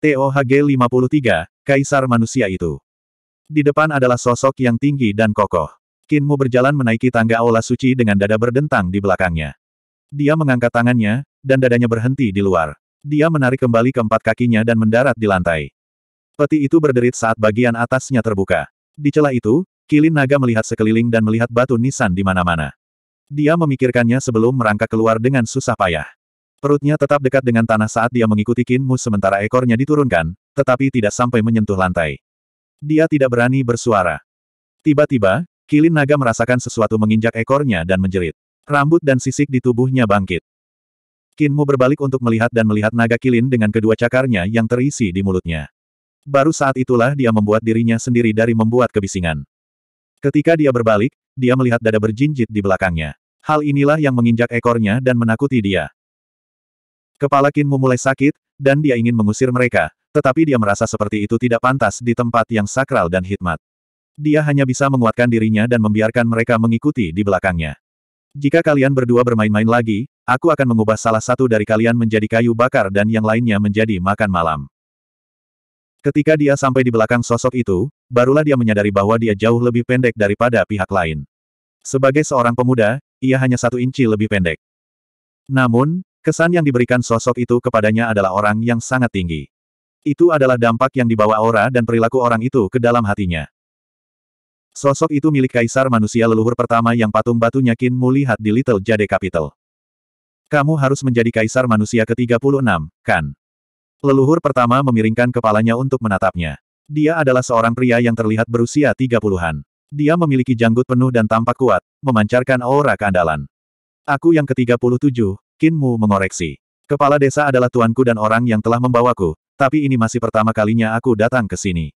TOHG 53, Kaisar Manusia itu. Di depan adalah sosok yang tinggi dan kokoh. Kinmu berjalan menaiki tangga aula suci dengan dada berdentang di belakangnya. Dia mengangkat tangannya, dan dadanya berhenti di luar. Dia menarik kembali keempat kakinya dan mendarat di lantai. Peti itu berderit saat bagian atasnya terbuka. Di celah itu, Kilin Naga melihat sekeliling dan melihat batu nisan di mana-mana. Dia memikirkannya sebelum merangkak keluar dengan susah payah. Perutnya tetap dekat dengan tanah saat dia mengikuti Kinmu sementara ekornya diturunkan, tetapi tidak sampai menyentuh lantai. Dia tidak berani bersuara. Tiba-tiba, kilin naga merasakan sesuatu menginjak ekornya dan menjerit. Rambut dan sisik di tubuhnya bangkit. Kinmu berbalik untuk melihat dan melihat naga kilin dengan kedua cakarnya yang terisi di mulutnya. Baru saat itulah dia membuat dirinya sendiri dari membuat kebisingan. Ketika dia berbalik, dia melihat dada berjinjit di belakangnya. Hal inilah yang menginjak ekornya dan menakuti dia. Kepala Kinmu memulai mulai sakit, dan dia ingin mengusir mereka, tetapi dia merasa seperti itu tidak pantas di tempat yang sakral dan hikmat. Dia hanya bisa menguatkan dirinya dan membiarkan mereka mengikuti di belakangnya. Jika kalian berdua bermain-main lagi, aku akan mengubah salah satu dari kalian menjadi kayu bakar dan yang lainnya menjadi makan malam. Ketika dia sampai di belakang sosok itu, barulah dia menyadari bahwa dia jauh lebih pendek daripada pihak lain. Sebagai seorang pemuda, ia hanya satu inci lebih pendek. Namun, Kesan yang diberikan sosok itu kepadanya adalah orang yang sangat tinggi. Itu adalah dampak yang dibawa aura dan perilaku orang itu ke dalam hatinya. Sosok itu milik kaisar manusia leluhur pertama yang patung batunya Qin Mu lihat di Little Jade Capital. Kamu harus menjadi kaisar manusia ke-36, kan? Leluhur pertama memiringkan kepalanya untuk menatapnya. Dia adalah seorang pria yang terlihat berusia 30-an. Dia memiliki janggut penuh dan tampak kuat, memancarkan aura keandalan. Aku yang ke-37, Kinmu mengoreksi. Kepala desa adalah tuanku dan orang yang telah membawaku, tapi ini masih pertama kalinya aku datang ke sini.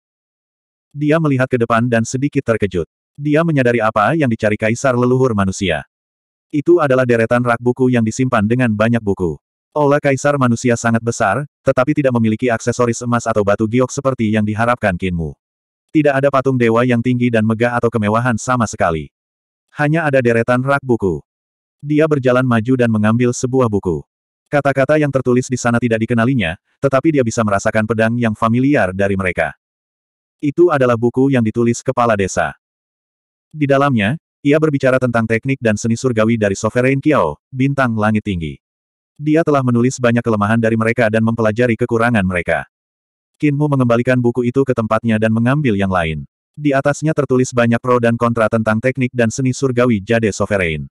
Dia melihat ke depan dan sedikit terkejut. Dia menyadari apa yang dicari kaisar leluhur manusia. Itu adalah deretan rak buku yang disimpan dengan banyak buku. Ola kaisar manusia sangat besar, tetapi tidak memiliki aksesoris emas atau batu giok seperti yang diharapkan Kinmu. Tidak ada patung dewa yang tinggi dan megah atau kemewahan sama sekali. Hanya ada deretan rak buku. Dia berjalan maju dan mengambil sebuah buku. Kata-kata yang tertulis di sana tidak dikenalinya, tetapi dia bisa merasakan pedang yang familiar dari mereka. Itu adalah buku yang ditulis kepala desa. Di dalamnya, ia berbicara tentang teknik dan seni surgawi dari Sovereign Kiao, bintang langit tinggi. Dia telah menulis banyak kelemahan dari mereka dan mempelajari kekurangan mereka. Kinmu mengembalikan buku itu ke tempatnya dan mengambil yang lain. Di atasnya tertulis banyak pro dan kontra tentang teknik dan seni surgawi Jade Sovereign.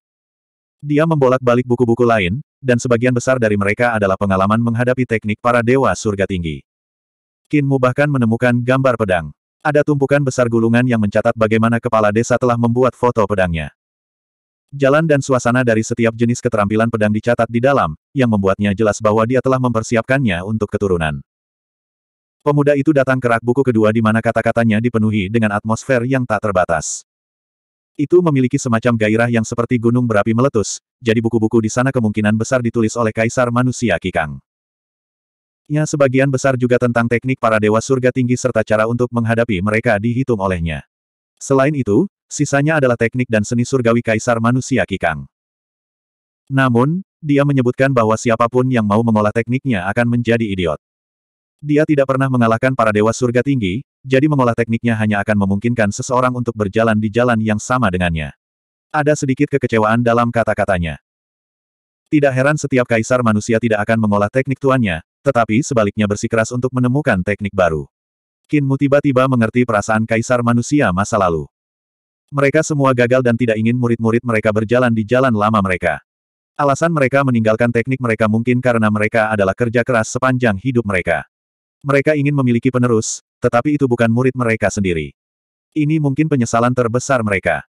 Dia membolak-balik buku-buku lain, dan sebagian besar dari mereka adalah pengalaman menghadapi teknik para dewa surga tinggi. Kinmu bahkan menemukan gambar pedang. Ada tumpukan besar gulungan yang mencatat bagaimana kepala desa telah membuat foto pedangnya. Jalan dan suasana dari setiap jenis keterampilan pedang dicatat di dalam, yang membuatnya jelas bahwa dia telah mempersiapkannya untuk keturunan. Pemuda itu datang ke rak buku kedua di mana kata-katanya dipenuhi dengan atmosfer yang tak terbatas. Itu memiliki semacam gairah yang seperti gunung berapi meletus, jadi buku-buku di sana kemungkinan besar ditulis oleh Kaisar Manusia Kikang. Ya sebagian besar juga tentang teknik para dewa surga tinggi serta cara untuk menghadapi mereka dihitung olehnya. Selain itu, sisanya adalah teknik dan seni surgawi Kaisar Manusia Kikang. Namun, dia menyebutkan bahwa siapapun yang mau mengolah tekniknya akan menjadi idiot. Dia tidak pernah mengalahkan para dewa surga tinggi, jadi mengolah tekniknya hanya akan memungkinkan seseorang untuk berjalan di jalan yang sama dengannya. Ada sedikit kekecewaan dalam kata-katanya. Tidak heran setiap kaisar manusia tidak akan mengolah teknik tuannya, tetapi sebaliknya bersikeras untuk menemukan teknik baru. Kinmu tiba-tiba mengerti perasaan kaisar manusia masa lalu. Mereka semua gagal dan tidak ingin murid-murid mereka berjalan di jalan lama mereka. Alasan mereka meninggalkan teknik mereka mungkin karena mereka adalah kerja keras sepanjang hidup mereka. Mereka ingin memiliki penerus, tetapi itu bukan murid mereka sendiri. Ini mungkin penyesalan terbesar mereka.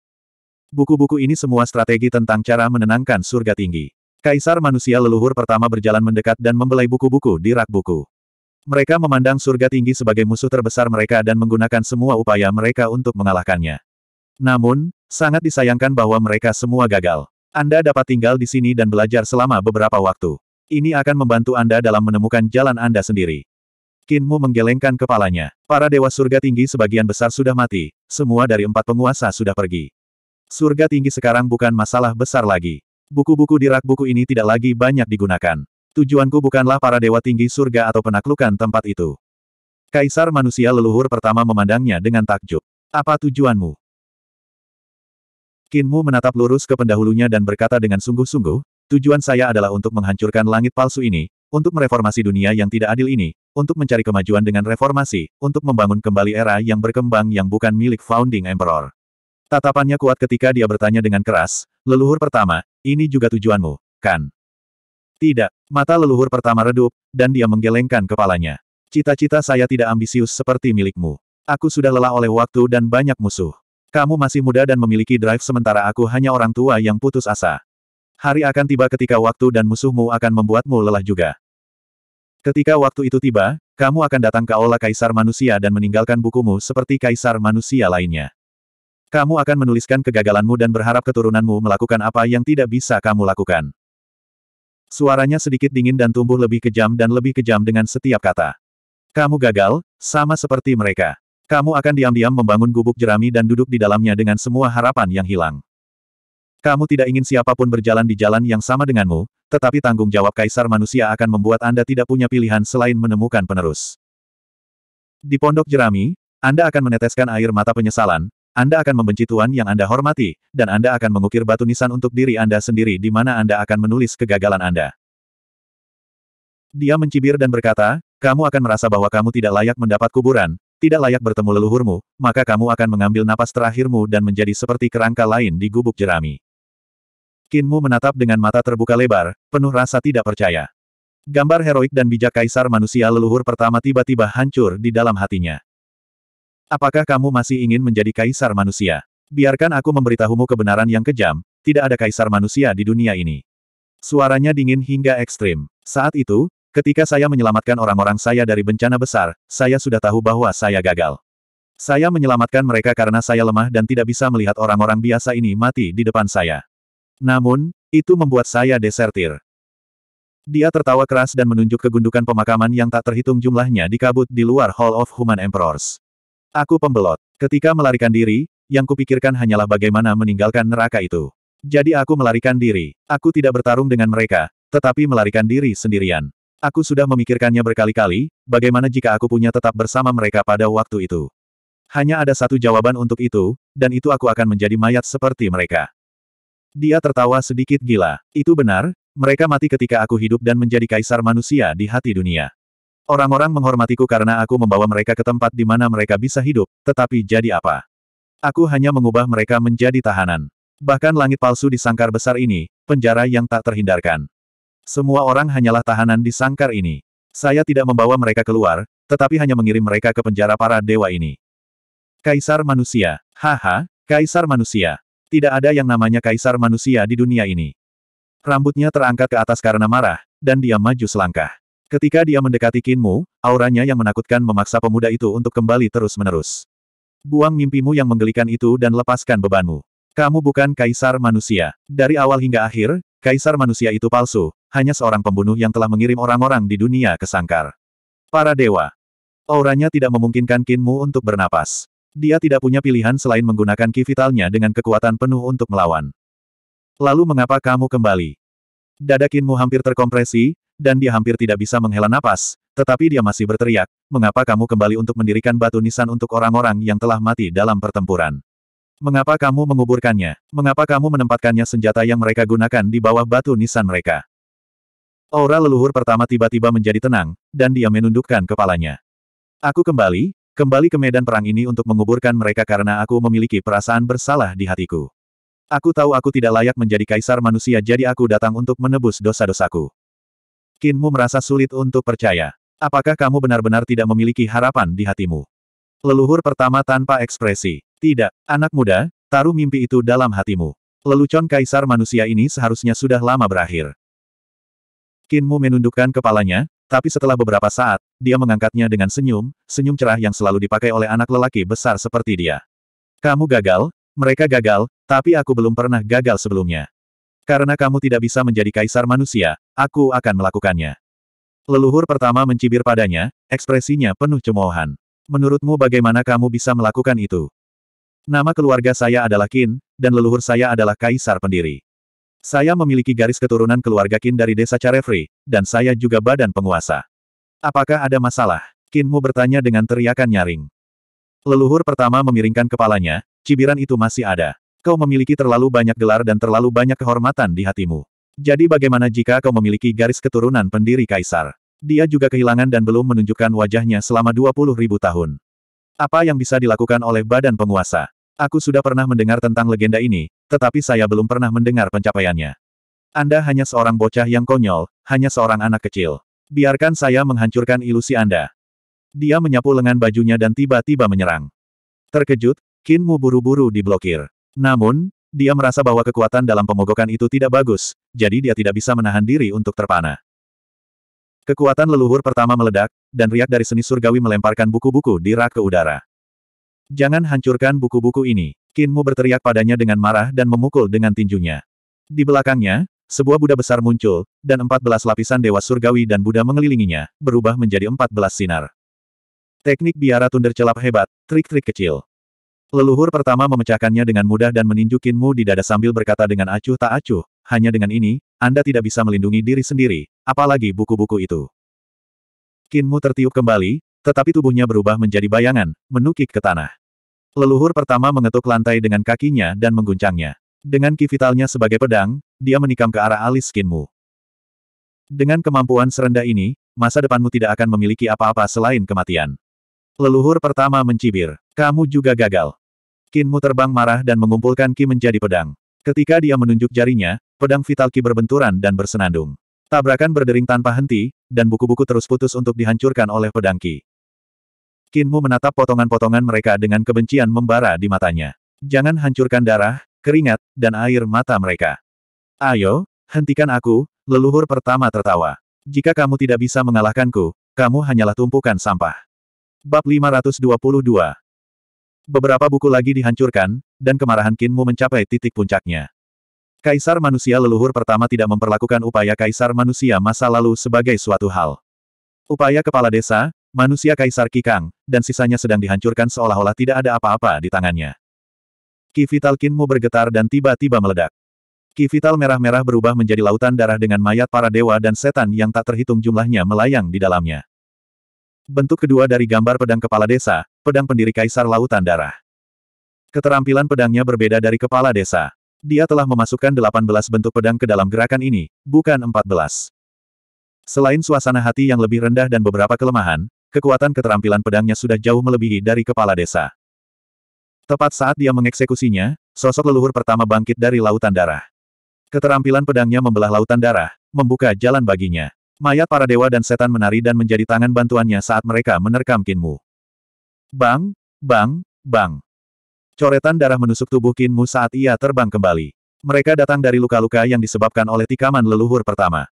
Buku-buku ini semua strategi tentang cara menenangkan surga tinggi. Kaisar manusia leluhur pertama berjalan mendekat dan membelai buku-buku di rak buku. Mereka memandang surga tinggi sebagai musuh terbesar mereka dan menggunakan semua upaya mereka untuk mengalahkannya. Namun, sangat disayangkan bahwa mereka semua gagal. Anda dapat tinggal di sini dan belajar selama beberapa waktu. Ini akan membantu Anda dalam menemukan jalan Anda sendiri. Kinmu menggelengkan kepalanya. Para dewa surga tinggi sebagian besar sudah mati, semua dari empat penguasa sudah pergi. Surga tinggi sekarang bukan masalah besar lagi. Buku-buku di rak buku ini tidak lagi banyak digunakan. Tujuanku bukanlah para dewa tinggi surga atau penaklukan tempat itu. Kaisar manusia leluhur pertama memandangnya dengan takjub. Apa tujuanmu? Kinmu menatap lurus ke pendahulunya dan berkata dengan sungguh-sungguh, tujuan saya adalah untuk menghancurkan langit palsu ini, untuk mereformasi dunia yang tidak adil ini, untuk mencari kemajuan dengan reformasi, untuk membangun kembali era yang berkembang yang bukan milik Founding Emperor. Tatapannya kuat ketika dia bertanya dengan keras, leluhur pertama, ini juga tujuanmu, kan? Tidak, mata leluhur pertama redup, dan dia menggelengkan kepalanya. Cita-cita saya tidak ambisius seperti milikmu. Aku sudah lelah oleh waktu dan banyak musuh. Kamu masih muda dan memiliki drive sementara aku hanya orang tua yang putus asa. Hari akan tiba ketika waktu dan musuhmu akan membuatmu lelah juga. Ketika waktu itu tiba, kamu akan datang ke Aula Kaisar Manusia dan meninggalkan bukumu seperti Kaisar Manusia lainnya. Kamu akan menuliskan kegagalanmu dan berharap keturunanmu melakukan apa yang tidak bisa kamu lakukan. Suaranya sedikit dingin dan tumbuh lebih kejam dan lebih kejam dengan setiap kata. Kamu gagal, sama seperti mereka. Kamu akan diam-diam membangun gubuk jerami dan duduk di dalamnya dengan semua harapan yang hilang. Kamu tidak ingin siapapun berjalan di jalan yang sama denganmu, tetapi tanggung jawab kaisar manusia akan membuat Anda tidak punya pilihan selain menemukan penerus. Di pondok jerami, Anda akan meneteskan air mata penyesalan, Anda akan membenci tuan yang Anda hormati, dan Anda akan mengukir batu nisan untuk diri Anda sendiri di mana Anda akan menulis kegagalan Anda. Dia mencibir dan berkata, kamu akan merasa bahwa kamu tidak layak mendapat kuburan, tidak layak bertemu leluhurmu, maka kamu akan mengambil napas terakhirmu dan menjadi seperti kerangka lain di gubuk jerami. Kinmu menatap dengan mata terbuka lebar, penuh rasa tidak percaya. Gambar heroik dan bijak kaisar manusia leluhur pertama tiba-tiba hancur di dalam hatinya. Apakah kamu masih ingin menjadi kaisar manusia? Biarkan aku memberitahumu kebenaran yang kejam, tidak ada kaisar manusia di dunia ini. Suaranya dingin hingga ekstrim. Saat itu, ketika saya menyelamatkan orang-orang saya dari bencana besar, saya sudah tahu bahwa saya gagal. Saya menyelamatkan mereka karena saya lemah dan tidak bisa melihat orang-orang biasa ini mati di depan saya. Namun, itu membuat saya desertir. Dia tertawa keras dan menunjuk kegundukan pemakaman yang tak terhitung jumlahnya di kabut di luar Hall of Human Emperors. Aku pembelot. Ketika melarikan diri, yang kupikirkan hanyalah bagaimana meninggalkan neraka itu. Jadi aku melarikan diri. Aku tidak bertarung dengan mereka, tetapi melarikan diri sendirian. Aku sudah memikirkannya berkali-kali, bagaimana jika aku punya tetap bersama mereka pada waktu itu. Hanya ada satu jawaban untuk itu, dan itu aku akan menjadi mayat seperti mereka. Dia tertawa sedikit gila. Itu benar, mereka mati ketika aku hidup dan menjadi kaisar manusia di hati dunia. Orang-orang menghormatiku karena aku membawa mereka ke tempat di mana mereka bisa hidup, tetapi jadi apa? Aku hanya mengubah mereka menjadi tahanan. Bahkan langit palsu di sangkar besar ini, penjara yang tak terhindarkan. Semua orang hanyalah tahanan di sangkar ini. Saya tidak membawa mereka keluar, tetapi hanya mengirim mereka ke penjara para dewa ini. Kaisar manusia. Haha, kaisar manusia. Tidak ada yang namanya kaisar manusia di dunia ini. Rambutnya terangkat ke atas karena marah, dan dia maju selangkah. Ketika dia mendekati Kinmu, auranya yang menakutkan memaksa pemuda itu untuk kembali terus-menerus. Buang mimpimu yang menggelikan itu dan lepaskan bebanmu. Kamu bukan kaisar manusia. Dari awal hingga akhir, kaisar manusia itu palsu, hanya seorang pembunuh yang telah mengirim orang-orang di dunia ke sangkar. Para dewa. Auranya tidak memungkinkan Kinmu untuk bernapas. Dia tidak punya pilihan selain menggunakan ki vitalnya dengan kekuatan penuh untuk melawan. Lalu mengapa kamu kembali? Dadakinmu hampir terkompresi, dan dia hampir tidak bisa menghela napas, tetapi dia masih berteriak, mengapa kamu kembali untuk mendirikan batu nisan untuk orang-orang yang telah mati dalam pertempuran? Mengapa kamu menguburkannya? Mengapa kamu menempatkannya senjata yang mereka gunakan di bawah batu nisan mereka? Aura leluhur pertama tiba-tiba menjadi tenang, dan dia menundukkan kepalanya. Aku kembali, Kembali ke medan perang ini untuk menguburkan mereka karena aku memiliki perasaan bersalah di hatiku. Aku tahu aku tidak layak menjadi kaisar manusia jadi aku datang untuk menebus dosa-dosaku. Kinmu merasa sulit untuk percaya. Apakah kamu benar-benar tidak memiliki harapan di hatimu? Leluhur pertama tanpa ekspresi. Tidak, anak muda, taruh mimpi itu dalam hatimu. Lelucon kaisar manusia ini seharusnya sudah lama berakhir. Kinmu menundukkan kepalanya, tapi setelah beberapa saat, dia mengangkatnya dengan senyum, senyum cerah yang selalu dipakai oleh anak lelaki besar seperti dia. Kamu gagal, mereka gagal, tapi aku belum pernah gagal sebelumnya. Karena kamu tidak bisa menjadi kaisar manusia, aku akan melakukannya. Leluhur pertama mencibir padanya, ekspresinya penuh cemoohan. Menurutmu bagaimana kamu bisa melakukan itu? Nama keluarga saya adalah Kin, dan leluhur saya adalah kaisar pendiri. Saya memiliki garis keturunan keluarga Qin dari desa Carefri, dan saya juga badan penguasa. Apakah ada masalah? Qinmu bertanya dengan teriakan nyaring. Leluhur pertama memiringkan kepalanya, cibiran itu masih ada. Kau memiliki terlalu banyak gelar dan terlalu banyak kehormatan di hatimu. Jadi bagaimana jika kau memiliki garis keturunan pendiri kaisar? Dia juga kehilangan dan belum menunjukkan wajahnya selama 20 ribu tahun. Apa yang bisa dilakukan oleh badan penguasa? Aku sudah pernah mendengar tentang legenda ini, tetapi saya belum pernah mendengar pencapaiannya. Anda hanya seorang bocah yang konyol, hanya seorang anak kecil. Biarkan saya menghancurkan ilusi Anda. Dia menyapu lengan bajunya dan tiba-tiba menyerang. Terkejut, Kinmu buru-buru diblokir. Namun, dia merasa bahwa kekuatan dalam pemogokan itu tidak bagus, jadi dia tidak bisa menahan diri untuk terpana. Kekuatan leluhur pertama meledak, dan riak dari seni surgawi melemparkan buku-buku di rak ke udara. Jangan hancurkan buku-buku ini. Kinmu berteriak padanya dengan marah dan memukul dengan tinjunya. Di belakangnya, sebuah Buddha besar muncul, dan empat belas lapisan dewa surgawi dan Buddha mengelilinginya, berubah menjadi empat belas sinar. Teknik biara tunder celap hebat, trik-trik kecil. Leluhur pertama memecahkannya dengan mudah dan meninjukinmu di dada sambil berkata dengan acuh tak acuh, hanya dengan ini, Anda tidak bisa melindungi diri sendiri, apalagi buku-buku itu. Kinmu tertiup kembali, tetapi tubuhnya berubah menjadi bayangan, menukik ke tanah. Leluhur pertama mengetuk lantai dengan kakinya dan mengguncangnya. Dengan ki vitalnya sebagai pedang, dia menikam ke arah alis skinmu. Dengan kemampuan serendah ini, masa depanmu tidak akan memiliki apa-apa selain kematian. Leluhur pertama mencibir. Kamu juga gagal. Kinmu terbang marah dan mengumpulkan ki menjadi pedang. Ketika dia menunjuk jarinya, pedang vital ki berbenturan dan bersenandung. Tabrakan berdering tanpa henti, dan buku-buku terus putus untuk dihancurkan oleh pedang ki. Kinmu menatap potongan-potongan mereka dengan kebencian membara di matanya. Jangan hancurkan darah, keringat, dan air mata mereka. Ayo, hentikan aku, leluhur pertama tertawa. Jika kamu tidak bisa mengalahkanku, kamu hanyalah tumpukan sampah. Bab 522 Beberapa buku lagi dihancurkan, dan kemarahan Kinmu mencapai titik puncaknya. Kaisar manusia leluhur pertama tidak memperlakukan upaya kaisar manusia masa lalu sebagai suatu hal. Upaya kepala desa, Manusia Kaisar Kikang, dan sisanya sedang dihancurkan seolah-olah tidak ada apa-apa di tangannya. Ki Vital Kinmu bergetar dan tiba-tiba meledak. Ki Vital merah-merah berubah menjadi lautan darah dengan mayat para dewa dan setan yang tak terhitung jumlahnya melayang di dalamnya. Bentuk kedua dari gambar pedang kepala desa, pedang pendiri Kaisar Lautan Darah. Keterampilan pedangnya berbeda dari kepala desa. Dia telah memasukkan 18 bentuk pedang ke dalam gerakan ini, bukan 14. Selain suasana hati yang lebih rendah dan beberapa kelemahan, kekuatan keterampilan pedangnya sudah jauh melebihi dari kepala desa. Tepat saat dia mengeksekusinya, sosok leluhur pertama bangkit dari lautan darah. Keterampilan pedangnya membelah lautan darah, membuka jalan baginya. Mayat para dewa dan setan menari dan menjadi tangan bantuannya saat mereka menerkam Kinmu. Bang, bang, bang. Coretan darah menusuk tubuh Kinmu saat ia terbang kembali. Mereka datang dari luka-luka yang disebabkan oleh tikaman leluhur pertama.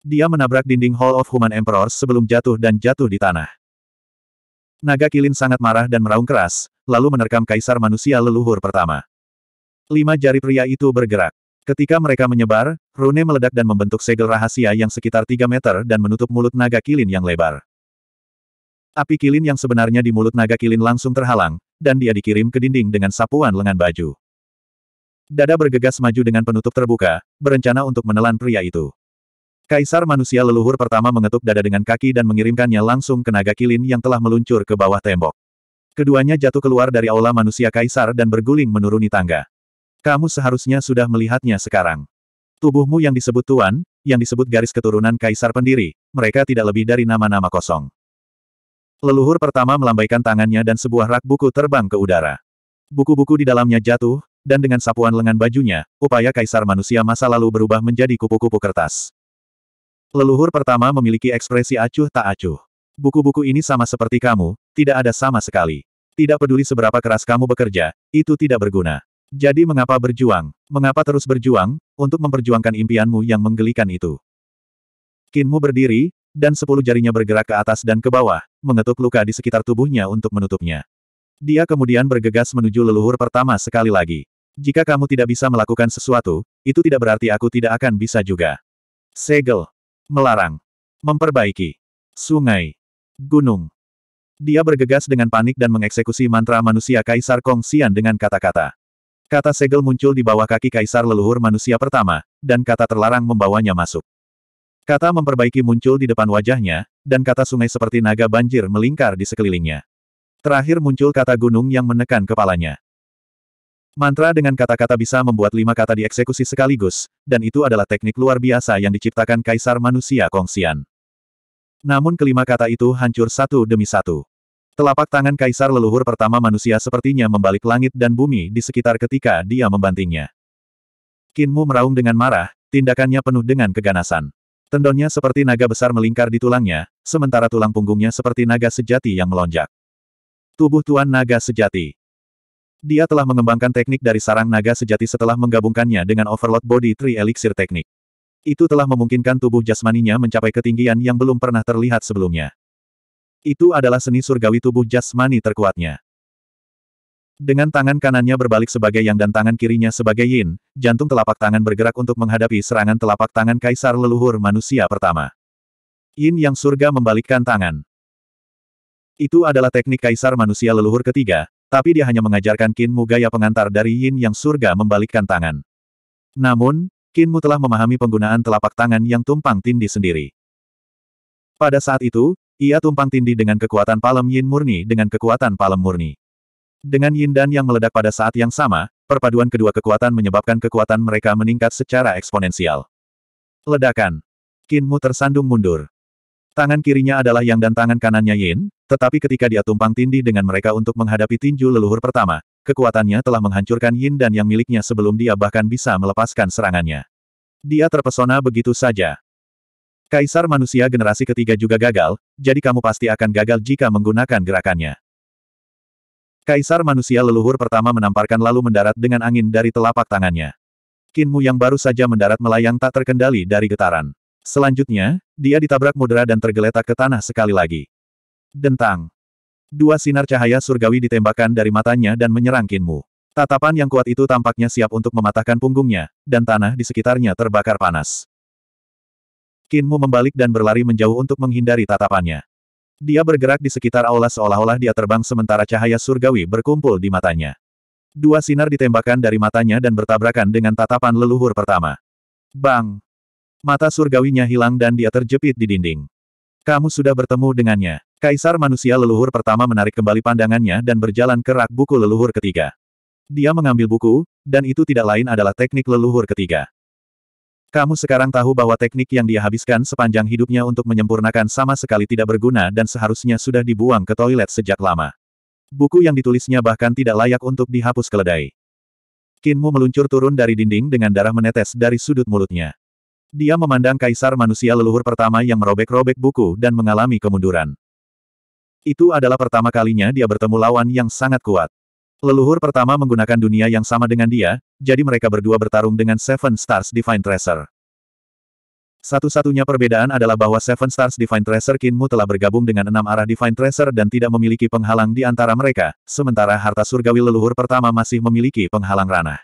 Dia menabrak dinding Hall of Human Emperors sebelum jatuh dan jatuh di tanah. Naga Kilin sangat marah dan meraung keras, lalu menerkam kaisar manusia leluhur pertama. Lima jari pria itu bergerak. Ketika mereka menyebar, rune meledak dan membentuk segel rahasia yang sekitar 3 meter dan menutup mulut naga kilin yang lebar. Api kilin yang sebenarnya di mulut naga kilin langsung terhalang, dan dia dikirim ke dinding dengan sapuan lengan baju. Dada bergegas maju dengan penutup terbuka, berencana untuk menelan pria itu. Kaisar manusia leluhur pertama mengetuk dada dengan kaki dan mengirimkannya langsung ke naga kilin yang telah meluncur ke bawah tembok. Keduanya jatuh keluar dari aula manusia kaisar dan berguling menuruni tangga. Kamu seharusnya sudah melihatnya sekarang. Tubuhmu yang disebut tuan, yang disebut garis keturunan kaisar pendiri, mereka tidak lebih dari nama-nama kosong. Leluhur pertama melambaikan tangannya dan sebuah rak buku terbang ke udara. Buku-buku di dalamnya jatuh, dan dengan sapuan lengan bajunya, upaya kaisar manusia masa lalu berubah menjadi kupu-kupu kertas. Leluhur pertama memiliki ekspresi acuh tak acuh. Buku-buku ini sama seperti kamu, tidak ada sama sekali. Tidak peduli seberapa keras kamu bekerja, itu tidak berguna. Jadi mengapa berjuang? Mengapa terus berjuang, untuk memperjuangkan impianmu yang menggelikan itu? Kinmu berdiri, dan sepuluh jarinya bergerak ke atas dan ke bawah, mengetuk luka di sekitar tubuhnya untuk menutupnya. Dia kemudian bergegas menuju leluhur pertama sekali lagi. Jika kamu tidak bisa melakukan sesuatu, itu tidak berarti aku tidak akan bisa juga. Segel, Melarang. Memperbaiki. Sungai. Gunung. Dia bergegas dengan panik dan mengeksekusi mantra manusia Kaisar Kong Xian dengan kata-kata. Kata segel muncul di bawah kaki Kaisar leluhur manusia pertama, dan kata terlarang membawanya masuk. Kata memperbaiki muncul di depan wajahnya, dan kata sungai seperti naga banjir melingkar di sekelilingnya. Terakhir muncul kata gunung yang menekan kepalanya. Mantra dengan kata-kata bisa membuat lima kata dieksekusi sekaligus, dan itu adalah teknik luar biasa yang diciptakan Kaisar Manusia Kongsian. Namun kelima kata itu hancur satu demi satu. Telapak tangan Kaisar leluhur pertama manusia sepertinya membalik langit dan bumi di sekitar ketika dia membantingnya. Kinmu meraung dengan marah, tindakannya penuh dengan keganasan. Tendonnya seperti naga besar melingkar di tulangnya, sementara tulang punggungnya seperti naga sejati yang melonjak. Tubuh Tuan Naga Sejati. Dia telah mengembangkan teknik dari sarang naga sejati setelah menggabungkannya dengan Overload Body Tree Elixir Teknik. Itu telah memungkinkan tubuh jasmaninya mencapai ketinggian yang belum pernah terlihat sebelumnya. Itu adalah seni surgawi tubuh jasmani terkuatnya. Dengan tangan kanannya berbalik sebagai yang dan tangan kirinya sebagai yin, jantung telapak tangan bergerak untuk menghadapi serangan telapak tangan kaisar leluhur manusia pertama. Yin yang surga membalikkan tangan. Itu adalah teknik kaisar manusia leluhur ketiga, tapi dia hanya mengajarkan Kinmu gaya pengantar dari Yin yang surga membalikkan tangan. Namun, Kinmu telah memahami penggunaan telapak tangan yang tumpang tindih sendiri. Pada saat itu, ia tumpang tindih dengan kekuatan palem Yin murni dengan kekuatan palem murni. Dengan Yin dan yang meledak pada saat yang sama, perpaduan kedua kekuatan menyebabkan kekuatan mereka meningkat secara eksponensial. Ledakan. Kinmu tersandung mundur. Tangan kirinya adalah yang dan tangan kanannya Yin, tetapi ketika dia tumpang tindih dengan mereka untuk menghadapi tinju leluhur pertama, kekuatannya telah menghancurkan yin dan yang miliknya sebelum dia bahkan bisa melepaskan serangannya. Dia terpesona begitu saja. Kaisar manusia generasi ketiga juga gagal, jadi kamu pasti akan gagal jika menggunakan gerakannya. Kaisar manusia leluhur pertama menamparkan lalu mendarat dengan angin dari telapak tangannya. Kinmu yang baru saja mendarat melayang tak terkendali dari getaran. Selanjutnya, dia ditabrak mudra dan tergeletak ke tanah sekali lagi. Dentang. Dua sinar cahaya surgawi ditembakkan dari matanya dan menyerang Kinmu. Tatapan yang kuat itu tampaknya siap untuk mematahkan punggungnya, dan tanah di sekitarnya terbakar panas. Kinmu membalik dan berlari menjauh untuk menghindari tatapannya. Dia bergerak di sekitar aula seolah-olah dia terbang sementara cahaya surgawi berkumpul di matanya. Dua sinar ditembakkan dari matanya dan bertabrakan dengan tatapan leluhur pertama. Bang! Mata surgawinya hilang dan dia terjepit di dinding. Kamu sudah bertemu dengannya. Kaisar manusia leluhur pertama menarik kembali pandangannya dan berjalan ke rak buku leluhur ketiga. Dia mengambil buku, dan itu tidak lain adalah teknik leluhur ketiga. Kamu sekarang tahu bahwa teknik yang dia habiskan sepanjang hidupnya untuk menyempurnakan sama sekali tidak berguna dan seharusnya sudah dibuang ke toilet sejak lama. Buku yang ditulisnya bahkan tidak layak untuk dihapus keledai. Kinmu meluncur turun dari dinding dengan darah menetes dari sudut mulutnya. Dia memandang kaisar manusia leluhur pertama yang merobek-robek buku dan mengalami kemunduran. Itu adalah pertama kalinya dia bertemu lawan yang sangat kuat. Leluhur pertama menggunakan dunia yang sama dengan dia, jadi mereka berdua bertarung dengan Seven Stars Divine Treasure. Satu-satunya perbedaan adalah bahwa Seven Stars Divine Treasure Kinmu telah bergabung dengan enam arah Divine Treasure dan tidak memiliki penghalang di antara mereka, sementara harta surgawi leluhur pertama masih memiliki penghalang ranah.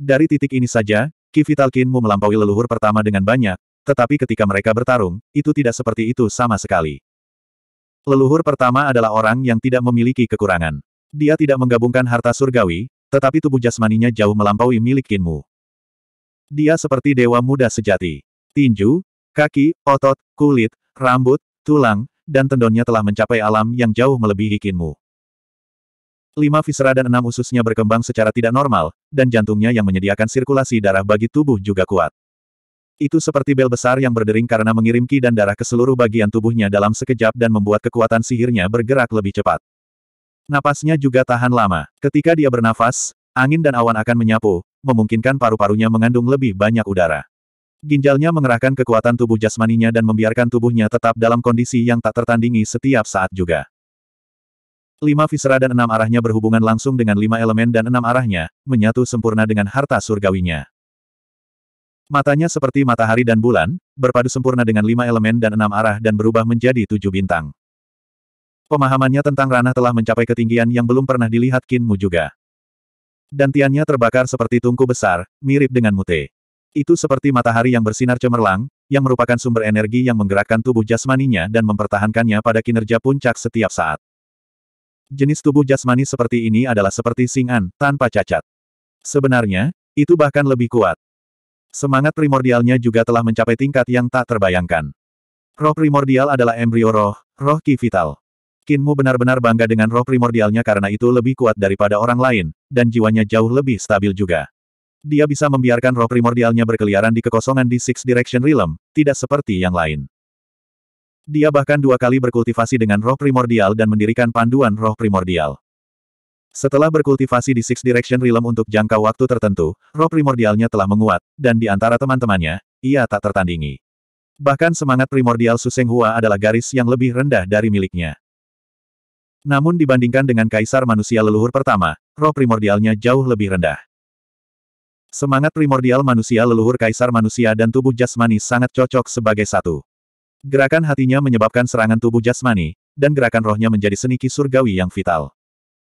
Dari titik ini saja, Ki Kinmu melampaui leluhur pertama dengan banyak, tetapi ketika mereka bertarung, itu tidak seperti itu sama sekali. Leluhur pertama adalah orang yang tidak memiliki kekurangan. Dia tidak menggabungkan harta surgawi, tetapi tubuh jasmaninya jauh melampaui milik Kinmu. Dia seperti dewa muda sejati. Tinju, kaki, otot, kulit, rambut, tulang, dan tendonnya telah mencapai alam yang jauh melebihi Kinmu. Lima visera dan enam ususnya berkembang secara tidak normal, dan jantungnya yang menyediakan sirkulasi darah bagi tubuh juga kuat. Itu seperti bel besar yang berdering karena mengirim ki dan darah ke seluruh bagian tubuhnya dalam sekejap dan membuat kekuatan sihirnya bergerak lebih cepat. Napasnya juga tahan lama. Ketika dia bernafas, angin dan awan akan menyapu, memungkinkan paru-parunya mengandung lebih banyak udara. Ginjalnya mengerahkan kekuatan tubuh jasmaninya dan membiarkan tubuhnya tetap dalam kondisi yang tak tertandingi setiap saat juga. Lima visera dan enam arahnya berhubungan langsung dengan lima elemen dan enam arahnya, menyatu sempurna dengan harta surgawinya. Matanya seperti matahari dan bulan, berpadu sempurna dengan lima elemen dan enam arah dan berubah menjadi tujuh bintang. Pemahamannya tentang ranah telah mencapai ketinggian yang belum pernah dilihat Kinmu juga. Dantiannya terbakar seperti tungku besar, mirip dengan mute. Itu seperti matahari yang bersinar cemerlang, yang merupakan sumber energi yang menggerakkan tubuh jasmaninya dan mempertahankannya pada kinerja puncak setiap saat. Jenis tubuh jasmani seperti ini adalah seperti singan, tanpa cacat. Sebenarnya, itu bahkan lebih kuat. Semangat primordialnya juga telah mencapai tingkat yang tak terbayangkan. Roh primordial adalah embrio roh, roh ki vital. Kinmu benar-benar bangga dengan roh primordialnya karena itu lebih kuat daripada orang lain, dan jiwanya jauh lebih stabil juga. Dia bisa membiarkan roh primordialnya berkeliaran di kekosongan di Six Direction Realm, tidak seperti yang lain. Dia bahkan dua kali berkultivasi dengan roh primordial dan mendirikan panduan roh primordial. Setelah berkultivasi di Six Direction Realm untuk jangka waktu tertentu, roh primordialnya telah menguat, dan di antara teman-temannya, ia tak tertandingi. Bahkan semangat primordial Suseng Hua adalah garis yang lebih rendah dari miliknya. Namun dibandingkan dengan kaisar manusia leluhur pertama, roh primordialnya jauh lebih rendah. Semangat primordial manusia leluhur kaisar manusia dan tubuh jasmani sangat cocok sebagai satu. Gerakan hatinya menyebabkan serangan tubuh jasmani, dan gerakan rohnya menjadi seniki surgawi yang vital.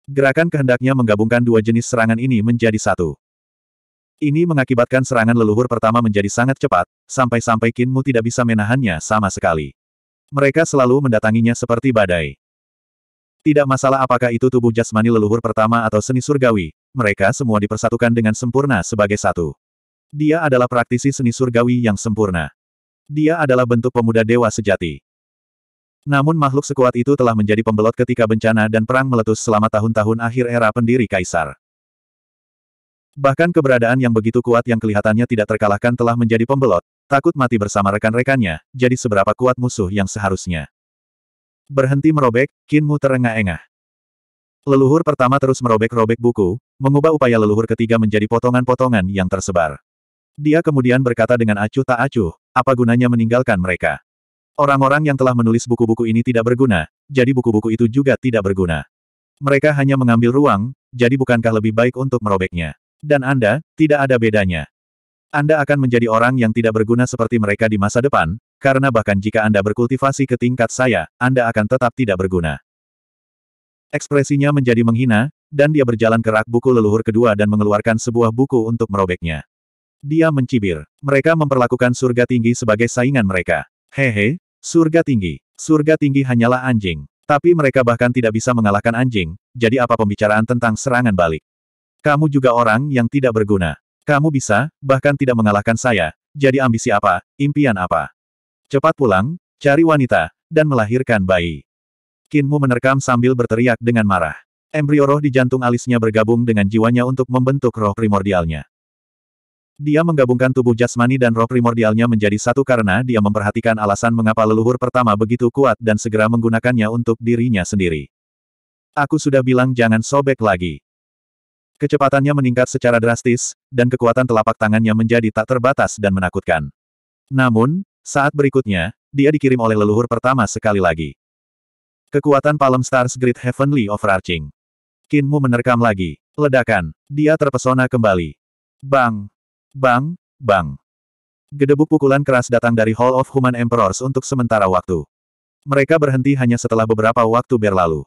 Gerakan kehendaknya menggabungkan dua jenis serangan ini menjadi satu. Ini mengakibatkan serangan leluhur pertama menjadi sangat cepat, sampai-sampai Kinmu tidak bisa menahannya sama sekali. Mereka selalu mendatanginya seperti badai. Tidak masalah apakah itu tubuh jasmani leluhur pertama atau seni surgawi, mereka semua dipersatukan dengan sempurna sebagai satu. Dia adalah praktisi seni surgawi yang sempurna. Dia adalah bentuk pemuda dewa sejati. Namun makhluk sekuat itu telah menjadi pembelot ketika bencana dan perang meletus selama tahun-tahun akhir era pendiri kaisar. Bahkan keberadaan yang begitu kuat yang kelihatannya tidak terkalahkan telah menjadi pembelot, takut mati bersama rekan-rekannya, jadi seberapa kuat musuh yang seharusnya. Berhenti merobek, Kinmu terengah-engah. Leluhur pertama terus merobek-robek buku, mengubah upaya leluhur ketiga menjadi potongan-potongan yang tersebar. Dia kemudian berkata dengan acuh tak acuh, apa gunanya meninggalkan mereka? Orang-orang yang telah menulis buku-buku ini tidak berguna, jadi buku-buku itu juga tidak berguna. Mereka hanya mengambil ruang, jadi bukankah lebih baik untuk merobeknya? Dan Anda, tidak ada bedanya. Anda akan menjadi orang yang tidak berguna seperti mereka di masa depan, karena bahkan jika Anda berkultivasi ke tingkat saya, Anda akan tetap tidak berguna. Ekspresinya menjadi menghina, dan dia berjalan ke rak buku leluhur kedua dan mengeluarkan sebuah buku untuk merobeknya. Dia mencibir. Mereka memperlakukan surga tinggi sebagai saingan mereka. Hehe, surga tinggi. Surga tinggi hanyalah anjing. Tapi mereka bahkan tidak bisa mengalahkan anjing, jadi apa pembicaraan tentang serangan balik? Kamu juga orang yang tidak berguna. Kamu bisa, bahkan tidak mengalahkan saya, jadi ambisi apa, impian apa? Cepat pulang, cari wanita, dan melahirkan bayi. Kinmu menerkam sambil berteriak dengan marah. Embrio roh di jantung alisnya bergabung dengan jiwanya untuk membentuk roh primordialnya. Dia menggabungkan tubuh jasmani dan roh primordialnya menjadi satu karena dia memperhatikan alasan mengapa leluhur pertama begitu kuat dan segera menggunakannya untuk dirinya sendiri. Aku sudah bilang jangan sobek lagi. Kecepatannya meningkat secara drastis, dan kekuatan telapak tangannya menjadi tak terbatas dan menakutkan. Namun, saat berikutnya, dia dikirim oleh leluhur pertama sekali lagi. Kekuatan Palm Stars Great Heavenly Overarching. Kinmu menerkam lagi. Ledakan. Dia terpesona kembali. Bang! Bang, bang. Gedebuk pukulan keras datang dari Hall of Human Emperors untuk sementara waktu. Mereka berhenti hanya setelah beberapa waktu berlalu.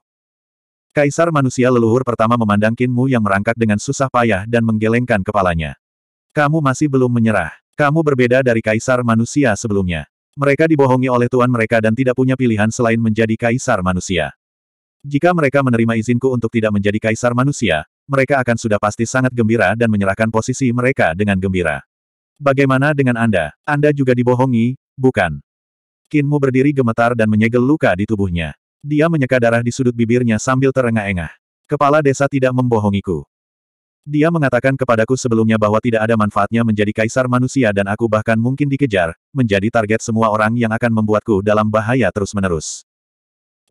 Kaisar manusia leluhur pertama memandang Kinmu yang merangkak dengan susah payah dan menggelengkan kepalanya. Kamu masih belum menyerah. Kamu berbeda dari kaisar manusia sebelumnya. Mereka dibohongi oleh tuan mereka dan tidak punya pilihan selain menjadi kaisar manusia. Jika mereka menerima izinku untuk tidak menjadi kaisar manusia, mereka akan sudah pasti sangat gembira dan menyerahkan posisi mereka dengan gembira. Bagaimana dengan Anda? Anda juga dibohongi, bukan? Kinmu berdiri gemetar dan menyegel luka di tubuhnya. Dia menyeka darah di sudut bibirnya sambil terengah-engah. Kepala desa tidak membohongiku. Dia mengatakan kepadaku sebelumnya bahwa tidak ada manfaatnya menjadi kaisar manusia dan aku bahkan mungkin dikejar, menjadi target semua orang yang akan membuatku dalam bahaya terus-menerus.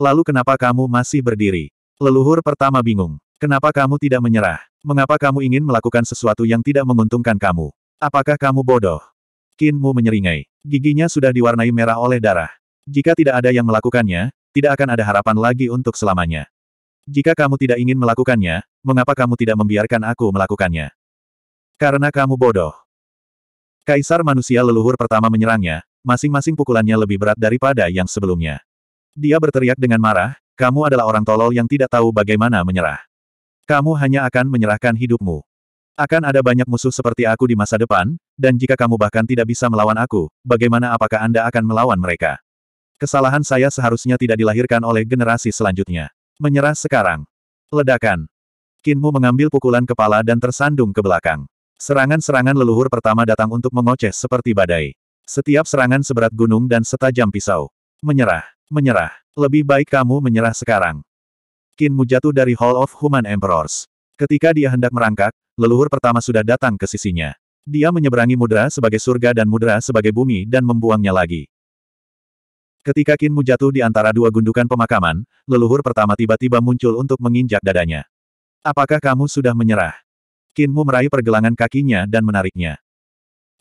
Lalu kenapa kamu masih berdiri? Leluhur pertama bingung. Kenapa kamu tidak menyerah? Mengapa kamu ingin melakukan sesuatu yang tidak menguntungkan kamu? Apakah kamu bodoh? Kinmu menyeringai. Giginya sudah diwarnai merah oleh darah. Jika tidak ada yang melakukannya, tidak akan ada harapan lagi untuk selamanya. Jika kamu tidak ingin melakukannya, mengapa kamu tidak membiarkan aku melakukannya? Karena kamu bodoh. Kaisar manusia leluhur pertama menyerangnya, masing-masing pukulannya lebih berat daripada yang sebelumnya. Dia berteriak dengan marah, kamu adalah orang tolol yang tidak tahu bagaimana menyerah. Kamu hanya akan menyerahkan hidupmu. Akan ada banyak musuh seperti aku di masa depan, dan jika kamu bahkan tidak bisa melawan aku, bagaimana apakah Anda akan melawan mereka? Kesalahan saya seharusnya tidak dilahirkan oleh generasi selanjutnya. Menyerah sekarang. Ledakan. Kinmu mengambil pukulan kepala dan tersandung ke belakang. Serangan-serangan leluhur pertama datang untuk mengoceh seperti badai. Setiap serangan seberat gunung dan setajam pisau. Menyerah. Menyerah. Lebih baik kamu menyerah sekarang. Kinmu jatuh dari Hall of Human Emperors. Ketika dia hendak merangkak, leluhur pertama sudah datang ke sisinya. Dia menyeberangi mudra sebagai surga dan mudra sebagai bumi dan membuangnya lagi. Ketika Kinmu jatuh di antara dua gundukan pemakaman, leluhur pertama tiba-tiba muncul untuk menginjak dadanya. Apakah kamu sudah menyerah? Kinmu meraih pergelangan kakinya dan menariknya.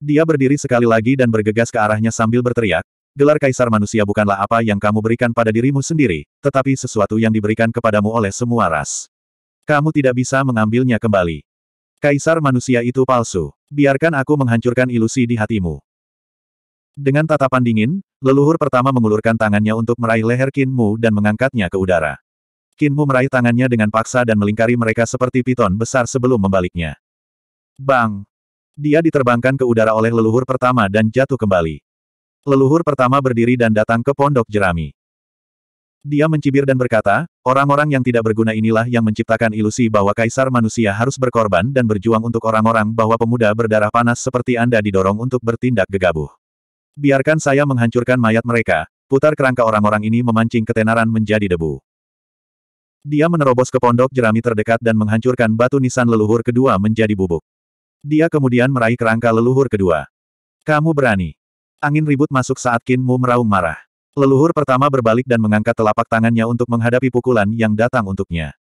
Dia berdiri sekali lagi dan bergegas ke arahnya sambil berteriak, gelar kaisar manusia bukanlah apa yang kamu berikan pada dirimu sendiri, tetapi sesuatu yang diberikan kepadamu oleh semua ras. Kamu tidak bisa mengambilnya kembali. Kaisar manusia itu palsu. Biarkan aku menghancurkan ilusi di hatimu. Dengan tatapan dingin, leluhur pertama mengulurkan tangannya untuk meraih leher Kinmu dan mengangkatnya ke udara. Kinmu meraih tangannya dengan paksa dan melingkari mereka seperti piton besar sebelum membaliknya. Bang! Dia diterbangkan ke udara oleh leluhur pertama dan jatuh kembali. Leluhur pertama berdiri dan datang ke pondok jerami. Dia mencibir dan berkata, orang-orang yang tidak berguna inilah yang menciptakan ilusi bahwa kaisar manusia harus berkorban dan berjuang untuk orang-orang bahwa pemuda berdarah panas seperti Anda didorong untuk bertindak gegabah. Biarkan saya menghancurkan mayat mereka, putar kerangka orang-orang ini memancing ketenaran menjadi debu. Dia menerobos ke pondok jerami terdekat dan menghancurkan batu nisan leluhur kedua menjadi bubuk. Dia kemudian meraih kerangka leluhur kedua. Kamu berani. Angin ribut masuk saat Qin Mu meraung marah. Leluhur pertama berbalik dan mengangkat telapak tangannya untuk menghadapi pukulan yang datang untuknya.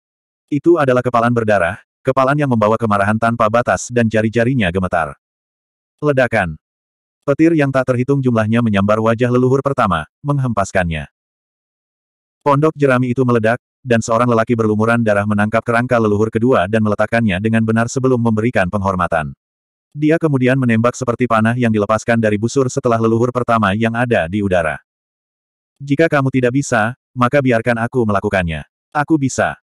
Itu adalah kepalan berdarah, kepalan yang membawa kemarahan tanpa batas dan jari-jarinya gemetar. Ledakan. Petir yang tak terhitung jumlahnya menyambar wajah leluhur pertama, menghempaskannya. Pondok jerami itu meledak, dan seorang lelaki berlumuran darah menangkap kerangka leluhur kedua dan meletakkannya dengan benar sebelum memberikan penghormatan. Dia kemudian menembak seperti panah yang dilepaskan dari busur setelah leluhur pertama yang ada di udara. Jika kamu tidak bisa, maka biarkan aku melakukannya. Aku bisa.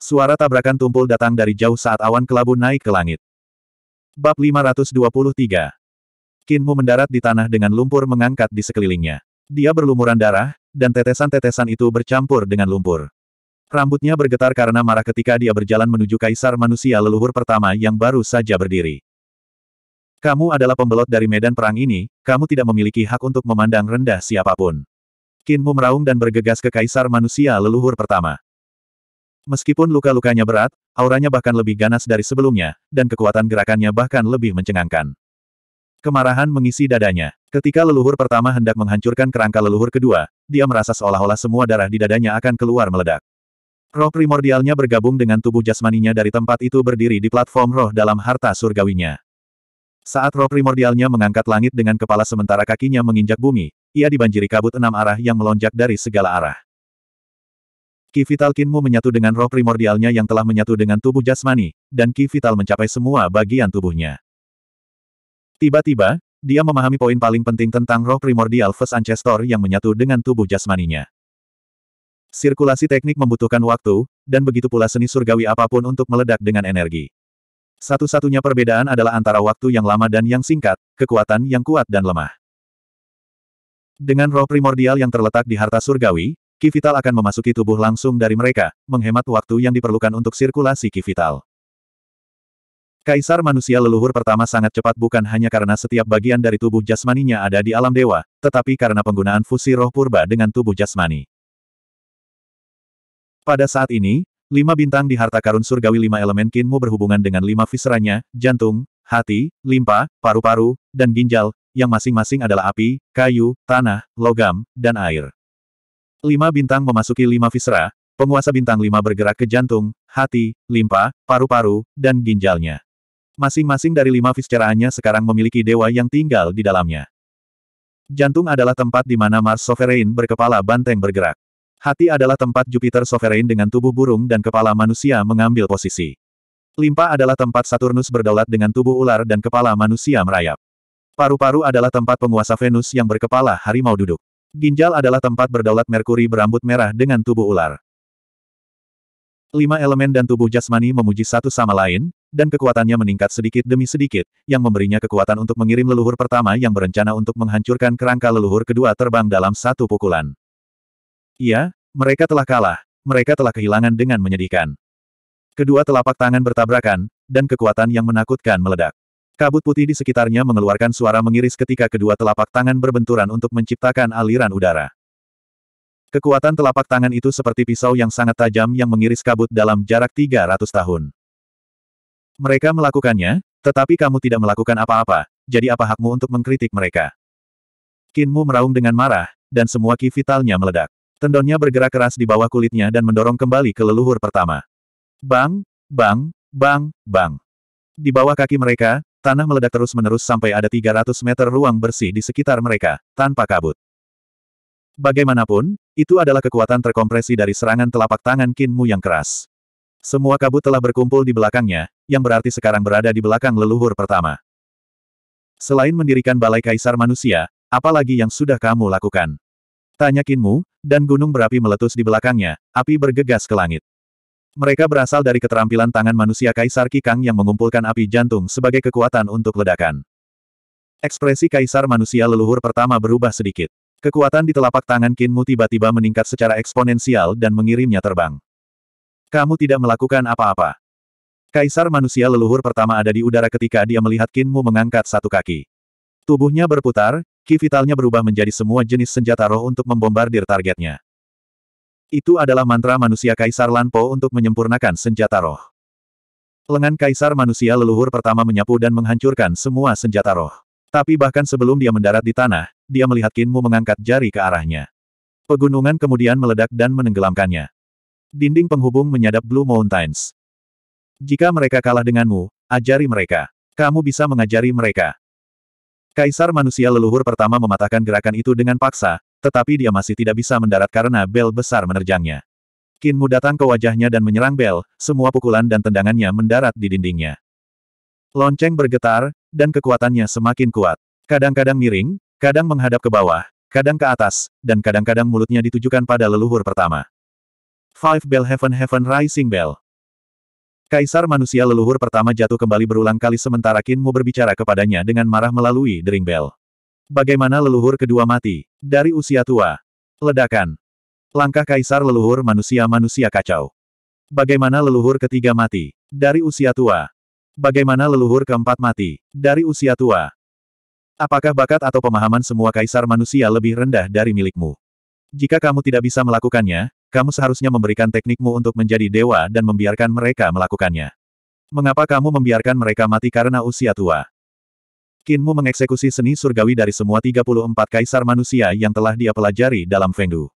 Suara tabrakan tumpul datang dari jauh saat awan kelabu naik ke langit. Bab 523 Kinmu mendarat di tanah dengan lumpur mengangkat di sekelilingnya. Dia berlumuran darah, dan tetesan-tetesan itu bercampur dengan lumpur. Rambutnya bergetar karena marah ketika dia berjalan menuju kaisar manusia leluhur pertama yang baru saja berdiri. Kamu adalah pembelot dari medan perang ini, kamu tidak memiliki hak untuk memandang rendah siapapun. Kinmu meraung dan bergegas ke kaisar manusia leluhur pertama. Meskipun luka-lukanya berat, auranya bahkan lebih ganas dari sebelumnya, dan kekuatan gerakannya bahkan lebih mencengangkan. Kemarahan mengisi dadanya. Ketika leluhur pertama hendak menghancurkan kerangka leluhur kedua, dia merasa seolah-olah semua darah di dadanya akan keluar meledak. Roh primordialnya bergabung dengan tubuh jasmaninya dari tempat itu berdiri di platform roh dalam harta surgawinya. Saat roh primordialnya mengangkat langit dengan kepala sementara kakinya menginjak bumi, ia dibanjiri kabut enam arah yang melonjak dari segala arah. Ki vital kinmu menyatu dengan roh primordialnya yang telah menyatu dengan tubuh jasmani, dan ki vital mencapai semua bagian tubuhnya. Tiba-tiba, dia memahami poin paling penting tentang roh primordial First Ancestor yang menyatu dengan tubuh jasmaninya. Sirkulasi teknik membutuhkan waktu, dan begitu pula seni surgawi apapun untuk meledak dengan energi. Satu-satunya perbedaan adalah antara waktu yang lama dan yang singkat, kekuatan yang kuat dan lemah. Dengan roh primordial yang terletak di harta surgawi, Ki Vital akan memasuki tubuh langsung dari mereka, menghemat waktu yang diperlukan untuk sirkulasi Ki Vital. Kaisar manusia leluhur pertama sangat cepat bukan hanya karena setiap bagian dari tubuh jasmaninya ada di alam dewa, tetapi karena penggunaan fusi roh purba dengan tubuh jasmani. Pada saat ini, Lima bintang di harta karun surgawi lima elemen kinmu berhubungan dengan lima viseranya, jantung, hati, limpa, paru-paru, dan ginjal, yang masing-masing adalah api, kayu, tanah, logam, dan air. Lima bintang memasuki lima visera, penguasa bintang lima bergerak ke jantung, hati, limpa, paru-paru, dan ginjalnya. Masing-masing dari lima visceraannya sekarang memiliki dewa yang tinggal di dalamnya. Jantung adalah tempat di mana Mars Sovereign berkepala banteng bergerak. Hati adalah tempat Jupiter sovereign dengan tubuh burung dan kepala manusia mengambil posisi. Limpa adalah tempat Saturnus berdaulat dengan tubuh ular dan kepala manusia merayap. Paru-paru adalah tempat penguasa Venus yang berkepala harimau duduk. Ginjal adalah tempat berdaulat Merkuri berambut merah dengan tubuh ular. Lima elemen dan tubuh jasmani memuji satu sama lain, dan kekuatannya meningkat sedikit demi sedikit, yang memberinya kekuatan untuk mengirim leluhur pertama yang berencana untuk menghancurkan kerangka leluhur kedua terbang dalam satu pukulan. Iya, mereka telah kalah, mereka telah kehilangan dengan menyedihkan. Kedua telapak tangan bertabrakan, dan kekuatan yang menakutkan meledak. Kabut putih di sekitarnya mengeluarkan suara mengiris ketika kedua telapak tangan berbenturan untuk menciptakan aliran udara. Kekuatan telapak tangan itu seperti pisau yang sangat tajam yang mengiris kabut dalam jarak 300 tahun. Mereka melakukannya, tetapi kamu tidak melakukan apa-apa, jadi apa hakmu untuk mengkritik mereka? Kinmu meraung dengan marah, dan semua ki vitalnya meledak. Tendonnya bergerak keras di bawah kulitnya dan mendorong kembali ke leluhur pertama. Bang, bang, bang, bang. Di bawah kaki mereka, tanah meledak terus-menerus sampai ada 300 meter ruang bersih di sekitar mereka, tanpa kabut. Bagaimanapun, itu adalah kekuatan terkompresi dari serangan telapak tangan Kinmu yang keras. Semua kabut telah berkumpul di belakangnya, yang berarti sekarang berada di belakang leluhur pertama. Selain mendirikan balai kaisar manusia, apalagi yang sudah kamu lakukan? Tanya Kinmu, dan gunung berapi meletus di belakangnya, api bergegas ke langit. Mereka berasal dari keterampilan tangan manusia Kaisar Kikang yang mengumpulkan api jantung sebagai kekuatan untuk ledakan. Ekspresi Kaisar manusia leluhur pertama berubah sedikit. Kekuatan di telapak tangan Kinmu tiba-tiba meningkat secara eksponensial dan mengirimnya terbang. Kamu tidak melakukan apa-apa. Kaisar manusia leluhur pertama ada di udara ketika dia melihat Kinmu mengangkat satu kaki. Tubuhnya berputar, Ki vitalnya berubah menjadi semua jenis senjata roh untuk membombardir targetnya. Itu adalah mantra manusia Kaisar Lanpo untuk menyempurnakan senjata roh. Lengan Kaisar manusia leluhur pertama menyapu dan menghancurkan semua senjata roh. Tapi bahkan sebelum dia mendarat di tanah, dia melihat Kinmu mengangkat jari ke arahnya. Pegunungan kemudian meledak dan menenggelamkannya. Dinding penghubung menyadap Blue Mountains. Jika mereka kalah denganmu, ajari mereka. Kamu bisa mengajari mereka. Kaisar manusia leluhur pertama mematahkan gerakan itu dengan paksa, tetapi dia masih tidak bisa mendarat karena bel besar menerjangnya. Kinmu datang ke wajahnya dan menyerang bel, semua pukulan dan tendangannya mendarat di dindingnya. Lonceng bergetar, dan kekuatannya semakin kuat. Kadang-kadang miring, kadang menghadap ke bawah, kadang ke atas, dan kadang-kadang mulutnya ditujukan pada leluhur pertama. Five Bell Heaven Heaven Rising Bell Kaisar manusia leluhur pertama jatuh kembali berulang kali sementara Kinmu berbicara kepadanya dengan marah melalui dering bel. Bagaimana leluhur kedua mati? Dari usia tua. Ledakan. Langkah kaisar leluhur manusia-manusia kacau. Bagaimana leluhur ketiga mati? Dari usia tua. Bagaimana leluhur keempat mati? Dari usia tua. Apakah bakat atau pemahaman semua kaisar manusia lebih rendah dari milikmu? Jika kamu tidak bisa melakukannya, kamu seharusnya memberikan teknikmu untuk menjadi dewa dan membiarkan mereka melakukannya. Mengapa kamu membiarkan mereka mati karena usia tua? Kinmu mengeksekusi seni surgawi dari semua 34 kaisar manusia yang telah dia pelajari dalam Fengdu.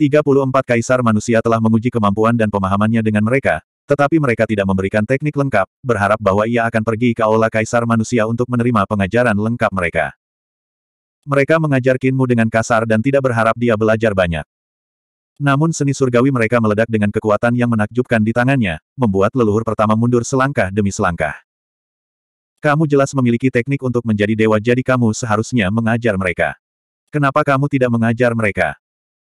34 kaisar manusia telah menguji kemampuan dan pemahamannya dengan mereka, tetapi mereka tidak memberikan teknik lengkap, berharap bahwa ia akan pergi ke aula kaisar manusia untuk menerima pengajaran lengkap mereka. Mereka mengajar Kinmu dengan kasar dan tidak berharap dia belajar banyak. Namun seni surgawi mereka meledak dengan kekuatan yang menakjubkan di tangannya, membuat leluhur pertama mundur selangkah demi selangkah. Kamu jelas memiliki teknik untuk menjadi dewa jadi kamu seharusnya mengajar mereka. Kenapa kamu tidak mengajar mereka?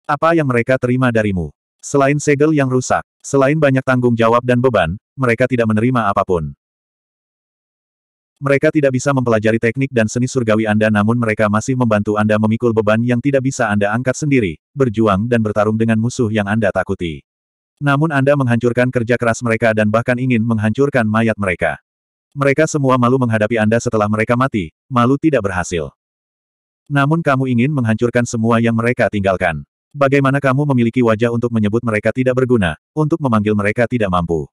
Apa yang mereka terima darimu? Selain segel yang rusak, selain banyak tanggung jawab dan beban, mereka tidak menerima apapun. Mereka tidak bisa mempelajari teknik dan seni surgawi Anda namun mereka masih membantu Anda memikul beban yang tidak bisa Anda angkat sendiri, berjuang dan bertarung dengan musuh yang Anda takuti. Namun Anda menghancurkan kerja keras mereka dan bahkan ingin menghancurkan mayat mereka. Mereka semua malu menghadapi Anda setelah mereka mati, malu tidak berhasil. Namun kamu ingin menghancurkan semua yang mereka tinggalkan. Bagaimana kamu memiliki wajah untuk menyebut mereka tidak berguna, untuk memanggil mereka tidak mampu?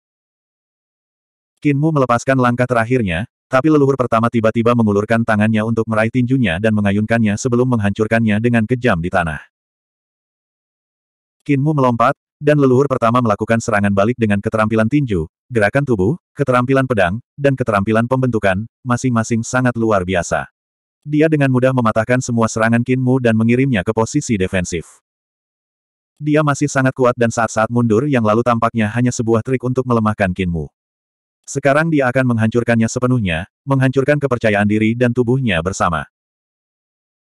Kinmu melepaskan langkah terakhirnya, tapi leluhur pertama tiba-tiba mengulurkan tangannya untuk meraih tinjunya dan mengayunkannya sebelum menghancurkannya dengan kejam di tanah. Kinmu melompat, dan leluhur pertama melakukan serangan balik dengan keterampilan tinju, gerakan tubuh, keterampilan pedang, dan keterampilan pembentukan, masing-masing sangat luar biasa. Dia dengan mudah mematahkan semua serangan Kinmu dan mengirimnya ke posisi defensif. Dia masih sangat kuat dan saat-saat mundur yang lalu tampaknya hanya sebuah trik untuk melemahkan Kinmu. Sekarang dia akan menghancurkannya sepenuhnya, menghancurkan kepercayaan diri dan tubuhnya bersama.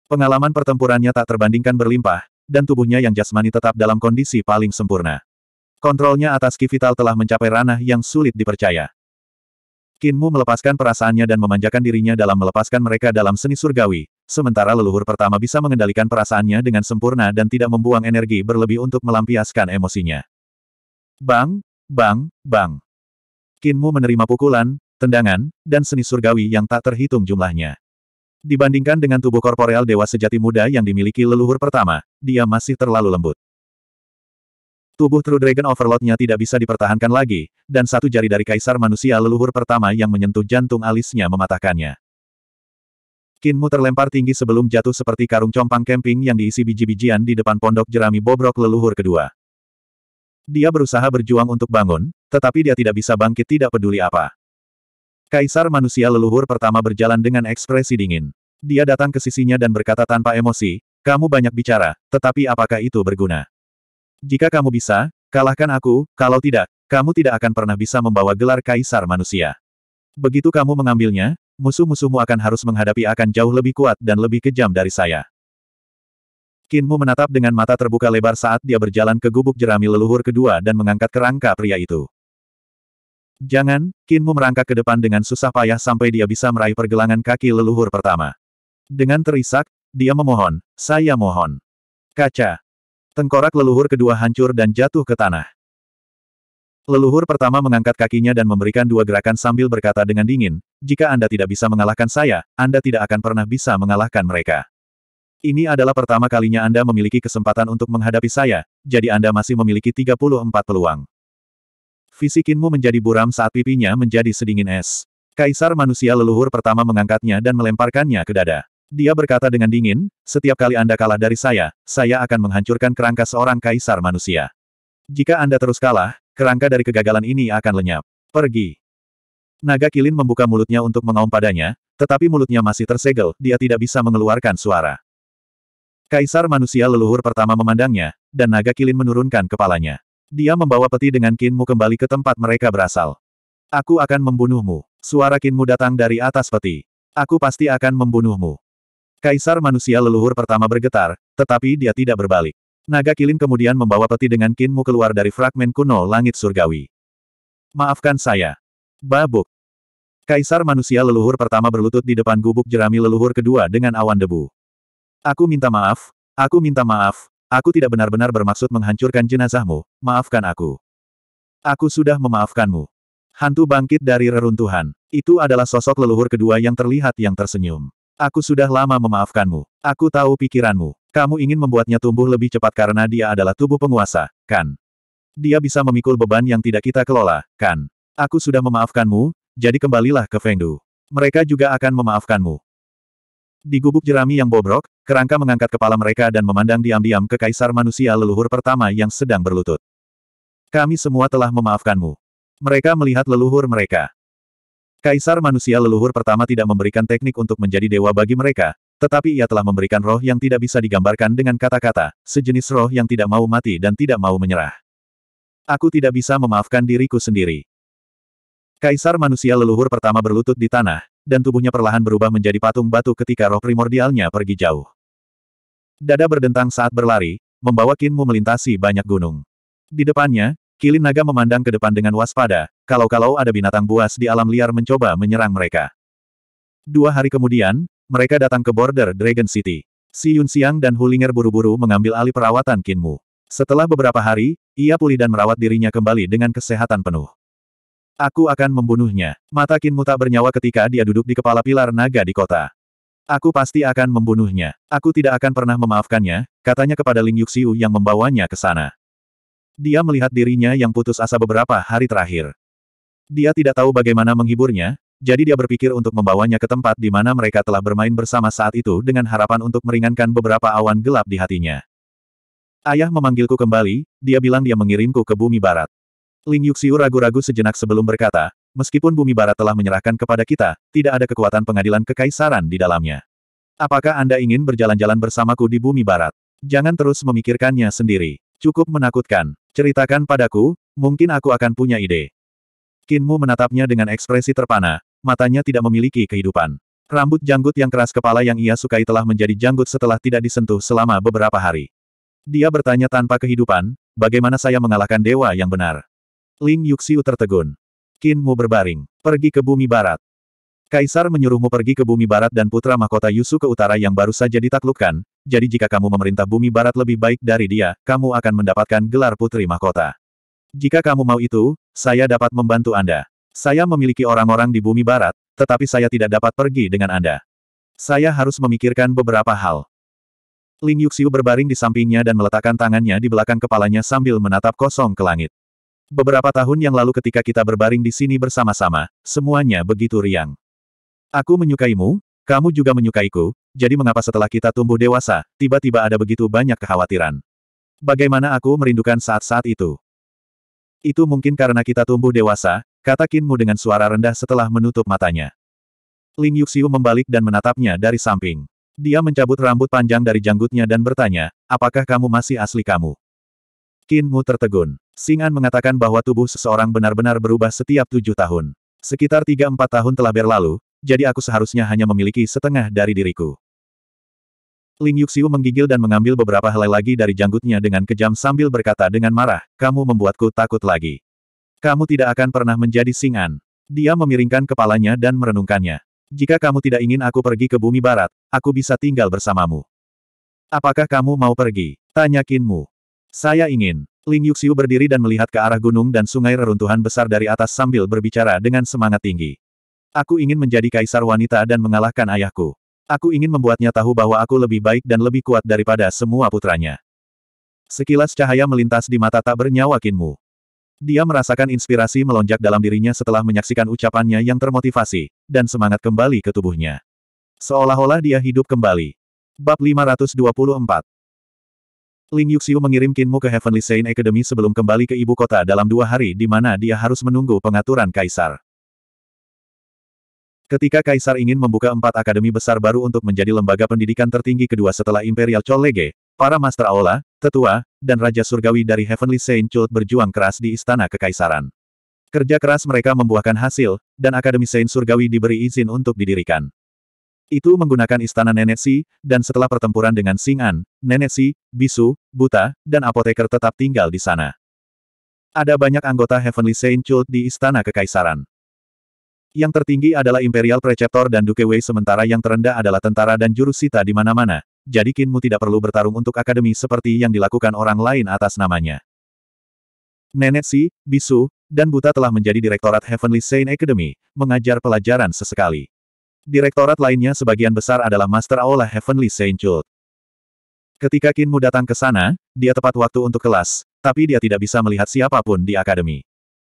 Pengalaman pertempurannya tak terbandingkan berlimpah, dan tubuhnya yang jasmani tetap dalam kondisi paling sempurna. Kontrolnya atas Ki telah mencapai ranah yang sulit dipercaya. Kinmu melepaskan perasaannya dan memanjakan dirinya dalam melepaskan mereka dalam seni surgawi, sementara leluhur pertama bisa mengendalikan perasaannya dengan sempurna dan tidak membuang energi berlebih untuk melampiaskan emosinya. Bang, bang, bang. Kinmu menerima pukulan, tendangan, dan seni surgawi yang tak terhitung jumlahnya. Dibandingkan dengan tubuh korporeal dewa sejati muda yang dimiliki leluhur pertama, dia masih terlalu lembut. Tubuh True Dragon Overlord-nya tidak bisa dipertahankan lagi, dan satu jari dari kaisar manusia leluhur pertama yang menyentuh jantung alisnya mematahkannya. Kinmu terlempar tinggi sebelum jatuh seperti karung compang camping yang diisi biji-bijian di depan pondok jerami bobrok leluhur kedua. Dia berusaha berjuang untuk bangun, tetapi dia tidak bisa bangkit tidak peduli apa. Kaisar manusia leluhur pertama berjalan dengan ekspresi dingin. Dia datang ke sisinya dan berkata tanpa emosi, kamu banyak bicara, tetapi apakah itu berguna? Jika kamu bisa, kalahkan aku, kalau tidak, kamu tidak akan pernah bisa membawa gelar kaisar manusia. Begitu kamu mengambilnya, musuh-musuhmu akan harus menghadapi akan jauh lebih kuat dan lebih kejam dari saya. Kinmu menatap dengan mata terbuka lebar saat dia berjalan ke gubuk jerami leluhur kedua dan mengangkat kerangka pria itu. Jangan, Kinmu merangkak ke depan dengan susah payah sampai dia bisa meraih pergelangan kaki leluhur pertama. Dengan terisak, dia memohon, saya mohon. Kaca. Tengkorak leluhur kedua hancur dan jatuh ke tanah. Leluhur pertama mengangkat kakinya dan memberikan dua gerakan sambil berkata dengan dingin, jika Anda tidak bisa mengalahkan saya, Anda tidak akan pernah bisa mengalahkan mereka. Ini adalah pertama kalinya Anda memiliki kesempatan untuk menghadapi saya, jadi Anda masih memiliki 34 peluang. Fisikinmu menjadi buram saat pipinya menjadi sedingin es. Kaisar manusia leluhur pertama mengangkatnya dan melemparkannya ke dada. Dia berkata dengan dingin, setiap kali Anda kalah dari saya, saya akan menghancurkan kerangka seorang kaisar manusia. Jika Anda terus kalah, kerangka dari kegagalan ini akan lenyap. Pergi. Naga kilin membuka mulutnya untuk mengaum padanya, tetapi mulutnya masih tersegel, dia tidak bisa mengeluarkan suara. Kaisar manusia leluhur pertama memandangnya, dan naga kilin menurunkan kepalanya. Dia membawa peti dengan kinmu kembali ke tempat mereka berasal. Aku akan membunuhmu. Suara kinmu datang dari atas peti. Aku pasti akan membunuhmu. Kaisar manusia leluhur pertama bergetar, tetapi dia tidak berbalik. Naga kilin kemudian membawa peti dengan kinmu keluar dari fragmen kuno langit surgawi. Maafkan saya. Babuk. Kaisar manusia leluhur pertama berlutut di depan gubuk jerami leluhur kedua dengan awan debu. Aku minta maaf, aku minta maaf, aku tidak benar-benar bermaksud menghancurkan jenazahmu, maafkan aku. Aku sudah memaafkanmu. Hantu bangkit dari reruntuhan. Itu adalah sosok leluhur kedua yang terlihat yang tersenyum. Aku sudah lama memaafkanmu. Aku tahu pikiranmu. Kamu ingin membuatnya tumbuh lebih cepat karena dia adalah tubuh penguasa, kan? Dia bisa memikul beban yang tidak kita kelola, kan? Aku sudah memaafkanmu, jadi kembalilah ke Fengdu. Mereka juga akan memaafkanmu. Di gubuk jerami yang bobrok, kerangka mengangkat kepala mereka dan memandang diam-diam ke kaisar manusia leluhur pertama yang sedang berlutut. Kami semua telah memaafkanmu. Mereka melihat leluhur mereka. Kaisar manusia leluhur pertama tidak memberikan teknik untuk menjadi dewa bagi mereka, tetapi ia telah memberikan roh yang tidak bisa digambarkan dengan kata-kata, sejenis roh yang tidak mau mati dan tidak mau menyerah. Aku tidak bisa memaafkan diriku sendiri. Kaisar manusia leluhur pertama berlutut di tanah, dan tubuhnya perlahan berubah menjadi patung batu ketika roh primordialnya pergi jauh. Dada berdentang saat berlari, membawa Kinmu melintasi banyak gunung. Di depannya, Kilin naga memandang ke depan dengan waspada, kalau-kalau ada binatang buas di alam liar mencoba menyerang mereka. Dua hari kemudian, mereka datang ke border Dragon City. Si Yun Xiang dan Hulinger buru-buru mengambil alih perawatan Kinmu. Setelah beberapa hari, ia pulih dan merawat dirinya kembali dengan kesehatan penuh. Aku akan membunuhnya. Mata Kinmu tak bernyawa ketika dia duduk di kepala pilar naga di kota. Aku pasti akan membunuhnya. Aku tidak akan pernah memaafkannya, katanya kepada Ling Yuxiu yang membawanya ke sana. Dia melihat dirinya yang putus asa beberapa hari terakhir. Dia tidak tahu bagaimana menghiburnya, jadi dia berpikir untuk membawanya ke tempat di mana mereka telah bermain bersama saat itu dengan harapan untuk meringankan beberapa awan gelap di hatinya. Ayah memanggilku kembali, dia bilang dia mengirimku ke bumi barat. Ling Yuxiu ragu-ragu sejenak sebelum berkata, meskipun bumi barat telah menyerahkan kepada kita, tidak ada kekuatan pengadilan kekaisaran di dalamnya. Apakah Anda ingin berjalan-jalan bersamaku di bumi barat? Jangan terus memikirkannya sendiri. Cukup menakutkan. Ceritakan padaku, mungkin aku akan punya ide. Kinmu menatapnya dengan ekspresi terpana, matanya tidak memiliki kehidupan. Rambut janggut yang keras kepala yang ia sukai telah menjadi janggut setelah tidak disentuh selama beberapa hari. Dia bertanya tanpa kehidupan, bagaimana saya mengalahkan dewa yang benar? Ling Yuxiu tertegun. Kinmu berbaring. Pergi ke bumi barat. Kaisar menyuruhmu pergi ke bumi barat dan putra mahkota Yusu ke utara yang baru saja ditaklukkan, jadi jika kamu memerintah bumi barat lebih baik dari dia, kamu akan mendapatkan gelar putri mahkota. Jika kamu mau itu, saya dapat membantu Anda. Saya memiliki orang-orang di bumi barat, tetapi saya tidak dapat pergi dengan Anda. Saya harus memikirkan beberapa hal. Ling Yuxiu berbaring di sampingnya dan meletakkan tangannya di belakang kepalanya sambil menatap kosong ke langit. Beberapa tahun yang lalu ketika kita berbaring di sini bersama-sama, semuanya begitu riang. Aku menyukaimu, kamu juga menyukaiku, jadi mengapa setelah kita tumbuh dewasa, tiba-tiba ada begitu banyak kekhawatiran? Bagaimana aku merindukan saat-saat itu? Itu mungkin karena kita tumbuh dewasa, kata Kinmu dengan suara rendah setelah menutup matanya. Ling Yuxiu membalik dan menatapnya dari samping. Dia mencabut rambut panjang dari janggutnya dan bertanya, apakah kamu masih asli kamu? Kinmu tertegun. Singan mengatakan bahwa tubuh seseorang benar-benar berubah setiap tujuh tahun. Sekitar tiga empat tahun telah berlalu, jadi aku seharusnya hanya memiliki setengah dari diriku. Ling Yuxiu menggigil dan mengambil beberapa helai lagi dari janggutnya dengan kejam sambil berkata dengan marah, kamu membuatku takut lagi. Kamu tidak akan pernah menjadi singan. Dia memiringkan kepalanya dan merenungkannya. Jika kamu tidak ingin aku pergi ke bumi barat, aku bisa tinggal bersamamu. Apakah kamu mau pergi? Tanyakinmu. Saya ingin. Ling Yuxiu berdiri dan melihat ke arah gunung dan sungai reruntuhan besar dari atas sambil berbicara dengan semangat tinggi. Aku ingin menjadi kaisar wanita dan mengalahkan ayahku. Aku ingin membuatnya tahu bahwa aku lebih baik dan lebih kuat daripada semua putranya. Sekilas cahaya melintas di mata tak bernyawa Kinmu. Dia merasakan inspirasi melonjak dalam dirinya setelah menyaksikan ucapannya yang termotivasi, dan semangat kembali ke tubuhnya. Seolah-olah dia hidup kembali. Bab 524 Ling Yuxiu mengirim Kinmu ke Heavenly Saint Academy sebelum kembali ke ibu kota dalam dua hari di mana dia harus menunggu pengaturan Kaisar. Ketika Kaisar ingin membuka empat akademi besar baru untuk menjadi lembaga pendidikan tertinggi kedua setelah Imperial Cholege, para Master Aula, Tetua, dan Raja Surgawi dari Heavenly Saint Chult berjuang keras di Istana Kekaisaran. Kerja keras mereka membuahkan hasil, dan Akademi Saint Surgawi diberi izin untuk didirikan. Itu menggunakan istana Nenek Si, dan setelah pertempuran dengan Sing An, Nenek Si, Bisu, Buta, dan Apoteker tetap tinggal di sana. Ada banyak anggota Heavenly Saint Cult di istana kekaisaran. Yang tertinggi adalah Imperial Preceptor dan Duke Wei sementara yang terendah adalah tentara dan jurusita di mana-mana, jadi Kinmu tidak perlu bertarung untuk akademi seperti yang dilakukan orang lain atas namanya. Nenek Si, Bisu, dan Buta telah menjadi Direktorat Heavenly Saint Academy, mengajar pelajaran sesekali. Direktorat lainnya sebagian besar adalah Master Aula Heavenly Saint Cult. Ketika Kinmu datang ke sana, dia tepat waktu untuk kelas, tapi dia tidak bisa melihat siapapun di akademi.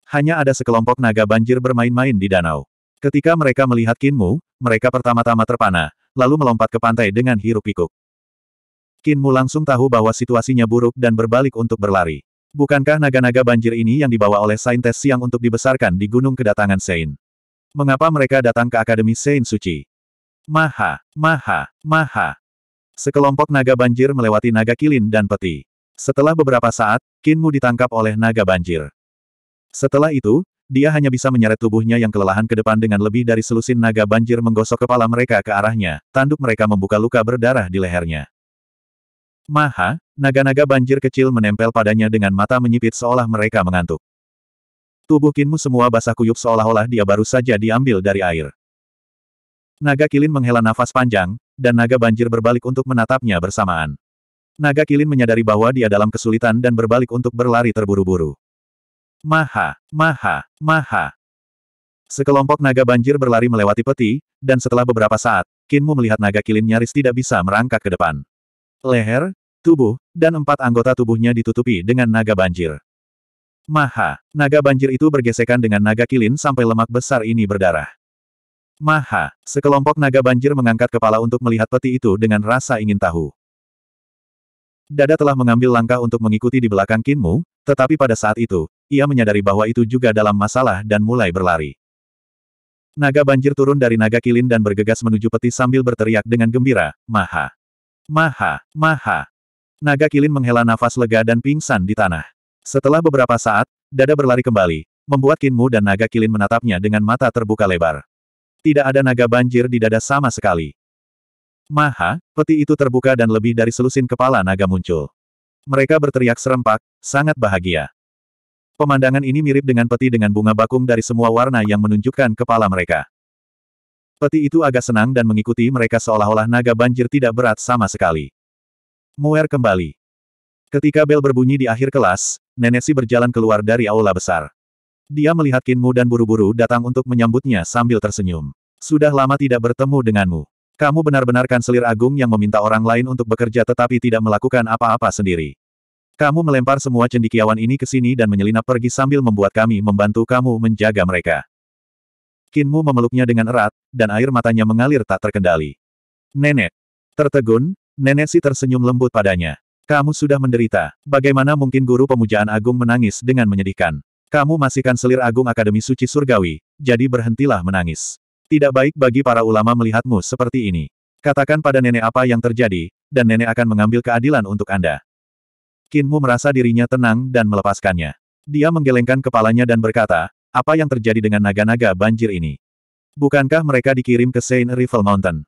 Hanya ada sekelompok naga banjir bermain-main di danau. Ketika mereka melihat Kinmu, mereka pertama-tama terpana, lalu melompat ke pantai dengan hiruk-pikuk. Kinmu langsung tahu bahwa situasinya buruk dan berbalik untuk berlari. Bukankah naga-naga banjir ini yang dibawa oleh Saintes Siang untuk dibesarkan di Gunung Kedatangan Saint? Mengapa mereka datang ke Akademi Sein Suci? Maha, maha, maha. Sekelompok naga banjir melewati naga kilin dan peti. Setelah beberapa saat, Kinmu ditangkap oleh naga banjir. Setelah itu, dia hanya bisa menyeret tubuhnya yang kelelahan ke depan dengan lebih dari selusin naga banjir menggosok kepala mereka ke arahnya, tanduk mereka membuka luka berdarah di lehernya. Maha, naga-naga banjir kecil menempel padanya dengan mata menyipit seolah mereka mengantuk. Tubuh Kinmu semua basah kuyup seolah-olah dia baru saja diambil dari air. Naga Kilin menghela nafas panjang, dan naga banjir berbalik untuk menatapnya bersamaan. Naga Kilin menyadari bahwa dia dalam kesulitan dan berbalik untuk berlari terburu-buru. Maha, maha, maha. Sekelompok naga banjir berlari melewati peti, dan setelah beberapa saat, Kinmu melihat naga Kilin nyaris tidak bisa merangkak ke depan. Leher, tubuh, dan empat anggota tubuhnya ditutupi dengan naga banjir. Maha, naga banjir itu bergesekan dengan naga kilin sampai lemak besar ini berdarah. Maha, sekelompok naga banjir mengangkat kepala untuk melihat peti itu dengan rasa ingin tahu. Dada telah mengambil langkah untuk mengikuti di belakang Kinmu, tetapi pada saat itu, ia menyadari bahwa itu juga dalam masalah dan mulai berlari. Naga banjir turun dari naga kilin dan bergegas menuju peti sambil berteriak dengan gembira, Maha! Maha! Maha! Naga kilin menghela nafas lega dan pingsan di tanah. Setelah beberapa saat, dada berlari kembali, membuat Kinmu dan naga kilin menatapnya dengan mata terbuka lebar. Tidak ada naga banjir di dada sama sekali. Maha, peti itu terbuka dan lebih dari selusin kepala naga muncul. Mereka berteriak serempak, sangat bahagia. Pemandangan ini mirip dengan peti dengan bunga bakung dari semua warna yang menunjukkan kepala mereka. Peti itu agak senang dan mengikuti mereka seolah-olah naga banjir tidak berat sama sekali. Muer kembali. Ketika bel berbunyi di akhir kelas, Nenesi berjalan keluar dari aula besar. Dia melihat Kinmu dan buru-buru datang untuk menyambutnya sambil tersenyum. Sudah lama tidak bertemu denganmu. Kamu benar-benar kanselir agung yang meminta orang lain untuk bekerja tetapi tidak melakukan apa-apa sendiri. Kamu melempar semua cendikiawan ini ke sini dan menyelinap pergi sambil membuat kami membantu kamu menjaga mereka. Kinmu memeluknya dengan erat, dan air matanya mengalir tak terkendali. Nenek. Tertegun, Nenesi tersenyum lembut padanya. Kamu sudah menderita. Bagaimana mungkin guru pemujaan agung menangis dengan menyedihkan? Kamu masihkan selir agung Akademi Suci Surgawi, jadi berhentilah menangis. Tidak baik bagi para ulama melihatmu seperti ini. Katakan pada nenek apa yang terjadi, dan nenek akan mengambil keadilan untuk Anda. Kinmu merasa dirinya tenang dan melepaskannya. Dia menggelengkan kepalanya dan berkata, apa yang terjadi dengan naga-naga banjir ini? Bukankah mereka dikirim ke Saint River Mountain?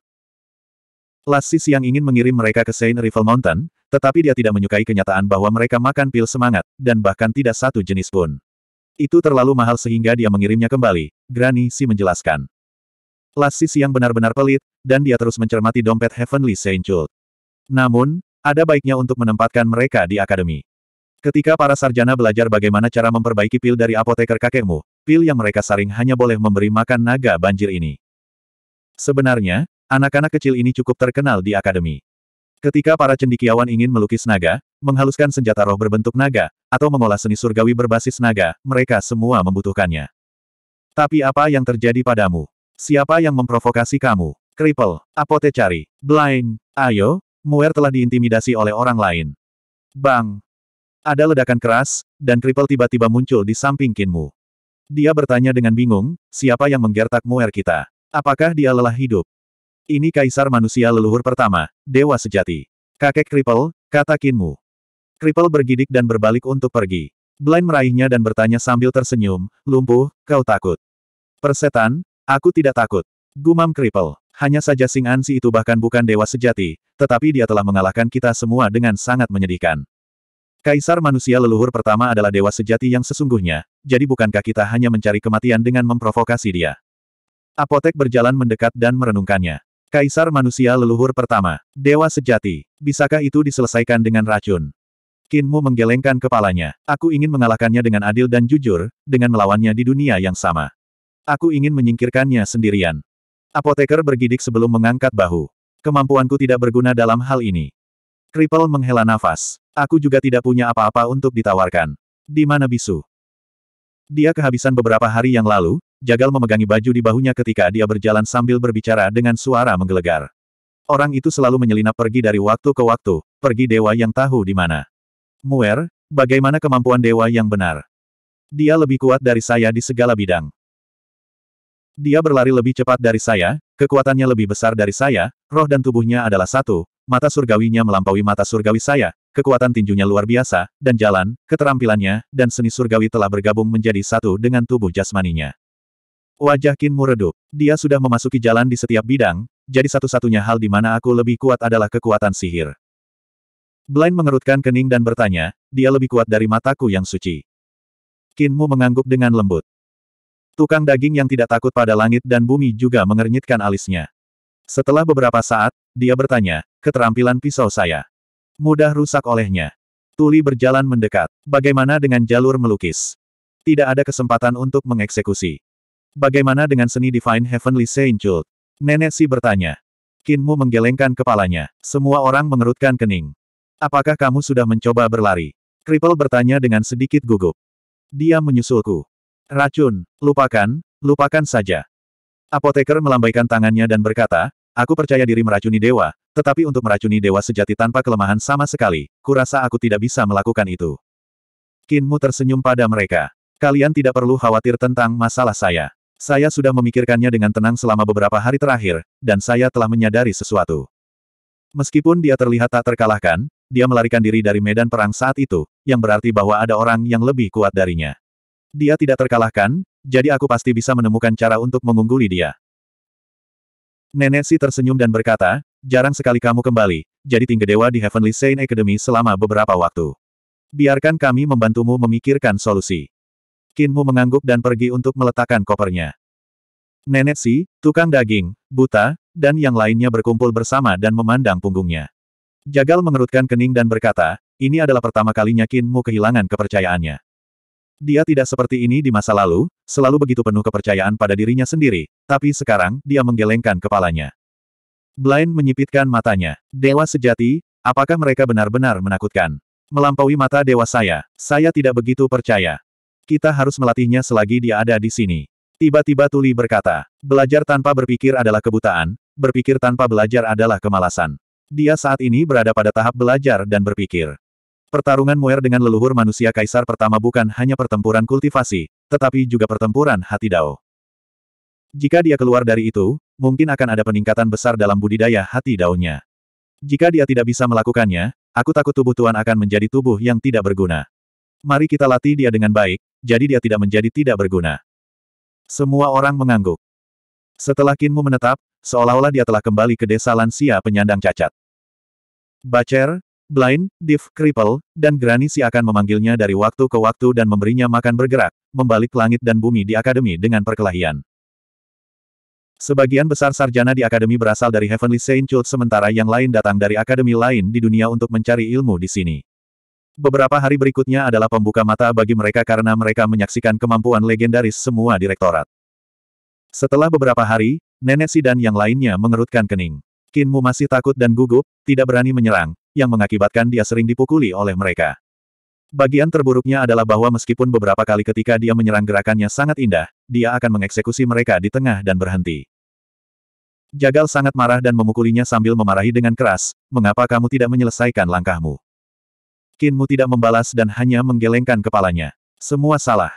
Lassis yang ingin mengirim mereka ke Saint River Mountain, tetapi dia tidak menyukai kenyataan bahwa mereka makan pil semangat, dan bahkan tidak satu jenis pun. Itu terlalu mahal sehingga dia mengirimnya kembali, Granny Si menjelaskan. Lassis yang benar-benar pelit, dan dia terus mencermati dompet Heavenly Saint Jude. Namun, ada baiknya untuk menempatkan mereka di akademi. Ketika para sarjana belajar bagaimana cara memperbaiki pil dari apoteker kakekmu, pil yang mereka saring hanya boleh memberi makan naga banjir ini. Sebenarnya, anak-anak kecil ini cukup terkenal di akademi. Ketika para cendikiawan ingin melukis naga, menghaluskan senjata roh berbentuk naga, atau mengolah seni surgawi berbasis naga, mereka semua membutuhkannya. Tapi apa yang terjadi padamu? Siapa yang memprovokasi kamu? Cripple, apotecari, blind, ayo, Muer telah diintimidasi oleh orang lain. Bang! Ada ledakan keras, dan Cripple tiba-tiba muncul di samping Kinmu. Dia bertanya dengan bingung, siapa yang menggertak Muer kita? Apakah dia lelah hidup? Ini kaisar manusia leluhur pertama, dewa sejati. Kakek Kripel, kata Kinmu. Kripel bergidik dan berbalik untuk pergi. Blind meraihnya dan bertanya sambil tersenyum, lumpuh, kau takut. Persetan, aku tidak takut. Gumam Kripel. Hanya saja Sing Ansi itu bahkan bukan dewa sejati, tetapi dia telah mengalahkan kita semua dengan sangat menyedihkan. Kaisar manusia leluhur pertama adalah dewa sejati yang sesungguhnya, jadi bukankah kita hanya mencari kematian dengan memprovokasi dia? Apotek berjalan mendekat dan merenungkannya. Kaisar manusia leluhur pertama, dewa sejati, bisakah itu diselesaikan dengan racun? Kinmu menggelengkan kepalanya. Aku ingin mengalahkannya dengan adil dan jujur, dengan melawannya di dunia yang sama. Aku ingin menyingkirkannya sendirian. Apoteker bergidik sebelum mengangkat bahu. Kemampuanku tidak berguna dalam hal ini. Kripel menghela nafas. Aku juga tidak punya apa-apa untuk ditawarkan. Di mana bisu? Dia kehabisan beberapa hari yang lalu, Jagal memegangi baju di bahunya ketika dia berjalan sambil berbicara dengan suara menggelegar. Orang itu selalu menyelinap pergi dari waktu ke waktu, pergi dewa yang tahu di mana. Muer, bagaimana kemampuan dewa yang benar? Dia lebih kuat dari saya di segala bidang. Dia berlari lebih cepat dari saya, kekuatannya lebih besar dari saya, roh dan tubuhnya adalah satu, mata surgawinya melampaui mata surgawi saya, kekuatan tinjunya luar biasa, dan jalan, keterampilannya, dan seni surgawi telah bergabung menjadi satu dengan tubuh jasmaninya. Wajah Kinmu redup. Dia sudah memasuki jalan di setiap bidang, jadi satu-satunya hal di mana aku lebih kuat adalah kekuatan sihir. Blind mengerutkan kening dan bertanya, dia lebih kuat dari mataku yang suci. Kinmu mengangguk dengan lembut. Tukang daging yang tidak takut pada langit dan bumi juga mengernyitkan alisnya. Setelah beberapa saat, dia bertanya, keterampilan pisau saya. Mudah rusak olehnya. Tuli berjalan mendekat. Bagaimana dengan jalur melukis? Tidak ada kesempatan untuk mengeksekusi. Bagaimana dengan seni Divine Heavenly Saint Jude? Nenek Si bertanya. Kinmu menggelengkan kepalanya. Semua orang mengerutkan kening. Apakah kamu sudah mencoba berlari? Cripple bertanya dengan sedikit gugup. Dia menyusulku. Racun, lupakan, lupakan saja. Apoteker melambaikan tangannya dan berkata, aku percaya diri meracuni dewa, tetapi untuk meracuni dewa sejati tanpa kelemahan sama sekali, kurasa aku tidak bisa melakukan itu. Kinmu tersenyum pada mereka. Kalian tidak perlu khawatir tentang masalah saya. Saya sudah memikirkannya dengan tenang selama beberapa hari terakhir, dan saya telah menyadari sesuatu. Meskipun dia terlihat tak terkalahkan, dia melarikan diri dari medan perang saat itu, yang berarti bahwa ada orang yang lebih kuat darinya. Dia tidak terkalahkan, jadi aku pasti bisa menemukan cara untuk mengungguli dia. Nenek Si tersenyum dan berkata, jarang sekali kamu kembali, jadi tinggal dewa di Heavenly Saint Academy selama beberapa waktu. Biarkan kami membantumu memikirkan solusi. Kinmu mengangguk dan pergi untuk meletakkan kopernya. Nenek Si, tukang daging, buta, dan yang lainnya berkumpul bersama dan memandang punggungnya. Jagal mengerutkan kening dan berkata, ini adalah pertama kalinya Kinmu kehilangan kepercayaannya. Dia tidak seperti ini di masa lalu, selalu begitu penuh kepercayaan pada dirinya sendiri, tapi sekarang, dia menggelengkan kepalanya. Blind menyipitkan matanya. Dewa sejati, apakah mereka benar-benar menakutkan? Melampaui mata dewa saya, saya tidak begitu percaya. Kita harus melatihnya selagi dia ada di sini. Tiba-tiba Tuli berkata, belajar tanpa berpikir adalah kebutaan, berpikir tanpa belajar adalah kemalasan. Dia saat ini berada pada tahap belajar dan berpikir. Pertarungan Muer dengan leluhur manusia kaisar pertama bukan hanya pertempuran kultivasi, tetapi juga pertempuran hati Dao. Jika dia keluar dari itu, mungkin akan ada peningkatan besar dalam budidaya hati daunnya. Jika dia tidak bisa melakukannya, aku takut tubuh Tuan akan menjadi tubuh yang tidak berguna. Mari kita latih dia dengan baik, jadi dia tidak menjadi tidak berguna. Semua orang mengangguk. Setelah Kinmu menetap, seolah-olah dia telah kembali ke desa lansia penyandang cacat. Bacer, Blind, Div, Cripple, dan Granny si akan memanggilnya dari waktu ke waktu dan memberinya makan bergerak, membalik langit dan bumi di akademi dengan perkelahian. Sebagian besar sarjana di akademi berasal dari Heavenly Saint Chult sementara yang lain datang dari akademi lain di dunia untuk mencari ilmu di sini. Beberapa hari berikutnya adalah pembuka mata bagi mereka karena mereka menyaksikan kemampuan legendaris semua direktorat. Setelah beberapa hari, Nenek Si dan yang lainnya mengerutkan kening. Kinmu masih takut dan gugup, tidak berani menyerang, yang mengakibatkan dia sering dipukuli oleh mereka. Bagian terburuknya adalah bahwa meskipun beberapa kali ketika dia menyerang gerakannya sangat indah, dia akan mengeksekusi mereka di tengah dan berhenti. Jagal sangat marah dan memukulinya sambil memarahi dengan keras, mengapa kamu tidak menyelesaikan langkahmu? Kinmu tidak membalas dan hanya menggelengkan kepalanya. Semua salah.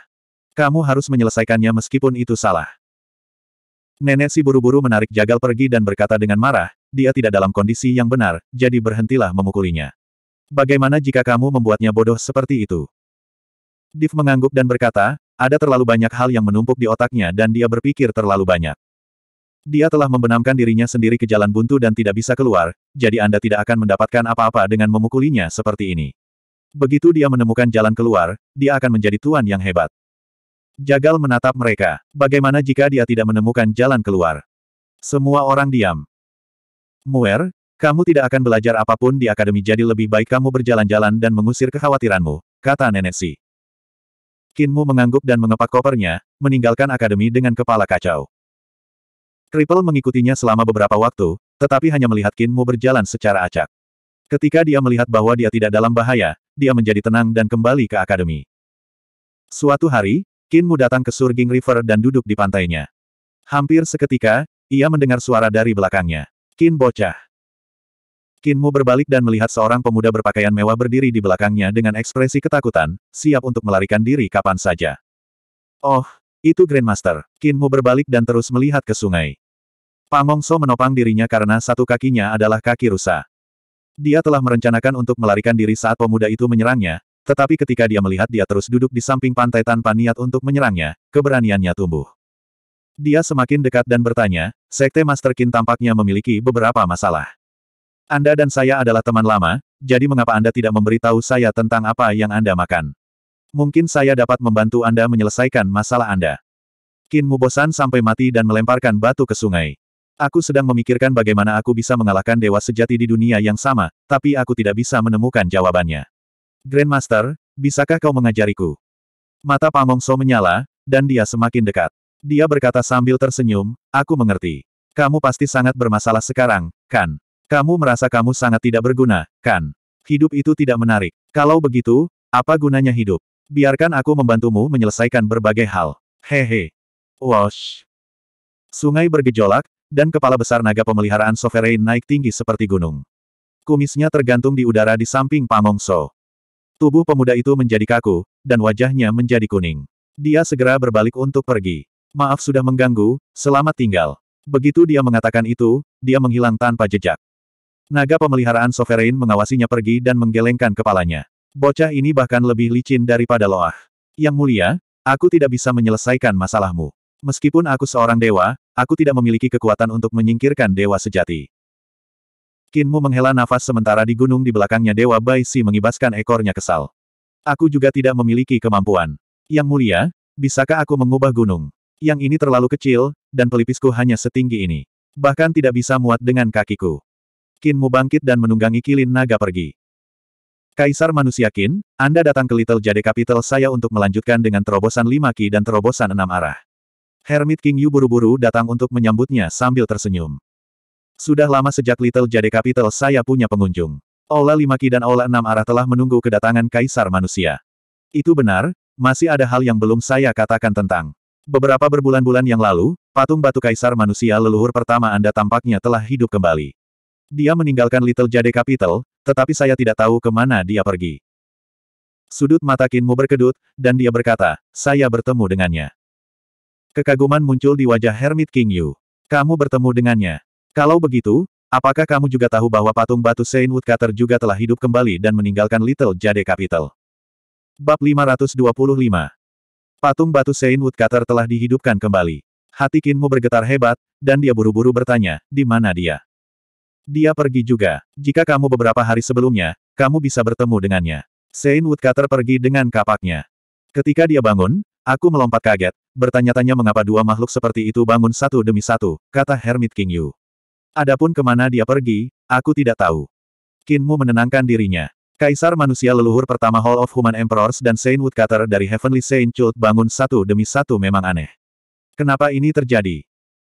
Kamu harus menyelesaikannya meskipun itu salah. Nenek si buru-buru menarik jagal pergi dan berkata dengan marah, dia tidak dalam kondisi yang benar, jadi berhentilah memukulinya. Bagaimana jika kamu membuatnya bodoh seperti itu? Div mengangguk dan berkata, ada terlalu banyak hal yang menumpuk di otaknya dan dia berpikir terlalu banyak. Dia telah membenamkan dirinya sendiri ke jalan buntu dan tidak bisa keluar, jadi Anda tidak akan mendapatkan apa-apa dengan memukulinya seperti ini. Begitu dia menemukan jalan keluar, dia akan menjadi tuan yang hebat. Jagal menatap mereka. Bagaimana jika dia tidak menemukan jalan keluar? Semua orang diam. Muer, kamu tidak akan belajar apapun di akademi jadi lebih baik kamu berjalan-jalan dan mengusir kekhawatiranmu, kata Nenek Si. Kinmu mengangguk dan mengepak kopernya, meninggalkan akademi dengan kepala kacau. Triple mengikutinya selama beberapa waktu, tetapi hanya melihat Kinmu berjalan secara acak. Ketika dia melihat bahwa dia tidak dalam bahaya, dia menjadi tenang dan kembali ke akademi. Suatu hari, Kinmu datang ke Surging River dan duduk di pantainya. Hampir seketika, ia mendengar suara dari belakangnya. Kin bocah. Kinmu berbalik dan melihat seorang pemuda berpakaian mewah berdiri di belakangnya dengan ekspresi ketakutan, siap untuk melarikan diri kapan saja. Oh, itu Grandmaster. Kinmu berbalik dan terus melihat ke sungai. Pangongso menopang dirinya karena satu kakinya adalah kaki rusa. Dia telah merencanakan untuk melarikan diri saat pemuda itu menyerangnya, tetapi ketika dia melihat dia terus duduk di samping pantai tanpa niat untuk menyerangnya, keberaniannya tumbuh. Dia semakin dekat dan bertanya, Sekte Master Qin tampaknya memiliki beberapa masalah. Anda dan saya adalah teman lama, jadi mengapa Anda tidak memberitahu saya tentang apa yang Anda makan? Mungkin saya dapat membantu Anda menyelesaikan masalah Anda. Kin Mubosan sampai mati dan melemparkan batu ke sungai. Aku sedang memikirkan bagaimana aku bisa mengalahkan dewa sejati di dunia yang sama, tapi aku tidak bisa menemukan jawabannya. Grandmaster, bisakah kau mengajariku? Mata So menyala, dan dia semakin dekat. Dia berkata sambil tersenyum, aku mengerti. Kamu pasti sangat bermasalah sekarang, kan? Kamu merasa kamu sangat tidak berguna, kan? Hidup itu tidak menarik. Kalau begitu, apa gunanya hidup? Biarkan aku membantumu menyelesaikan berbagai hal. Hehe. Wash. Sungai bergejolak, dan kepala besar naga pemeliharaan Sovereign naik tinggi seperti gunung. Kumisnya tergantung di udara di samping Pamong So. Tubuh pemuda itu menjadi kaku, dan wajahnya menjadi kuning. Dia segera berbalik untuk pergi. Maaf sudah mengganggu, selamat tinggal. Begitu dia mengatakan itu, dia menghilang tanpa jejak. Naga pemeliharaan Sovereign mengawasinya pergi dan menggelengkan kepalanya. Bocah ini bahkan lebih licin daripada Loah. Yang mulia, aku tidak bisa menyelesaikan masalahmu. Meskipun aku seorang dewa, aku tidak memiliki kekuatan untuk menyingkirkan dewa sejati. Kinmu menghela nafas sementara di gunung di belakangnya Dewa Bai Si mengibaskan ekornya kesal. Aku juga tidak memiliki kemampuan. Yang mulia, bisakah aku mengubah gunung? Yang ini terlalu kecil, dan pelipisku hanya setinggi ini. Bahkan tidak bisa muat dengan kakiku. Kinmu bangkit dan menunggangi kilin naga pergi. Kaisar manusia Kin, Anda datang ke Little Jade Capital saya untuk melanjutkan dengan terobosan lima ki dan terobosan enam arah. Hermit King Yu buru-buru datang untuk menyambutnya sambil tersenyum. Sudah lama sejak Little Jade Capital saya punya pengunjung. Ola 5 Ki dan Ola enam Arah telah menunggu kedatangan Kaisar Manusia. Itu benar, masih ada hal yang belum saya katakan tentang. Beberapa berbulan-bulan yang lalu, patung batu Kaisar Manusia leluhur pertama Anda tampaknya telah hidup kembali. Dia meninggalkan Little Jade Capital, tetapi saya tidak tahu kemana dia pergi. Sudut mata Kinmu berkedut, dan dia berkata, saya bertemu dengannya. Kekaguman muncul di wajah Hermit King Yu. Kamu bertemu dengannya. Kalau begitu, apakah kamu juga tahu bahwa patung batu Saint Woodcutter juga telah hidup kembali dan meninggalkan Little Jade Capital? Bab 525 Patung batu Saint Woodcutter telah dihidupkan kembali. Hati Kinmu bergetar hebat, dan dia buru-buru bertanya, di mana dia? Dia pergi juga. Jika kamu beberapa hari sebelumnya, kamu bisa bertemu dengannya. Saint Woodcutter pergi dengan kapaknya. Ketika dia bangun, aku melompat kaget, bertanya-tanya mengapa dua makhluk seperti itu bangun satu demi satu, kata Hermit King Yu. Adapun kemana dia pergi, aku tidak tahu. Kinmu menenangkan dirinya. Kaisar manusia leluhur pertama Hall of Human Emperors dan Saint Woodcutter dari Heavenly Saint Cult bangun satu demi satu memang aneh. Kenapa ini terjadi?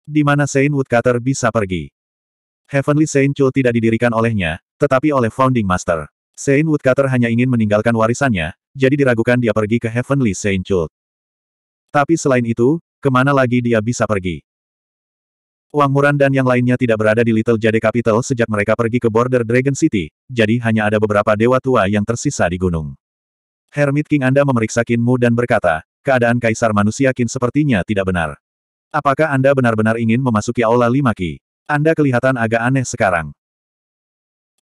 Di mana Saint Woodcutter bisa pergi? Heavenly Saint Cult tidak didirikan olehnya, tetapi oleh Founding Master. Saint Woodcutter hanya ingin meninggalkan warisannya, jadi diragukan dia pergi ke Heavenly Saint Cult. Tapi selain itu, kemana lagi dia bisa pergi? Wang Muran dan yang lainnya tidak berada di Little Jade Capital sejak mereka pergi ke border Dragon City, jadi hanya ada beberapa dewa tua yang tersisa di gunung. Hermit King Anda memeriksa kinmu dan berkata, keadaan Kaisar Manusia Kin sepertinya tidak benar. Apakah Anda benar-benar ingin memasuki Aula Lima Ki? Anda kelihatan agak aneh sekarang.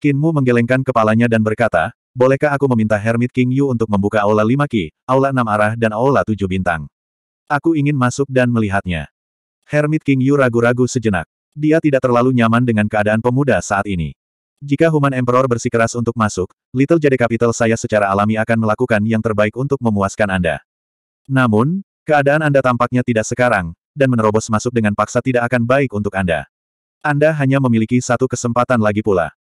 Kinmu menggelengkan kepalanya dan berkata, Bolehkah aku meminta Hermit King Yu untuk membuka Aula Lima Ki, Aula Enam Arah dan Aula Tujuh Bintang? Aku ingin masuk dan melihatnya. Hermit King Yu ragu-ragu sejenak. Dia tidak terlalu nyaman dengan keadaan pemuda saat ini. Jika Human Emperor bersikeras untuk masuk, Little Jade Capital saya secara alami akan melakukan yang terbaik untuk memuaskan Anda. Namun, keadaan Anda tampaknya tidak sekarang, dan menerobos masuk dengan paksa tidak akan baik untuk Anda. Anda hanya memiliki satu kesempatan lagi pula.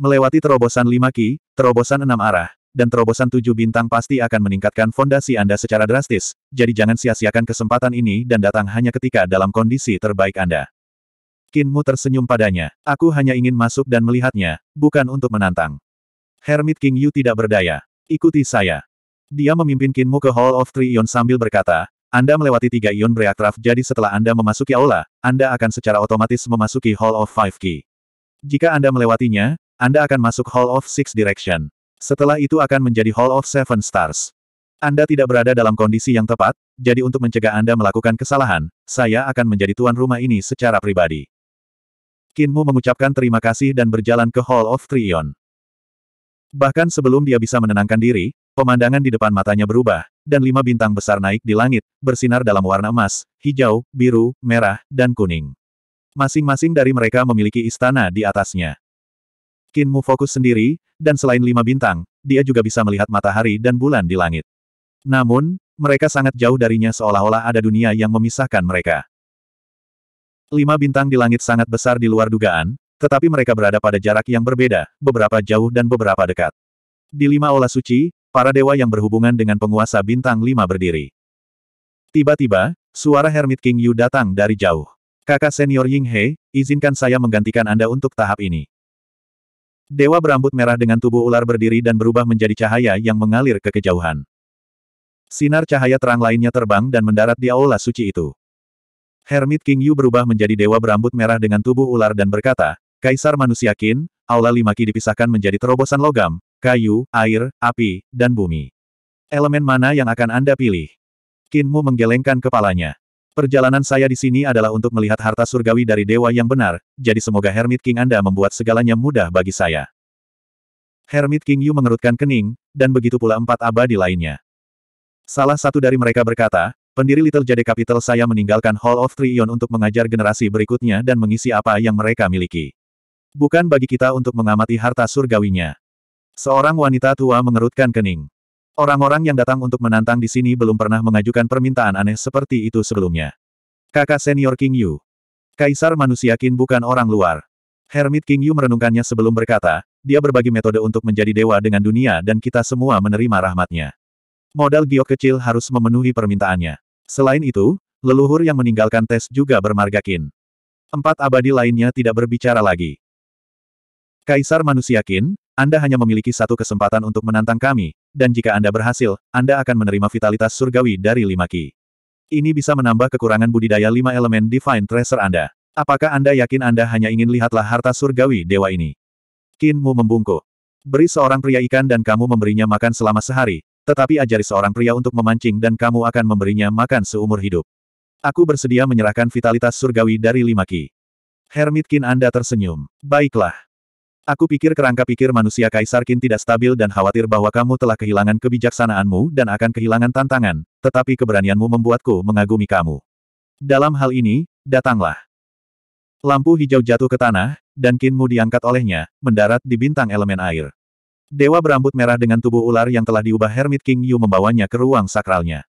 Melewati terobosan lima ki, terobosan enam arah, dan terobosan tujuh bintang pasti akan meningkatkan fondasi Anda secara drastis, jadi jangan sia-siakan kesempatan ini dan datang hanya ketika dalam kondisi terbaik Anda. Kinmu tersenyum padanya. Aku hanya ingin masuk dan melihatnya, bukan untuk menantang. Hermit King Yu tidak berdaya. Ikuti saya. Dia memimpin Kinmu ke Hall of Three Ion sambil berkata, Anda melewati tiga ion bereaktraf jadi setelah Anda memasuki aula, Anda akan secara otomatis memasuki Hall of Five Key. Jika Anda melewatinya, Anda akan masuk Hall of Six Direction. Setelah itu akan menjadi Hall of Seven Stars. Anda tidak berada dalam kondisi yang tepat, jadi untuk mencegah Anda melakukan kesalahan, saya akan menjadi tuan rumah ini secara pribadi. Kinmu mengucapkan terima kasih dan berjalan ke Hall of Trion. Bahkan sebelum dia bisa menenangkan diri, pemandangan di depan matanya berubah, dan lima bintang besar naik di langit, bersinar dalam warna emas, hijau, biru, merah, dan kuning. Masing-masing dari mereka memiliki istana di atasnya. Kinmu fokus sendiri, dan selain lima bintang, dia juga bisa melihat matahari dan bulan di langit. Namun, mereka sangat jauh darinya seolah-olah ada dunia yang memisahkan mereka. Lima bintang di langit sangat besar di luar dugaan, tetapi mereka berada pada jarak yang berbeda, beberapa jauh dan beberapa dekat. Di lima aula suci, para dewa yang berhubungan dengan penguasa bintang lima berdiri. Tiba-tiba, suara Hermit King Yu datang dari jauh. Kakak senior Ying He, izinkan saya menggantikan Anda untuk tahap ini. Dewa berambut merah dengan tubuh ular berdiri dan berubah menjadi cahaya yang mengalir ke kejauhan. Sinar cahaya terang lainnya terbang dan mendarat di aula suci itu. Hermit King Yu berubah menjadi dewa berambut merah dengan tubuh ular dan berkata, Kaisar manusia Qin, aula lima Ki dipisahkan menjadi terobosan logam, kayu, air, api, dan bumi. Elemen mana yang akan Anda pilih? Kinmu menggelengkan kepalanya. Perjalanan saya di sini adalah untuk melihat harta surgawi dari dewa yang benar, jadi semoga Hermit King Anda membuat segalanya mudah bagi saya. Hermit King Yu mengerutkan kening, dan begitu pula empat abadi lainnya. Salah satu dari mereka berkata, pendiri Little Jade Capital saya meninggalkan Hall of Trion untuk mengajar generasi berikutnya dan mengisi apa yang mereka miliki. Bukan bagi kita untuk mengamati harta surgawinya. Seorang wanita tua mengerutkan kening. Orang-orang yang datang untuk menantang di sini belum pernah mengajukan permintaan aneh seperti itu sebelumnya. Kakak senior King Yu. Kaisar manusia Qin bukan orang luar. Hermit King Yu merenungkannya sebelum berkata, dia berbagi metode untuk menjadi dewa dengan dunia dan kita semua menerima rahmatnya. Modal giok kecil harus memenuhi permintaannya. Selain itu, leluhur yang meninggalkan tes juga bermarga Qin. Empat abadi lainnya tidak berbicara lagi. Kaisar manusia Qin, anda hanya memiliki satu kesempatan untuk menantang kami, dan jika Anda berhasil, Anda akan menerima vitalitas surgawi dari lima ki. Ini bisa menambah kekurangan budidaya lima elemen Divine Treasure Anda. Apakah Anda yakin Anda hanya ingin lihatlah harta surgawi dewa ini? Kinmu membungkuk. Beri seorang pria ikan dan kamu memberinya makan selama sehari, tetapi ajari seorang pria untuk memancing dan kamu akan memberinya makan seumur hidup. Aku bersedia menyerahkan vitalitas surgawi dari lima ki. Hermitkin Anda tersenyum. Baiklah. Aku pikir kerangka pikir manusia Kaisar Qin tidak stabil dan khawatir bahwa kamu telah kehilangan kebijaksanaanmu dan akan kehilangan tantangan, tetapi keberanianmu membuatku mengagumi kamu. Dalam hal ini, datanglah. Lampu hijau jatuh ke tanah, dan Kinmu diangkat olehnya, mendarat di bintang elemen air. Dewa berambut merah dengan tubuh ular yang telah diubah Hermit King Yu membawanya ke ruang sakralnya.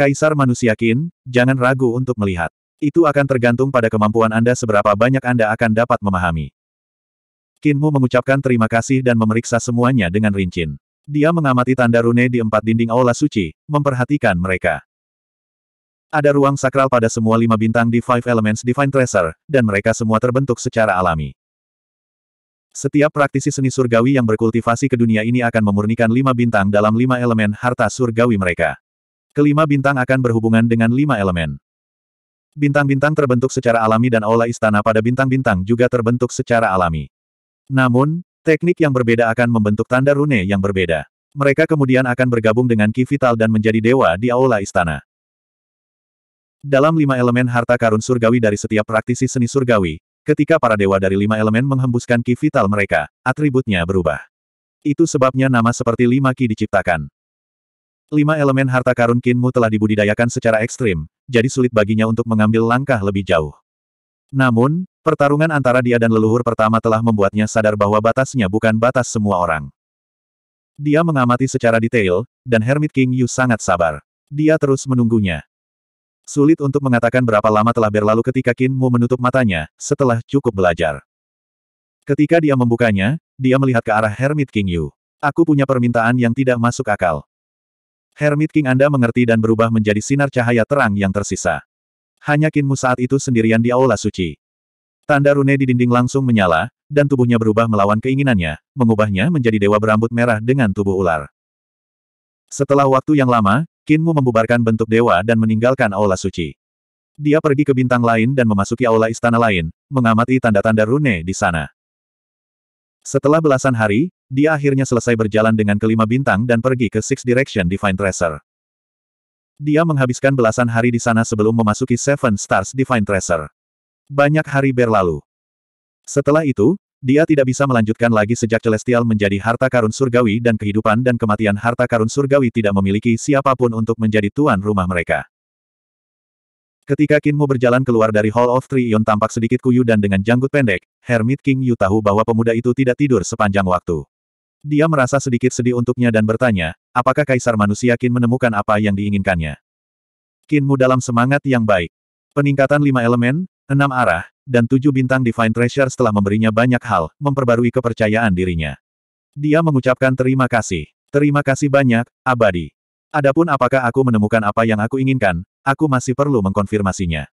Kaisar manusia Qin, jangan ragu untuk melihat. Itu akan tergantung pada kemampuan Anda seberapa banyak Anda akan dapat memahami. Kinmu mengucapkan terima kasih dan memeriksa semuanya dengan rincin. Dia mengamati tanda rune di empat dinding aula suci, memperhatikan mereka. Ada ruang sakral pada semua lima bintang di Five Elements Divine Treasure, dan mereka semua terbentuk secara alami. Setiap praktisi seni surgawi yang berkultivasi ke dunia ini akan memurnikan lima bintang dalam lima elemen harta surgawi mereka. Kelima bintang akan berhubungan dengan lima elemen. Bintang-bintang terbentuk secara alami dan aula istana pada bintang-bintang juga terbentuk secara alami. Namun, teknik yang berbeda akan membentuk tanda rune yang berbeda. Mereka kemudian akan bergabung dengan Ki Vital dan menjadi dewa di aula istana. Dalam lima elemen harta karun surgawi dari setiap praktisi seni surgawi, ketika para dewa dari lima elemen menghembuskan Ki Vital mereka, atributnya berubah. Itu sebabnya nama seperti lima Ki diciptakan. Lima elemen harta karun Kinmu telah dibudidayakan secara ekstrim, jadi sulit baginya untuk mengambil langkah lebih jauh. Namun, Pertarungan antara dia dan leluhur pertama telah membuatnya sadar bahwa batasnya bukan batas semua orang. Dia mengamati secara detail, dan Hermit King Yu sangat sabar. Dia terus menunggunya. Sulit untuk mengatakan berapa lama telah berlalu ketika Qin Mu menutup matanya, setelah cukup belajar. Ketika dia membukanya, dia melihat ke arah Hermit King Yu. Aku punya permintaan yang tidak masuk akal. Hermit King Anda mengerti dan berubah menjadi sinar cahaya terang yang tersisa. Hanya Qin Mu saat itu sendirian di Aula Suci. Tanda rune di dinding langsung menyala, dan tubuhnya berubah melawan keinginannya, mengubahnya menjadi dewa berambut merah dengan tubuh ular. Setelah waktu yang lama, Kinmu membubarkan bentuk dewa dan meninggalkan aula suci. Dia pergi ke bintang lain dan memasuki aula istana lain, mengamati tanda-tanda rune di sana. Setelah belasan hari, dia akhirnya selesai berjalan dengan kelima bintang dan pergi ke Six Direction Divine Tracer. Dia menghabiskan belasan hari di sana sebelum memasuki Seven Stars Divine Tracer. Banyak hari berlalu. Setelah itu, dia tidak bisa melanjutkan lagi sejak Celestial menjadi harta karun surgawi dan kehidupan dan kematian harta karun surgawi tidak memiliki siapapun untuk menjadi tuan rumah mereka. Ketika Kinmu berjalan keluar dari Hall of Three Ion tampak sedikit kuyu dan dengan janggut pendek, Hermit King Yu tahu bahwa pemuda itu tidak tidur sepanjang waktu. Dia merasa sedikit sedih untuknya dan bertanya, apakah Kaisar Manusia Kin menemukan apa yang diinginkannya? Kinmu dalam semangat yang baik. Peningkatan lima elemen, enam arah, dan tujuh bintang Divine Treasure setelah memberinya banyak hal, memperbarui kepercayaan dirinya. Dia mengucapkan terima kasih. Terima kasih banyak, abadi. Adapun apakah aku menemukan apa yang aku inginkan, aku masih perlu mengkonfirmasinya.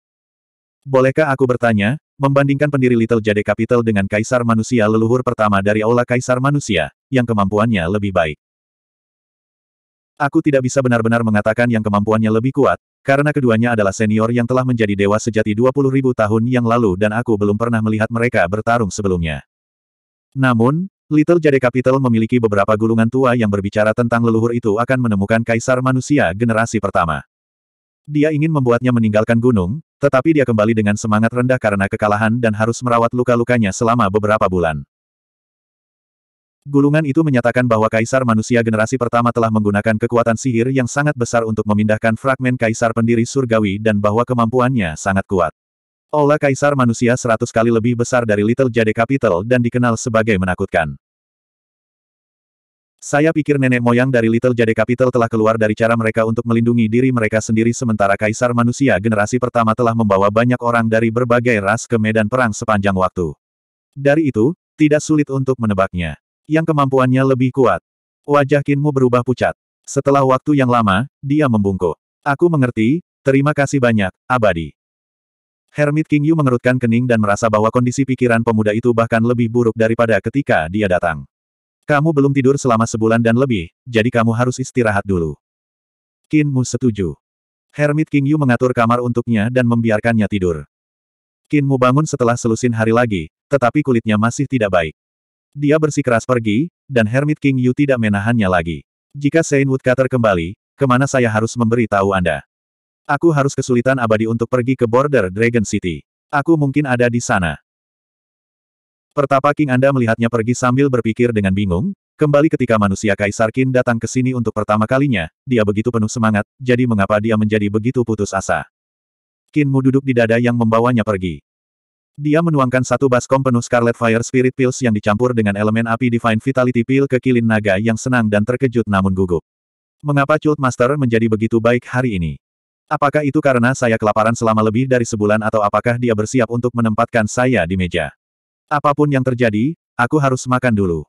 Bolehkah aku bertanya, membandingkan pendiri Little Jade Capital dengan kaisar manusia leluhur pertama dari aula kaisar manusia, yang kemampuannya lebih baik? Aku tidak bisa benar-benar mengatakan yang kemampuannya lebih kuat, karena keduanya adalah senior yang telah menjadi dewa sejati 20.000 tahun yang lalu dan aku belum pernah melihat mereka bertarung sebelumnya. Namun, Little Jade Capital memiliki beberapa gulungan tua yang berbicara tentang leluhur itu akan menemukan kaisar manusia generasi pertama. Dia ingin membuatnya meninggalkan gunung, tetapi dia kembali dengan semangat rendah karena kekalahan dan harus merawat luka-lukanya selama beberapa bulan. Gulungan itu menyatakan bahwa Kaisar manusia generasi pertama telah menggunakan kekuatan sihir yang sangat besar untuk memindahkan fragmen Kaisar pendiri surgawi dan bahwa kemampuannya sangat kuat. Ola Kaisar manusia seratus kali lebih besar dari Little Jade Capital dan dikenal sebagai menakutkan. Saya pikir nenek moyang dari Little Jade Capital telah keluar dari cara mereka untuk melindungi diri mereka sendiri sementara Kaisar manusia generasi pertama telah membawa banyak orang dari berbagai ras ke medan perang sepanjang waktu. Dari itu, tidak sulit untuk menebaknya yang kemampuannya lebih kuat. Wajah Kinmu berubah pucat. Setelah waktu yang lama, dia membungkuk. Aku mengerti, terima kasih banyak, abadi. Hermit King Yu mengerutkan kening dan merasa bahwa kondisi pikiran pemuda itu bahkan lebih buruk daripada ketika dia datang. Kamu belum tidur selama sebulan dan lebih, jadi kamu harus istirahat dulu. Kinmu setuju. Hermit King Yu mengatur kamar untuknya dan membiarkannya tidur. Kinmu bangun setelah selusin hari lagi, tetapi kulitnya masih tidak baik. Dia bersikeras pergi, dan Hermit King Yu tidak menahannya lagi. Jika Saint Woodcutter kembali, kemana saya harus memberi tahu Anda? Aku harus kesulitan abadi untuk pergi ke border Dragon City. Aku mungkin ada di sana. Pertapa King Anda melihatnya pergi sambil berpikir dengan bingung, kembali ketika manusia Kaisar Qin datang ke sini untuk pertama kalinya, dia begitu penuh semangat, jadi mengapa dia menjadi begitu putus asa? Kinmu duduk di dada yang membawanya pergi. Dia menuangkan satu baskom penuh Scarlet Fire Spirit Pills yang dicampur dengan elemen api Divine Vitality Pill ke kilin naga yang senang dan terkejut namun gugup. Mengapa Chult Master menjadi begitu baik hari ini? Apakah itu karena saya kelaparan selama lebih dari sebulan atau apakah dia bersiap untuk menempatkan saya di meja? Apapun yang terjadi, aku harus makan dulu.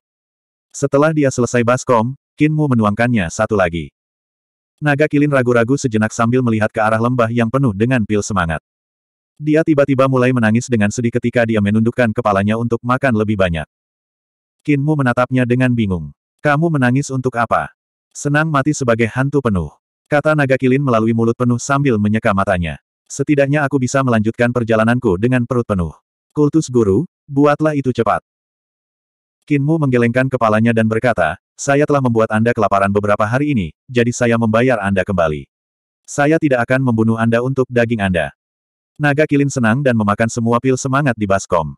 Setelah dia selesai baskom, Kinmu menuangkannya satu lagi. Naga kilin ragu-ragu sejenak sambil melihat ke arah lembah yang penuh dengan pil semangat. Dia tiba-tiba mulai menangis dengan sedih ketika dia menundukkan kepalanya untuk makan lebih banyak. Kinmu menatapnya dengan bingung. Kamu menangis untuk apa? Senang mati sebagai hantu penuh. Kata naga kilin melalui mulut penuh sambil menyeka matanya. Setidaknya aku bisa melanjutkan perjalananku dengan perut penuh. Kultus guru, buatlah itu cepat. Kinmu menggelengkan kepalanya dan berkata, saya telah membuat Anda kelaparan beberapa hari ini, jadi saya membayar Anda kembali. Saya tidak akan membunuh Anda untuk daging Anda. Naga Kilin senang dan memakan semua pil semangat di Baskom.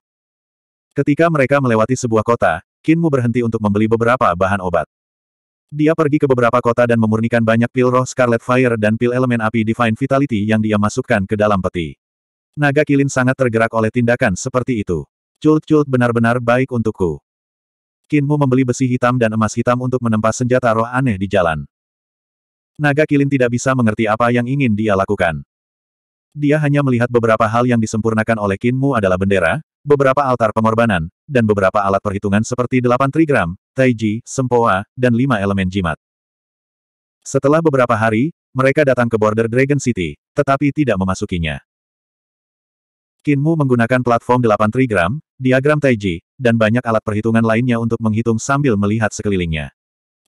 Ketika mereka melewati sebuah kota, Kinmu berhenti untuk membeli beberapa bahan obat. Dia pergi ke beberapa kota dan memurnikan banyak pil roh Scarlet Fire dan pil elemen api Divine Vitality yang dia masukkan ke dalam peti. Naga Kilin sangat tergerak oleh tindakan seperti itu. Cult-cult benar-benar baik untukku. Kinmu membeli besi hitam dan emas hitam untuk menempa senjata roh aneh di jalan. Naga Kilin tidak bisa mengerti apa yang ingin dia lakukan. Dia hanya melihat beberapa hal yang disempurnakan oleh Kinmu adalah bendera, beberapa altar pengorbanan, dan beberapa alat perhitungan seperti delapan trigram, taiji, sempoa, dan lima elemen jimat. Setelah beberapa hari, mereka datang ke border Dragon City, tetapi tidak memasukinya. Kinmu menggunakan platform delapan trigram, diagram taiji, dan banyak alat perhitungan lainnya untuk menghitung sambil melihat sekelilingnya.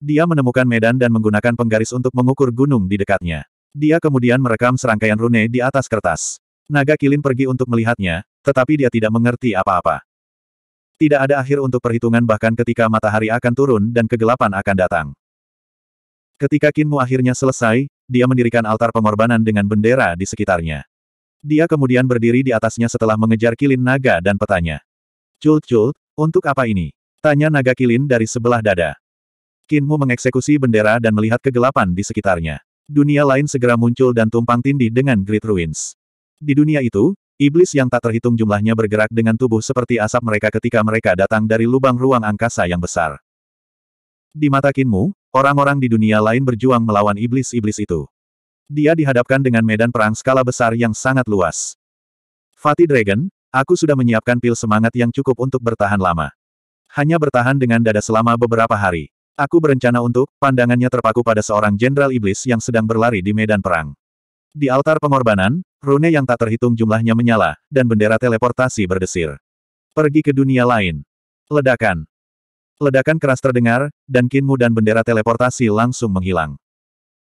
Dia menemukan medan dan menggunakan penggaris untuk mengukur gunung di dekatnya. Dia kemudian merekam serangkaian rune di atas kertas. Naga Kilin pergi untuk melihatnya, tetapi dia tidak mengerti apa-apa. Tidak ada akhir untuk perhitungan bahkan ketika matahari akan turun dan kegelapan akan datang. Ketika Kinmu akhirnya selesai, dia mendirikan altar pengorbanan dengan bendera di sekitarnya. Dia kemudian berdiri di atasnya setelah mengejar kilin naga dan petanya. Cult-cult, untuk apa ini? Tanya naga kilin dari sebelah dada. Kinmu mengeksekusi bendera dan melihat kegelapan di sekitarnya. Dunia lain segera muncul dan tumpang tindih dengan Great Ruins. Di dunia itu, iblis yang tak terhitung jumlahnya bergerak dengan tubuh seperti asap mereka ketika mereka datang dari lubang ruang angkasa yang besar. Di mata Kinmu, orang-orang di dunia lain berjuang melawan iblis-iblis itu. Dia dihadapkan dengan medan perang skala besar yang sangat luas. Fatih Dragon, aku sudah menyiapkan pil semangat yang cukup untuk bertahan lama. Hanya bertahan dengan dada selama beberapa hari. Aku berencana untuk, pandangannya terpaku pada seorang jenderal iblis yang sedang berlari di medan perang. Di altar pengorbanan, rune yang tak terhitung jumlahnya menyala, dan bendera teleportasi berdesir. Pergi ke dunia lain. Ledakan. Ledakan keras terdengar, dan kinmu dan bendera teleportasi langsung menghilang.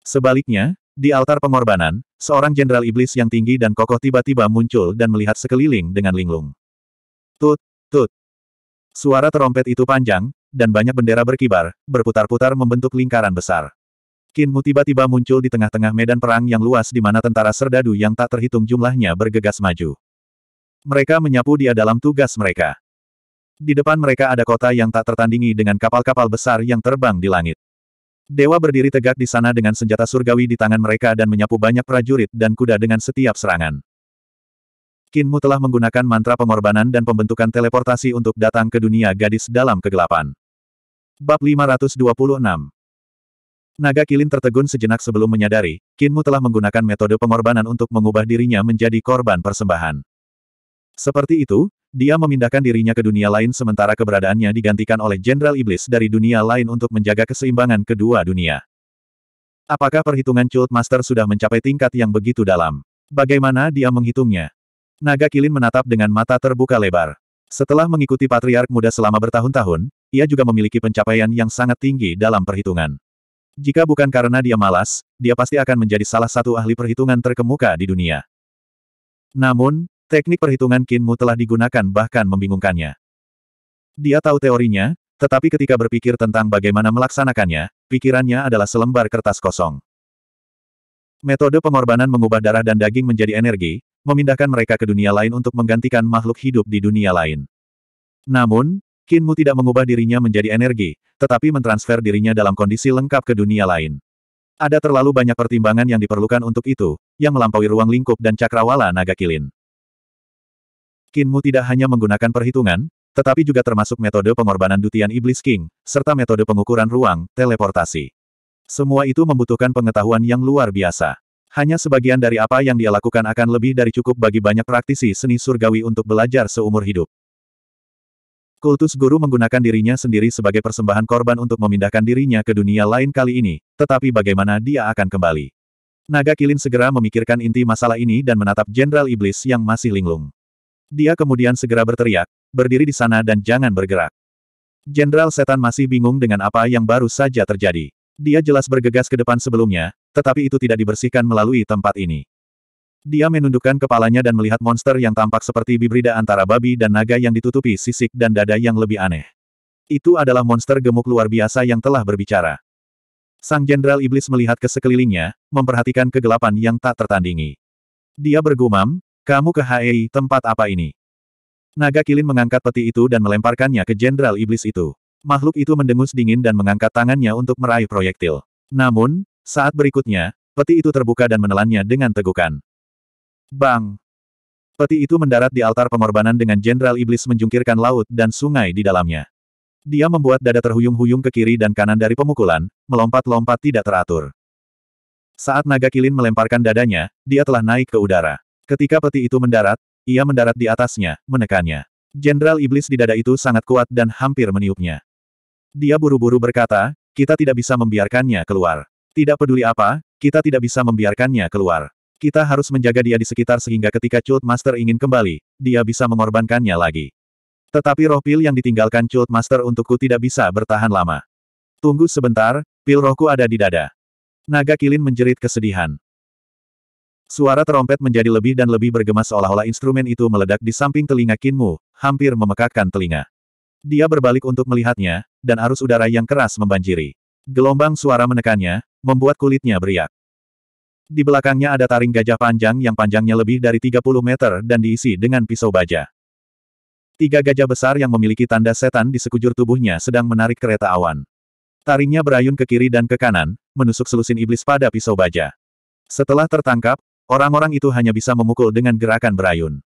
Sebaliknya, di altar pengorbanan, seorang jenderal iblis yang tinggi dan kokoh tiba-tiba muncul dan melihat sekeliling dengan linglung. Tut, tut. Suara terompet itu panjang, dan banyak bendera berkibar, berputar-putar membentuk lingkaran besar. Mu tiba-tiba muncul di tengah-tengah medan perang yang luas di mana tentara serdadu yang tak terhitung jumlahnya bergegas maju. Mereka menyapu dia dalam tugas mereka. Di depan mereka ada kota yang tak tertandingi dengan kapal-kapal besar yang terbang di langit. Dewa berdiri tegak di sana dengan senjata surgawi di tangan mereka dan menyapu banyak prajurit dan kuda dengan setiap serangan. Kinmu telah menggunakan mantra pengorbanan dan pembentukan teleportasi untuk datang ke dunia gadis dalam kegelapan. Bab 526 Naga Kilin tertegun sejenak sebelum menyadari, Kinmu telah menggunakan metode pengorbanan untuk mengubah dirinya menjadi korban persembahan. Seperti itu, dia memindahkan dirinya ke dunia lain sementara keberadaannya digantikan oleh Jenderal Iblis dari dunia lain untuk menjaga keseimbangan kedua dunia. Apakah perhitungan Cult Master sudah mencapai tingkat yang begitu dalam? Bagaimana dia menghitungnya? Naga Kilin menatap dengan mata terbuka lebar. Setelah mengikuti patriark muda selama bertahun-tahun, ia juga memiliki pencapaian yang sangat tinggi dalam perhitungan. Jika bukan karena dia malas, dia pasti akan menjadi salah satu ahli perhitungan terkemuka di dunia. Namun, teknik perhitungan Kinmu telah digunakan bahkan membingungkannya. Dia tahu teorinya, tetapi ketika berpikir tentang bagaimana melaksanakannya, pikirannya adalah selembar kertas kosong. Metode pengorbanan mengubah darah dan daging menjadi energi, memindahkan mereka ke dunia lain untuk menggantikan makhluk hidup di dunia lain. Namun, Kinmu tidak mengubah dirinya menjadi energi, tetapi mentransfer dirinya dalam kondisi lengkap ke dunia lain. Ada terlalu banyak pertimbangan yang diperlukan untuk itu, yang melampaui ruang lingkup dan cakrawala naga kilin. Kinmu tidak hanya menggunakan perhitungan, tetapi juga termasuk metode pengorbanan dutian Iblis King, serta metode pengukuran ruang, teleportasi. Semua itu membutuhkan pengetahuan yang luar biasa. Hanya sebagian dari apa yang dia lakukan akan lebih dari cukup bagi banyak praktisi seni surgawi untuk belajar seumur hidup. Kultus guru menggunakan dirinya sendiri sebagai persembahan korban untuk memindahkan dirinya ke dunia lain kali ini, tetapi bagaimana dia akan kembali? Naga Kilin segera memikirkan inti masalah ini dan menatap Jenderal Iblis yang masih linglung. Dia kemudian segera berteriak, berdiri di sana dan jangan bergerak. Jenderal Setan masih bingung dengan apa yang baru saja terjadi. Dia jelas bergegas ke depan sebelumnya, tetapi itu tidak dibersihkan melalui tempat ini. Dia menundukkan kepalanya dan melihat monster yang tampak seperti bibrida antara babi dan naga yang ditutupi sisik dan dada yang lebih aneh. Itu adalah monster gemuk luar biasa yang telah berbicara. Sang Jenderal Iblis melihat ke sekelilingnya, memperhatikan kegelapan yang tak tertandingi. Dia bergumam, kamu ke HEI tempat apa ini? Naga Kilin mengangkat peti itu dan melemparkannya ke Jenderal Iblis itu. Makhluk itu mendengus dingin dan mengangkat tangannya untuk meraih proyektil. Namun, saat berikutnya, peti itu terbuka dan menelannya dengan tegukan. Bang! Peti itu mendarat di altar pengorbanan dengan Jenderal Iblis menjungkirkan laut dan sungai di dalamnya. Dia membuat dada terhuyung-huyung ke kiri dan kanan dari pemukulan, melompat-lompat tidak teratur. Saat naga kilin melemparkan dadanya, dia telah naik ke udara. Ketika peti itu mendarat, ia mendarat di atasnya, menekannya. Jenderal Iblis di dada itu sangat kuat dan hampir meniupnya. Dia buru-buru berkata, kita tidak bisa membiarkannya keluar. Tidak peduli apa, kita tidak bisa membiarkannya keluar. Kita harus menjaga dia di sekitar sehingga ketika Cult Master ingin kembali, dia bisa mengorbankannya lagi. Tetapi roh pil yang ditinggalkan Cult Master untukku tidak bisa bertahan lama. Tunggu sebentar, pil rohku ada di dada. Naga Kilin menjerit kesedihan. Suara terompet menjadi lebih dan lebih bergema seolah-olah instrumen itu meledak di samping telinga Kinmu, hampir memekakkan telinga. Dia berbalik untuk melihatnya, dan arus udara yang keras membanjiri. Gelombang suara menekannya, membuat kulitnya beriak. Di belakangnya ada taring gajah panjang yang panjangnya lebih dari 30 meter dan diisi dengan pisau baja. Tiga gajah besar yang memiliki tanda setan di sekujur tubuhnya sedang menarik kereta awan. Taringnya berayun ke kiri dan ke kanan, menusuk selusin iblis pada pisau baja. Setelah tertangkap, orang-orang itu hanya bisa memukul dengan gerakan berayun.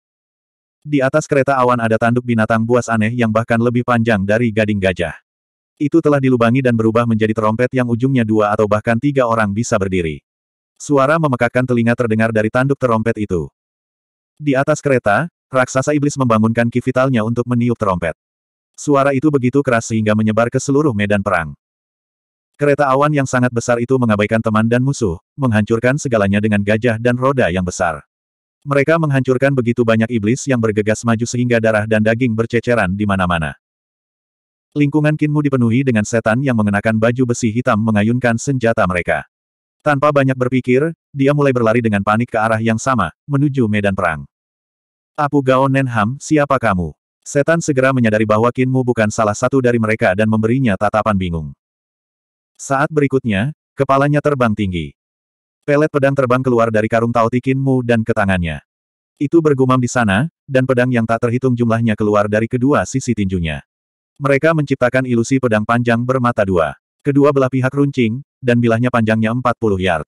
Di atas kereta awan ada tanduk binatang buas aneh yang bahkan lebih panjang dari gading gajah. Itu telah dilubangi dan berubah menjadi terompet yang ujungnya dua atau bahkan tiga orang bisa berdiri. Suara memekakkan telinga terdengar dari tanduk terompet itu. Di atas kereta, raksasa iblis membangunkan kivitalnya untuk meniup terompet. Suara itu begitu keras sehingga menyebar ke seluruh medan perang. Kereta awan yang sangat besar itu mengabaikan teman dan musuh, menghancurkan segalanya dengan gajah dan roda yang besar. Mereka menghancurkan begitu banyak iblis yang bergegas maju sehingga darah dan daging berceceran di mana-mana. Lingkungan Kinmu dipenuhi dengan setan yang mengenakan baju besi hitam mengayunkan senjata mereka. Tanpa banyak berpikir, dia mulai berlari dengan panik ke arah yang sama, menuju medan perang. Apu Gao Nenham, siapa kamu? Setan segera menyadari bahwa Kinmu bukan salah satu dari mereka dan memberinya tatapan bingung. Saat berikutnya, kepalanya terbang tinggi. Pelet pedang terbang keluar dari karung tauti Kinmu dan ke tangannya. Itu bergumam di sana, dan pedang yang tak terhitung jumlahnya keluar dari kedua sisi tinjunya. Mereka menciptakan ilusi pedang panjang bermata dua. Kedua belah pihak runcing, dan bilahnya panjangnya 40 yard.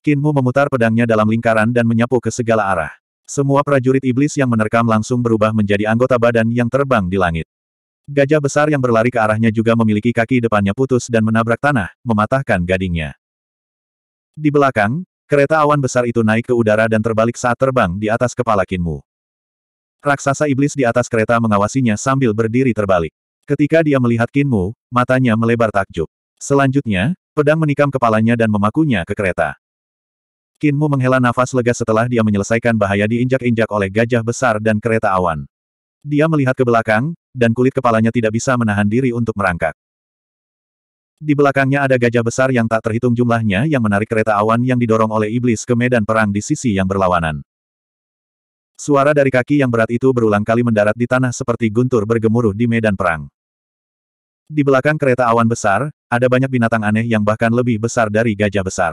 Kinmu memutar pedangnya dalam lingkaran dan menyapu ke segala arah. Semua prajurit iblis yang menerkam langsung berubah menjadi anggota badan yang terbang di langit. Gajah besar yang berlari ke arahnya juga memiliki kaki depannya putus dan menabrak tanah, mematahkan gadingnya. Di belakang, kereta awan besar itu naik ke udara dan terbalik saat terbang di atas kepala Kinmu. Raksasa iblis di atas kereta mengawasinya sambil berdiri terbalik. Ketika dia melihat Kinmu, matanya melebar takjub. Selanjutnya, pedang menikam kepalanya dan memakunya ke kereta. Kinmu menghela nafas lega setelah dia menyelesaikan bahaya diinjak-injak oleh gajah besar dan kereta awan. Dia melihat ke belakang, dan kulit kepalanya tidak bisa menahan diri untuk merangkak. Di belakangnya ada gajah besar yang tak terhitung jumlahnya yang menarik kereta awan yang didorong oleh iblis ke medan perang di sisi yang berlawanan. Suara dari kaki yang berat itu berulang kali mendarat di tanah seperti guntur bergemuruh di medan perang. Di belakang kereta awan besar, ada banyak binatang aneh yang bahkan lebih besar dari gajah besar.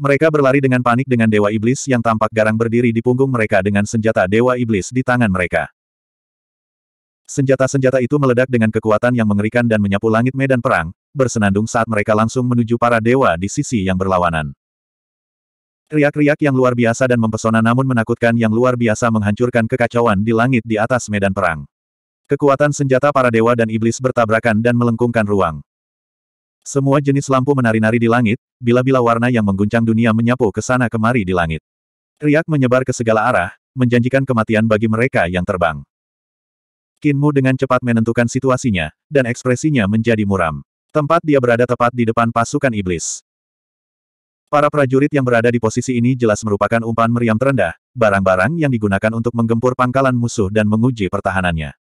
Mereka berlari dengan panik dengan Dewa Iblis yang tampak garang berdiri di punggung mereka dengan senjata Dewa Iblis di tangan mereka. Senjata-senjata itu meledak dengan kekuatan yang mengerikan dan menyapu langit medan perang, bersenandung saat mereka langsung menuju para dewa di sisi yang berlawanan. Riak-riak yang luar biasa dan mempesona namun menakutkan yang luar biasa menghancurkan kekacauan di langit di atas medan perang. Kekuatan senjata para dewa dan iblis bertabrakan dan melengkungkan ruang. Semua jenis lampu menari-nari di langit, bila-bila warna yang mengguncang dunia menyapu ke sana kemari di langit. Riak menyebar ke segala arah, menjanjikan kematian bagi mereka yang terbang. Kinmu dengan cepat menentukan situasinya, dan ekspresinya menjadi muram. Tempat dia berada tepat di depan pasukan iblis. Para prajurit yang berada di posisi ini jelas merupakan umpan meriam terendah, barang-barang yang digunakan untuk menggempur pangkalan musuh dan menguji pertahanannya.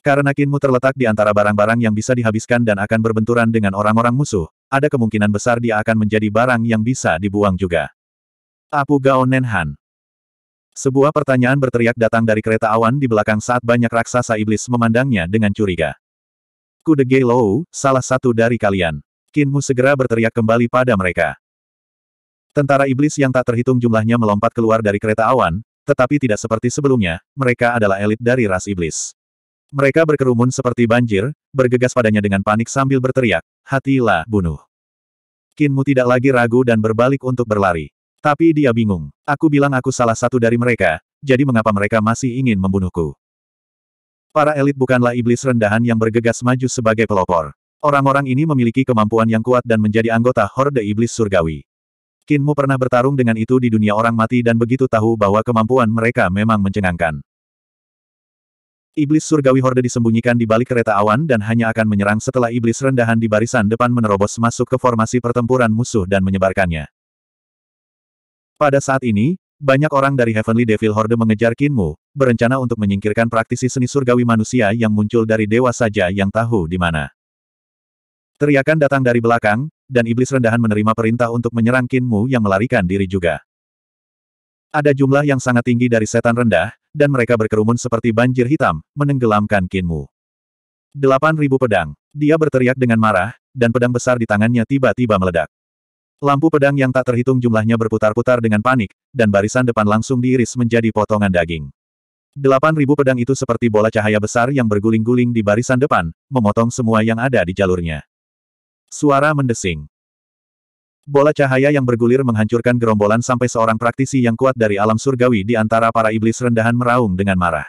Karena kinmu terletak di antara barang-barang yang bisa dihabiskan dan akan berbenturan dengan orang-orang musuh, ada kemungkinan besar dia akan menjadi barang yang bisa dibuang juga. Apu Gao Nenhan Sebuah pertanyaan berteriak datang dari kereta awan di belakang saat banyak raksasa iblis memandangnya dengan curiga. Kude Gelou, salah satu dari kalian. Kinmu segera berteriak kembali pada mereka. Tentara iblis yang tak terhitung jumlahnya melompat keluar dari kereta awan, tetapi tidak seperti sebelumnya, mereka adalah elit dari ras iblis. Mereka berkerumun seperti banjir, bergegas padanya dengan panik sambil berteriak, hatilah bunuh. Kinmu tidak lagi ragu dan berbalik untuk berlari. Tapi dia bingung. Aku bilang aku salah satu dari mereka, jadi mengapa mereka masih ingin membunuhku? Para elit bukanlah iblis rendahan yang bergegas maju sebagai pelopor. Orang-orang ini memiliki kemampuan yang kuat dan menjadi anggota Horde Iblis Surgawi. Kinmu pernah bertarung dengan itu di dunia orang mati dan begitu tahu bahwa kemampuan mereka memang mencengangkan. Iblis surgawi horde disembunyikan di balik kereta awan dan hanya akan menyerang setelah iblis rendahan di barisan depan menerobos masuk ke formasi pertempuran musuh dan menyebarkannya. Pada saat ini, banyak orang dari Heavenly Devil Horde mengejar Kinmu, berencana untuk menyingkirkan praktisi seni surgawi manusia yang muncul dari dewa saja yang tahu di mana. Teriakan datang dari belakang, dan iblis rendahan menerima perintah untuk menyerang Kinmu yang melarikan diri juga. Ada jumlah yang sangat tinggi dari setan rendah, dan mereka berkerumun seperti banjir hitam, menenggelamkan Kinmu. Delapan ribu pedang. Dia berteriak dengan marah, dan pedang besar di tangannya tiba-tiba meledak. Lampu pedang yang tak terhitung jumlahnya berputar-putar dengan panik, dan barisan depan langsung diiris menjadi potongan daging. Delapan ribu pedang itu seperti bola cahaya besar yang berguling-guling di barisan depan, memotong semua yang ada di jalurnya. Suara mendesing. Bola cahaya yang bergulir menghancurkan gerombolan sampai seorang praktisi yang kuat dari alam surgawi di antara para iblis rendahan meraung dengan marah.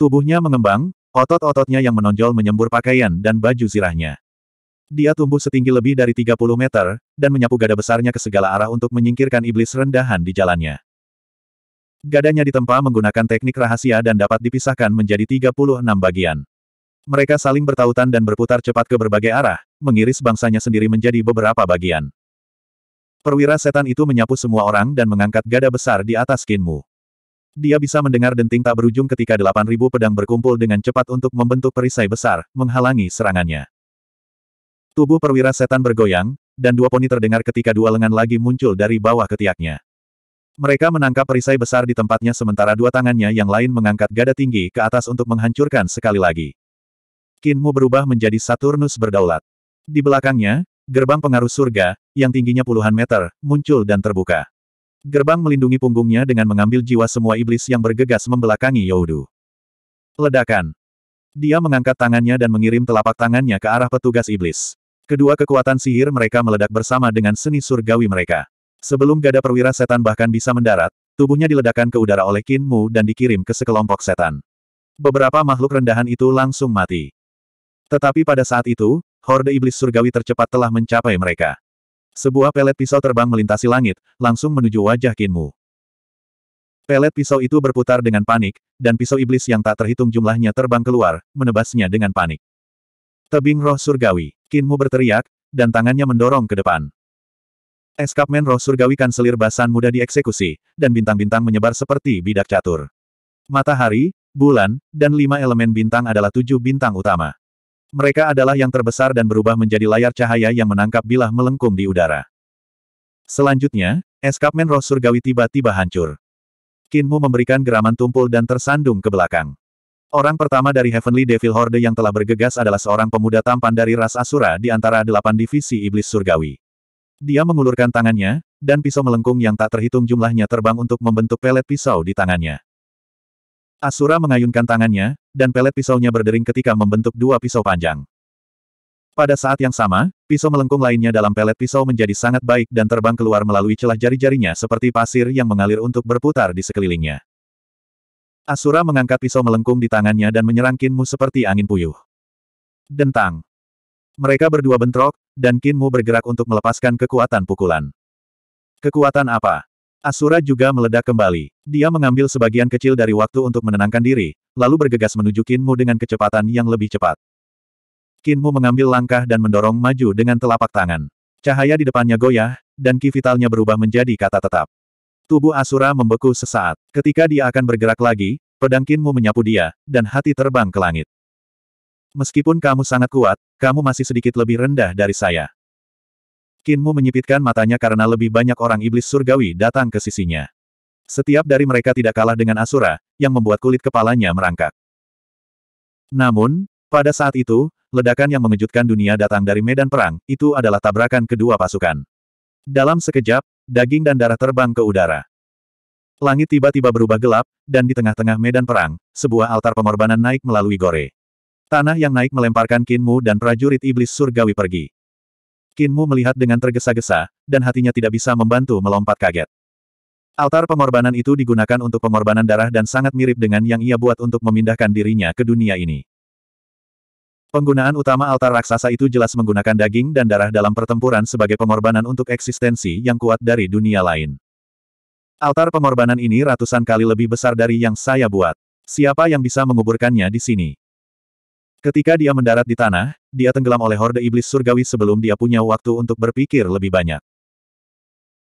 Tubuhnya mengembang, otot-ototnya yang menonjol menyembur pakaian dan baju zirahnya. Dia tumbuh setinggi lebih dari 30 meter, dan menyapu gada besarnya ke segala arah untuk menyingkirkan iblis rendahan di jalannya. Gadanya ditempa menggunakan teknik rahasia dan dapat dipisahkan menjadi 36 bagian. Mereka saling bertautan dan berputar cepat ke berbagai arah, mengiris bangsanya sendiri menjadi beberapa bagian. Perwira setan itu menyapu semua orang dan mengangkat gada besar di atas Kinmu. Dia bisa mendengar denting tak berujung ketika 8.000 pedang berkumpul dengan cepat untuk membentuk perisai besar, menghalangi serangannya. Tubuh perwira setan bergoyang, dan dua poni terdengar ketika dua lengan lagi muncul dari bawah ketiaknya. Mereka menangkap perisai besar di tempatnya sementara dua tangannya yang lain mengangkat gada tinggi ke atas untuk menghancurkan sekali lagi. Kinmu berubah menjadi Saturnus berdaulat. Di belakangnya, Gerbang pengaruh surga, yang tingginya puluhan meter, muncul dan terbuka. Gerbang melindungi punggungnya dengan mengambil jiwa semua iblis yang bergegas membelakangi Yaudu. Ledakan. Dia mengangkat tangannya dan mengirim telapak tangannya ke arah petugas iblis. Kedua kekuatan sihir mereka meledak bersama dengan seni surgawi mereka. Sebelum gada perwira setan bahkan bisa mendarat, tubuhnya diledakkan ke udara oleh Mu dan dikirim ke sekelompok setan. Beberapa makhluk rendahan itu langsung mati. Tetapi pada saat itu, horde iblis surgawi tercepat telah mencapai mereka. Sebuah pelet pisau terbang melintasi langit, langsung menuju wajah Kinmu. Pelet pisau itu berputar dengan panik, dan pisau iblis yang tak terhitung jumlahnya terbang keluar, menebasnya dengan panik. Tebing roh surgawi, Kinmu berteriak, dan tangannya mendorong ke depan. Eskapmen roh surgawi kanselir basan muda dieksekusi, dan bintang-bintang menyebar seperti bidak catur. Matahari, bulan, dan lima elemen bintang adalah tujuh bintang utama. Mereka adalah yang terbesar dan berubah menjadi layar cahaya yang menangkap bilah melengkung di udara. Selanjutnya, eskapmen roh surgawi tiba-tiba hancur. Kinmu memberikan geraman tumpul dan tersandung ke belakang. Orang pertama dari Heavenly Devil Horde yang telah bergegas adalah seorang pemuda tampan dari ras Asura di antara delapan divisi iblis surgawi. Dia mengulurkan tangannya, dan pisau melengkung yang tak terhitung jumlahnya terbang untuk membentuk pelet pisau di tangannya. Asura mengayunkan tangannya, dan pelet pisaunya berdering ketika membentuk dua pisau panjang. Pada saat yang sama, pisau melengkung lainnya dalam pelet pisau menjadi sangat baik dan terbang keluar melalui celah jari-jarinya seperti pasir yang mengalir untuk berputar di sekelilingnya. Asura mengangkat pisau melengkung di tangannya dan menyerang Kinmu seperti angin puyuh. Dentang. Mereka berdua bentrok, dan Kinmu bergerak untuk melepaskan kekuatan pukulan. Kekuatan apa? Asura juga meledak kembali. Dia mengambil sebagian kecil dari waktu untuk menenangkan diri, lalu bergegas menuju Kinmu dengan kecepatan yang lebih cepat. Kinmu mengambil langkah dan mendorong maju dengan telapak tangan. Cahaya di depannya goyah, dan ki vitalnya berubah menjadi kata tetap. Tubuh Asura membeku sesaat. Ketika dia akan bergerak lagi, pedang Kinmu menyapu dia, dan hati terbang ke langit. Meskipun kamu sangat kuat, kamu masih sedikit lebih rendah dari saya. Kinmu menyipitkan matanya karena lebih banyak orang iblis surgawi datang ke sisinya. Setiap dari mereka tidak kalah dengan Asura, yang membuat kulit kepalanya merangkak. Namun, pada saat itu, ledakan yang mengejutkan dunia datang dari medan perang, itu adalah tabrakan kedua pasukan. Dalam sekejap, daging dan darah terbang ke udara. Langit tiba-tiba berubah gelap, dan di tengah-tengah medan perang, sebuah altar pengorbanan naik melalui gore. Tanah yang naik melemparkan Kinmu dan prajurit iblis surgawi pergi. Kinmu melihat dengan tergesa-gesa, dan hatinya tidak bisa membantu melompat kaget. Altar pengorbanan itu digunakan untuk pengorbanan darah dan sangat mirip dengan yang ia buat untuk memindahkan dirinya ke dunia ini. Penggunaan utama altar raksasa itu jelas menggunakan daging dan darah dalam pertempuran sebagai pengorbanan untuk eksistensi yang kuat dari dunia lain. Altar pengorbanan ini ratusan kali lebih besar dari yang saya buat. Siapa yang bisa menguburkannya di sini? Ketika dia mendarat di tanah, dia tenggelam oleh horde iblis surgawi sebelum dia punya waktu untuk berpikir lebih banyak.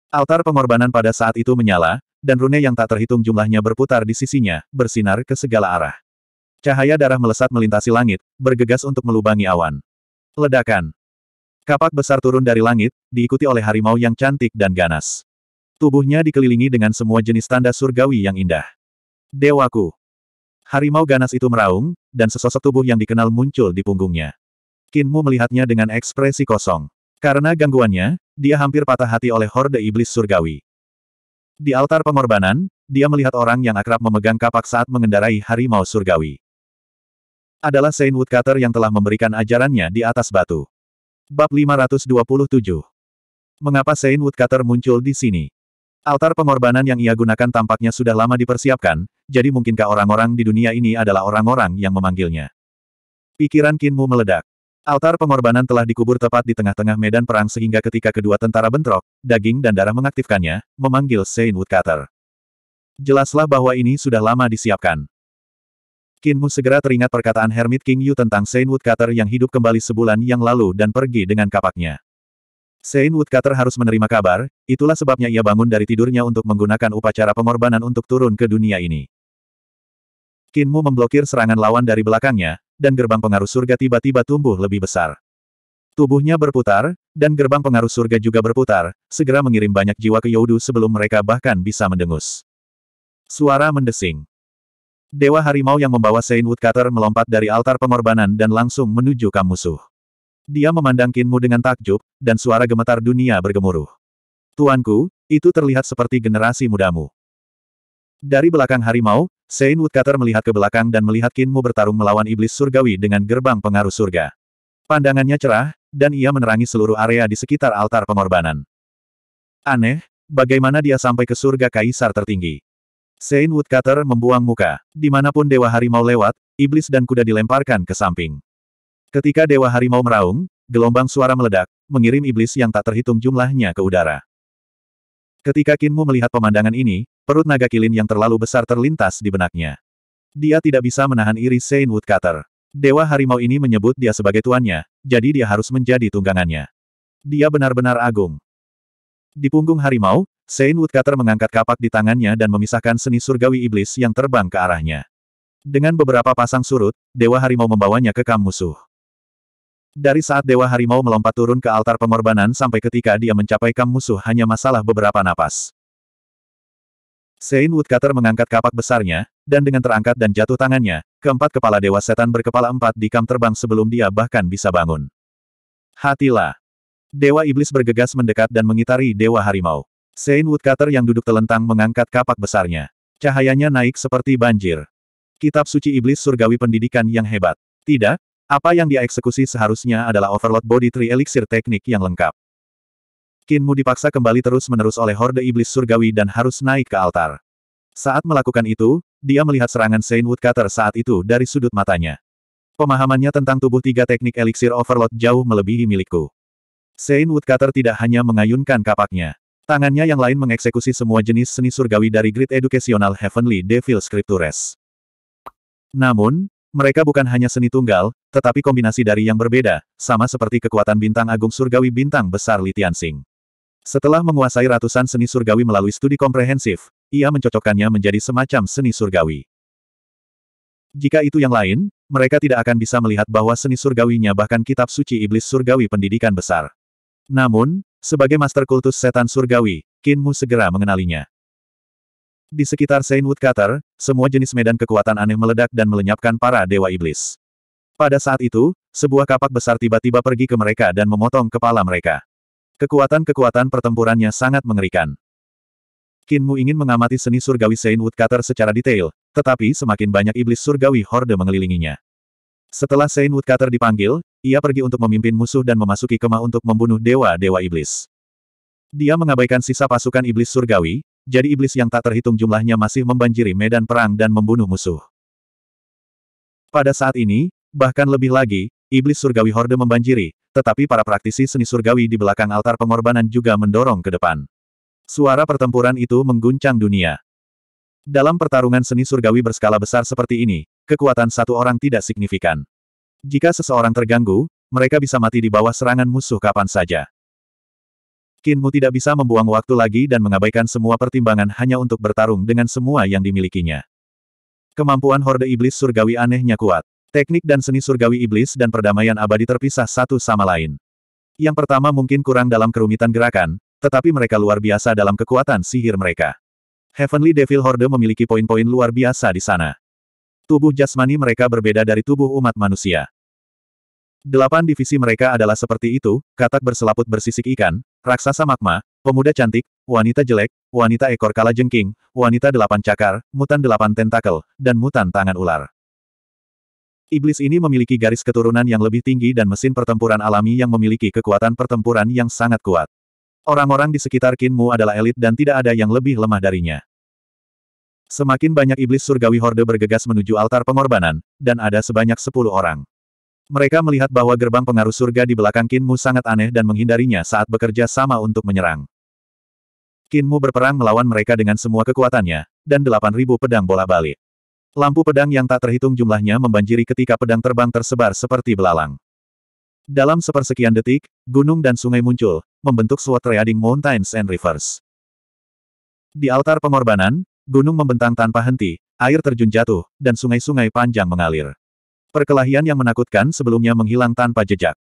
Altar pengorbanan pada saat itu menyala, dan rune yang tak terhitung jumlahnya berputar di sisinya, bersinar ke segala arah. Cahaya darah melesat melintasi langit, bergegas untuk melubangi awan. Ledakan. Kapak besar turun dari langit, diikuti oleh harimau yang cantik dan ganas. Tubuhnya dikelilingi dengan semua jenis tanda surgawi yang indah. Dewaku. Harimau ganas itu meraung, dan sesosok tubuh yang dikenal muncul di punggungnya. Kinmu melihatnya dengan ekspresi kosong. Karena gangguannya, dia hampir patah hati oleh horde iblis surgawi. Di altar pengorbanan, dia melihat orang yang akrab memegang kapak saat mengendarai harimau surgawi. Adalah Saint Woodcutter yang telah memberikan ajarannya di atas batu. Bab 527 Mengapa Saint Woodcutter muncul di sini? Altar pengorbanan yang ia gunakan tampaknya sudah lama dipersiapkan, jadi mungkinkah orang-orang di dunia ini adalah orang-orang yang memanggilnya? Pikiran Kinmu meledak. Altar pengorbanan telah dikubur tepat di tengah-tengah medan perang sehingga ketika kedua tentara bentrok, daging dan darah mengaktifkannya, memanggil Saint Woodcutter. Jelaslah bahwa ini sudah lama disiapkan. Kinmu segera teringat perkataan Hermit King Yu tentang Saint Woodcutter yang hidup kembali sebulan yang lalu dan pergi dengan kapaknya. Sein Woodcutter harus menerima kabar, itulah sebabnya ia bangun dari tidurnya untuk menggunakan upacara pengorbanan untuk turun ke dunia ini. Kinmu memblokir serangan lawan dari belakangnya, dan gerbang pengaruh surga tiba-tiba tumbuh lebih besar. Tubuhnya berputar, dan gerbang pengaruh surga juga berputar, segera mengirim banyak jiwa ke Yodu sebelum mereka bahkan bisa mendengus. Suara mendesing. Dewa harimau yang membawa Sein Woodcutter melompat dari altar pengorbanan dan langsung menuju Kamusuh. Dia memandang Kinmu dengan takjub, dan suara gemetar dunia bergemuruh. Tuanku, itu terlihat seperti generasi mudamu. Dari belakang harimau, Sein Woodcutter melihat ke belakang dan melihat Kinmu bertarung melawan iblis surgawi dengan gerbang pengaruh surga. Pandangannya cerah, dan ia menerangi seluruh area di sekitar altar pengorbanan. Aneh, bagaimana dia sampai ke surga kaisar tertinggi. Sein Woodcutter membuang muka. Dimanapun Dewa Harimau lewat, iblis dan kuda dilemparkan ke samping. Ketika Dewa Harimau meraung, gelombang suara meledak, mengirim iblis yang tak terhitung jumlahnya ke udara. Ketika Kinmu melihat pemandangan ini, perut naga kilin yang terlalu besar terlintas di benaknya. Dia tidak bisa menahan iri Saint Woodcutter. Dewa Harimau ini menyebut dia sebagai tuannya, jadi dia harus menjadi tunggangannya. Dia benar-benar agung. Di punggung harimau, Saint Woodcutter mengangkat kapak di tangannya dan memisahkan seni surgawi iblis yang terbang ke arahnya. Dengan beberapa pasang surut, Dewa Harimau membawanya ke kam musuh. Dari saat Dewa Harimau melompat turun ke altar pengorbanan sampai ketika dia mencapai kam musuh hanya masalah beberapa napas. Sein Woodcutter mengangkat kapak besarnya, dan dengan terangkat dan jatuh tangannya, keempat kepala dewa setan berkepala empat di kam terbang sebelum dia bahkan bisa bangun. Hatilah! Dewa Iblis bergegas mendekat dan mengitari Dewa Harimau. Sein Woodcutter yang duduk telentang mengangkat kapak besarnya. Cahayanya naik seperti banjir. Kitab suci iblis surgawi pendidikan yang hebat. Tidak, apa yang dia eksekusi seharusnya adalah overload body tree elixir teknik yang lengkap. Kinmu dipaksa kembali terus-menerus oleh horde iblis surgawi dan harus naik ke altar. Saat melakukan itu, dia melihat serangan Saint Woodcutter saat itu dari sudut matanya. Pemahamannya tentang tubuh tiga teknik elixir overload jauh melebihi milikku. Saint Woodcutter tidak hanya mengayunkan kapaknya. Tangannya yang lain mengeksekusi semua jenis seni surgawi dari grid educational Heavenly Devil Scriptures. Namun, mereka bukan hanya seni tunggal, tetapi kombinasi dari yang berbeda, sama seperti kekuatan bintang agung surgawi bintang besar Li Tianxing. Setelah menguasai ratusan seni surgawi melalui studi komprehensif, ia mencocokkannya menjadi semacam seni surgawi. Jika itu yang lain, mereka tidak akan bisa melihat bahwa seni surgawinya bahkan kitab suci iblis surgawi pendidikan besar. Namun, sebagai master kultus setan surgawi, Kinmu segera mengenalinya. Di sekitar Saint Woodcutter, semua jenis medan kekuatan aneh meledak dan melenyapkan para dewa iblis. Pada saat itu, sebuah kapak besar tiba-tiba pergi ke mereka dan memotong kepala mereka. Kekuatan-kekuatan pertempurannya sangat mengerikan. Kinmu ingin mengamati seni surgawi Saint Woodcutter secara detail, tetapi semakin banyak iblis surgawi horde mengelilinginya. Setelah Saint Woodcutter dipanggil, ia pergi untuk memimpin musuh dan memasuki kemah untuk membunuh dewa-dewa iblis. Dia mengabaikan sisa pasukan iblis surgawi, jadi iblis yang tak terhitung jumlahnya masih membanjiri medan perang dan membunuh musuh. Pada saat ini, bahkan lebih lagi, iblis surgawi horde membanjiri, tetapi para praktisi seni surgawi di belakang altar pengorbanan juga mendorong ke depan. Suara pertempuran itu mengguncang dunia. Dalam pertarungan seni surgawi berskala besar seperti ini, kekuatan satu orang tidak signifikan. Jika seseorang terganggu, mereka bisa mati di bawah serangan musuh kapan saja. Kinmu tidak bisa membuang waktu lagi dan mengabaikan semua pertimbangan hanya untuk bertarung dengan semua yang dimilikinya. Kemampuan Horde Iblis Surgawi anehnya kuat. Teknik dan seni surgawi iblis dan perdamaian abadi terpisah satu sama lain. Yang pertama mungkin kurang dalam kerumitan gerakan, tetapi mereka luar biasa dalam kekuatan sihir mereka. Heavenly Devil Horde memiliki poin-poin luar biasa di sana. Tubuh jasmani mereka berbeda dari tubuh umat manusia. Delapan divisi mereka adalah seperti itu, katak berselaput bersisik ikan, Raksasa magma, pemuda cantik, wanita jelek, wanita ekor kala jengking, wanita delapan cakar, mutan delapan tentakel, dan mutan tangan ular. Iblis ini memiliki garis keturunan yang lebih tinggi dan mesin pertempuran alami yang memiliki kekuatan pertempuran yang sangat kuat. Orang-orang di sekitar Kinmu adalah elit dan tidak ada yang lebih lemah darinya. Semakin banyak iblis surgawi horde bergegas menuju altar pengorbanan, dan ada sebanyak sepuluh orang. Mereka melihat bahwa gerbang pengaruh surga di belakang Kinmu sangat aneh dan menghindarinya saat bekerja sama untuk menyerang. Kinmu berperang melawan mereka dengan semua kekuatannya, dan 8.000 pedang bola balik. Lampu pedang yang tak terhitung jumlahnya membanjiri ketika pedang terbang tersebar seperti belalang. Dalam sepersekian detik, gunung dan sungai muncul, membentuk suatu reading Mountains and Rivers. Di altar pengorbanan, gunung membentang tanpa henti, air terjun jatuh, dan sungai-sungai panjang mengalir. Perkelahian yang menakutkan sebelumnya menghilang tanpa jejak.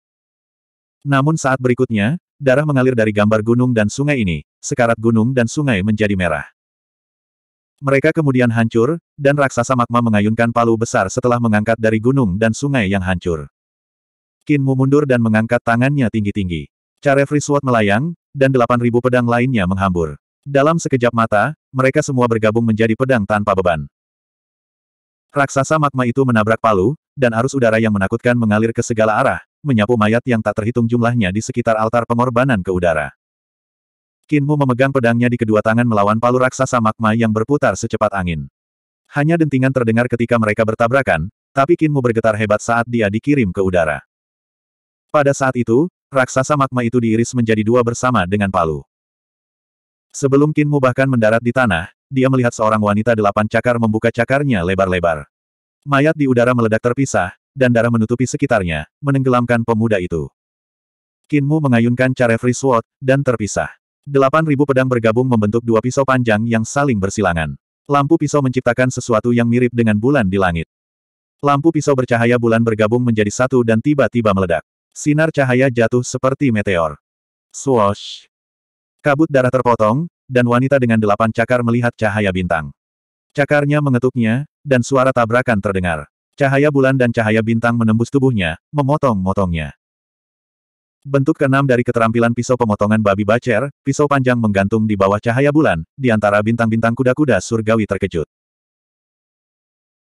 Namun saat berikutnya, darah mengalir dari gambar gunung dan sungai ini, sekarat gunung dan sungai menjadi merah. Mereka kemudian hancur, dan raksasa magma mengayunkan palu besar setelah mengangkat dari gunung dan sungai yang hancur. Kinmu mundur dan mengangkat tangannya tinggi-tinggi. Carefree Sword melayang, dan delapan ribu pedang lainnya menghambur. Dalam sekejap mata, mereka semua bergabung menjadi pedang tanpa beban. Raksasa magma itu menabrak palu, dan arus udara yang menakutkan mengalir ke segala arah, menyapu mayat yang tak terhitung jumlahnya di sekitar altar pengorbanan ke udara. Kinmu memegang pedangnya di kedua tangan melawan palu raksasa magma yang berputar secepat angin. Hanya dentingan terdengar ketika mereka bertabrakan, tapi Kinmu bergetar hebat saat dia dikirim ke udara. Pada saat itu, raksasa magma itu diiris menjadi dua bersama dengan palu. Sebelum Kinmu bahkan mendarat di tanah, dia melihat seorang wanita delapan cakar membuka cakarnya lebar-lebar. Mayat di udara meledak terpisah, dan darah menutupi sekitarnya, menenggelamkan pemuda itu. Kinmu mengayunkan free Sword, dan terpisah. Delapan ribu pedang bergabung membentuk dua pisau panjang yang saling bersilangan. Lampu pisau menciptakan sesuatu yang mirip dengan bulan di langit. Lampu pisau bercahaya bulan bergabung menjadi satu dan tiba-tiba meledak. Sinar cahaya jatuh seperti meteor. Swoosh! Kabut darah terpotong, dan wanita dengan delapan cakar melihat cahaya bintang. Cakarnya mengetuknya, dan suara tabrakan terdengar. Cahaya bulan dan cahaya bintang menembus tubuhnya, memotong-motongnya. Bentuk keenam dari keterampilan pisau pemotongan babi bacer, pisau panjang menggantung di bawah cahaya bulan, di antara bintang-bintang kuda-kuda surgawi terkejut.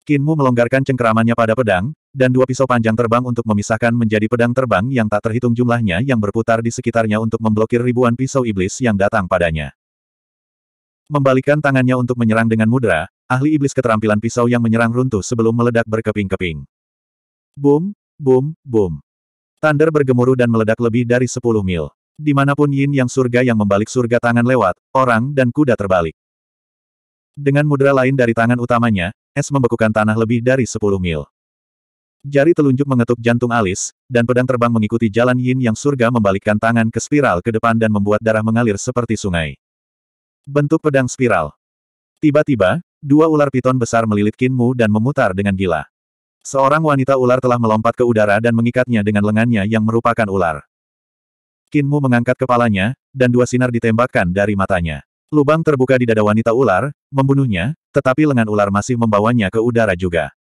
Kinmu melonggarkan cengkeramannya pada pedang, dan dua pisau panjang terbang untuk memisahkan menjadi pedang terbang yang tak terhitung jumlahnya yang berputar di sekitarnya untuk memblokir ribuan pisau iblis yang datang padanya. Membalikan tangannya untuk menyerang dengan mudra, ahli iblis keterampilan pisau yang menyerang runtuh sebelum meledak berkeping-keping. Boom, boom, boom. Thunder bergemuruh dan meledak lebih dari 10 mil. Dimanapun yin yang surga yang membalik surga tangan lewat, orang dan kuda terbalik. Dengan mudra lain dari tangan utamanya, es membekukan tanah lebih dari 10 mil. Jari telunjuk mengetuk jantung alis, dan pedang terbang mengikuti jalan yin yang surga membalikkan tangan ke spiral ke depan dan membuat darah mengalir seperti sungai. Bentuk pedang spiral. Tiba-tiba, dua ular piton besar melilit Kinmu dan memutar dengan gila. Seorang wanita ular telah melompat ke udara dan mengikatnya dengan lengannya yang merupakan ular. Kinmu mengangkat kepalanya, dan dua sinar ditembakkan dari matanya. Lubang terbuka di dada wanita ular, membunuhnya, tetapi lengan ular masih membawanya ke udara juga.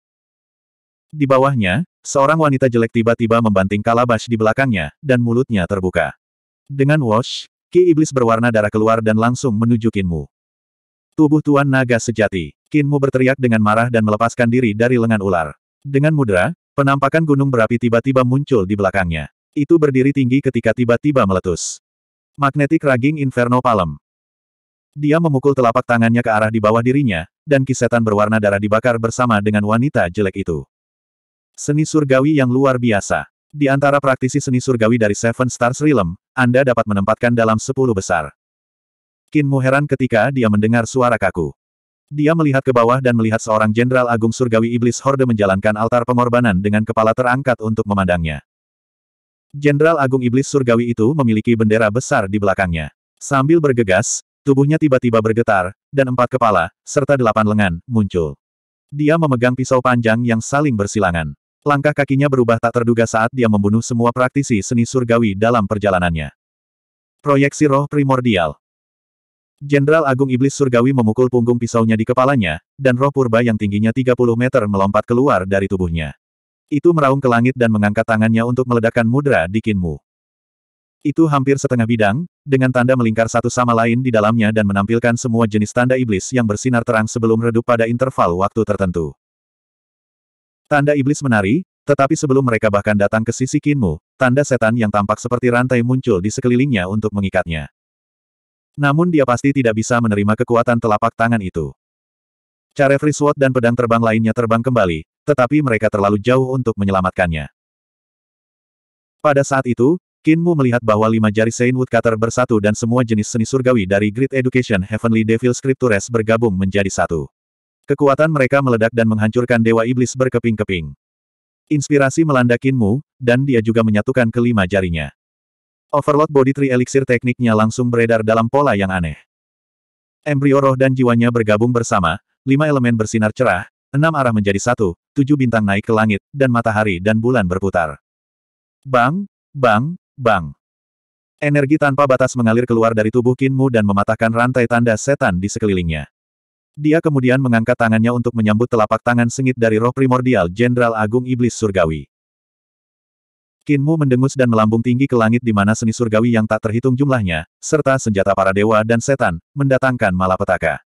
Di bawahnya, seorang wanita jelek tiba-tiba membanting kalabash di belakangnya, dan mulutnya terbuka. Dengan wash, Ki iblis berwarna darah keluar dan langsung menuju Kinmu. Tubuh Tuan Naga sejati. Kinmu berteriak dengan marah dan melepaskan diri dari lengan ular. Dengan mudra, penampakan gunung berapi tiba-tiba muncul di belakangnya. Itu berdiri tinggi ketika tiba-tiba meletus. Magnetic Raging Inferno Palem. Dia memukul telapak tangannya ke arah di bawah dirinya, dan kisetan berwarna darah dibakar bersama dengan wanita jelek itu. Seni surgawi yang luar biasa. Di antara praktisi seni surgawi dari Seven Stars Realm, Anda dapat menempatkan dalam sepuluh besar. Kinmu heran ketika dia mendengar suara kaku. Dia melihat ke bawah dan melihat seorang jenderal agung surgawi iblis Horde menjalankan altar pengorbanan dengan kepala terangkat untuk memandangnya. Jenderal agung iblis surgawi itu memiliki bendera besar di belakangnya. Sambil bergegas, tubuhnya tiba-tiba bergetar, dan empat kepala, serta delapan lengan, muncul. Dia memegang pisau panjang yang saling bersilangan. Langkah kakinya berubah tak terduga saat dia membunuh semua praktisi seni surgawi dalam perjalanannya. Proyeksi roh primordial. Jenderal Agung Iblis Surgawi memukul punggung pisaunya di kepalanya, dan roh purba yang tingginya 30 meter melompat keluar dari tubuhnya. Itu meraung ke langit dan mengangkat tangannya untuk meledakkan mudra di kinmu. Itu hampir setengah bidang, dengan tanda melingkar satu sama lain di dalamnya dan menampilkan semua jenis tanda iblis yang bersinar terang sebelum redup pada interval waktu tertentu. Tanda iblis menari, tetapi sebelum mereka bahkan datang ke sisi Kinmu, tanda setan yang tampak seperti rantai muncul di sekelilingnya untuk mengikatnya. Namun dia pasti tidak bisa menerima kekuatan telapak tangan itu. Carefree Sword dan pedang terbang lainnya terbang kembali, tetapi mereka terlalu jauh untuk menyelamatkannya. Pada saat itu, Kinmu melihat bahwa lima jari Saint Woodcutter bersatu dan semua jenis seni surgawi dari Great Education Heavenly Devil Scriptures bergabung menjadi satu. Kekuatan mereka meledak dan menghancurkan Dewa Iblis berkeping-keping. Inspirasi melanda Kinmu, dan dia juga menyatukan kelima jarinya. Overload Body Tree Elixir tekniknya langsung beredar dalam pola yang aneh. Embrio roh dan jiwanya bergabung bersama, lima elemen bersinar cerah, enam arah menjadi satu, tujuh bintang naik ke langit, dan matahari dan bulan berputar. Bang, bang, bang. Energi tanpa batas mengalir keluar dari tubuh Kinmu dan mematahkan rantai tanda setan di sekelilingnya. Dia kemudian mengangkat tangannya untuk menyambut telapak tangan sengit dari roh primordial Jenderal Agung Iblis Surgawi. Kinmu mendengus dan melambung tinggi ke langit di mana seni surgawi yang tak terhitung jumlahnya, serta senjata para dewa dan setan, mendatangkan malapetaka.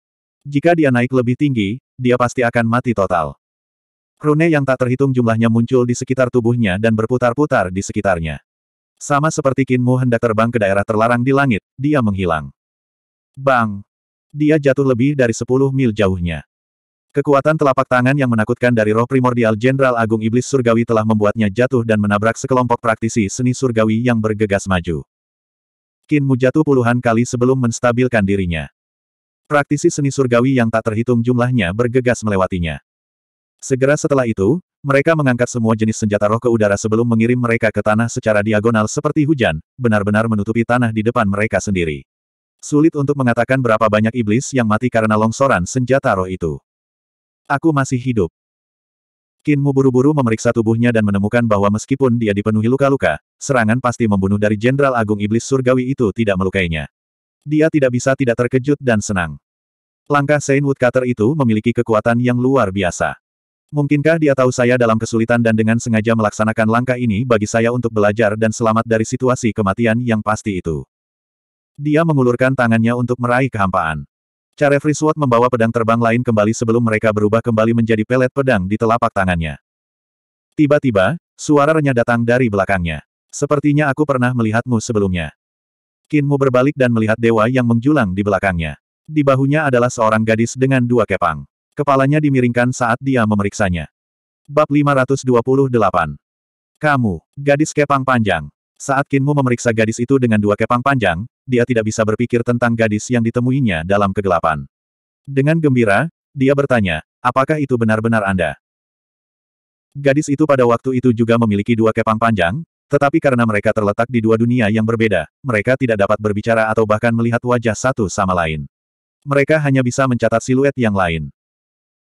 Jika dia naik lebih tinggi, dia pasti akan mati total. Rune yang tak terhitung jumlahnya muncul di sekitar tubuhnya dan berputar-putar di sekitarnya. Sama seperti Kinmu hendak terbang ke daerah terlarang di langit, dia menghilang. Bang! dia jatuh lebih dari 10 mil jauhnya. Kekuatan telapak tangan yang menakutkan dari roh primordial Jenderal Agung Iblis Surgawi telah membuatnya jatuh dan menabrak sekelompok praktisi seni surgawi yang bergegas maju. Kinmu jatuh puluhan kali sebelum menstabilkan dirinya. Praktisi seni surgawi yang tak terhitung jumlahnya bergegas melewatinya. Segera setelah itu, mereka mengangkat semua jenis senjata roh ke udara sebelum mengirim mereka ke tanah secara diagonal seperti hujan, benar-benar menutupi tanah di depan mereka sendiri. Sulit untuk mengatakan berapa banyak iblis yang mati karena longsoran senjata roh itu. Aku masih hidup. Kinmu buru-buru memeriksa tubuhnya dan menemukan bahwa meskipun dia dipenuhi luka-luka, serangan pasti membunuh dari Jenderal Agung Iblis Surgawi itu tidak melukainya. Dia tidak bisa tidak terkejut dan senang. Langkah Saint Woodcutter itu memiliki kekuatan yang luar biasa. Mungkinkah dia tahu saya dalam kesulitan dan dengan sengaja melaksanakan langkah ini bagi saya untuk belajar dan selamat dari situasi kematian yang pasti itu. Dia mengulurkan tangannya untuk meraih kehampaan. Carefree Sword membawa pedang terbang lain kembali sebelum mereka berubah kembali menjadi pelet pedang di telapak tangannya. Tiba-tiba, suara renyah datang dari belakangnya. Sepertinya aku pernah melihatmu sebelumnya. Kinmu berbalik dan melihat dewa yang menjulang di belakangnya. Di bahunya adalah seorang gadis dengan dua kepang. Kepalanya dimiringkan saat dia memeriksanya. Bab 528 Kamu, gadis kepang panjang. Saat Kinmu memeriksa gadis itu dengan dua kepang panjang, dia tidak bisa berpikir tentang gadis yang ditemuinya dalam kegelapan. Dengan gembira, dia bertanya, apakah itu benar-benar Anda? Gadis itu pada waktu itu juga memiliki dua kepang panjang, tetapi karena mereka terletak di dua dunia yang berbeda, mereka tidak dapat berbicara atau bahkan melihat wajah satu sama lain. Mereka hanya bisa mencatat siluet yang lain.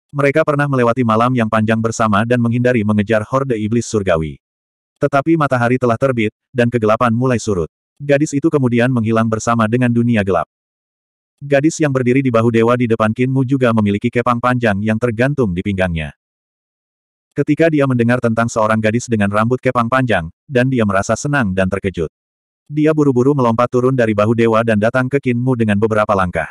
Mereka pernah melewati malam yang panjang bersama dan menghindari mengejar horde iblis surgawi. Tetapi matahari telah terbit, dan kegelapan mulai surut. Gadis itu kemudian menghilang bersama dengan dunia gelap. Gadis yang berdiri di bahu dewa di depan Kinmu juga memiliki kepang panjang yang tergantung di pinggangnya. Ketika dia mendengar tentang seorang gadis dengan rambut kepang panjang, dan dia merasa senang dan terkejut. Dia buru-buru melompat turun dari bahu dewa dan datang ke Kinmu dengan beberapa langkah.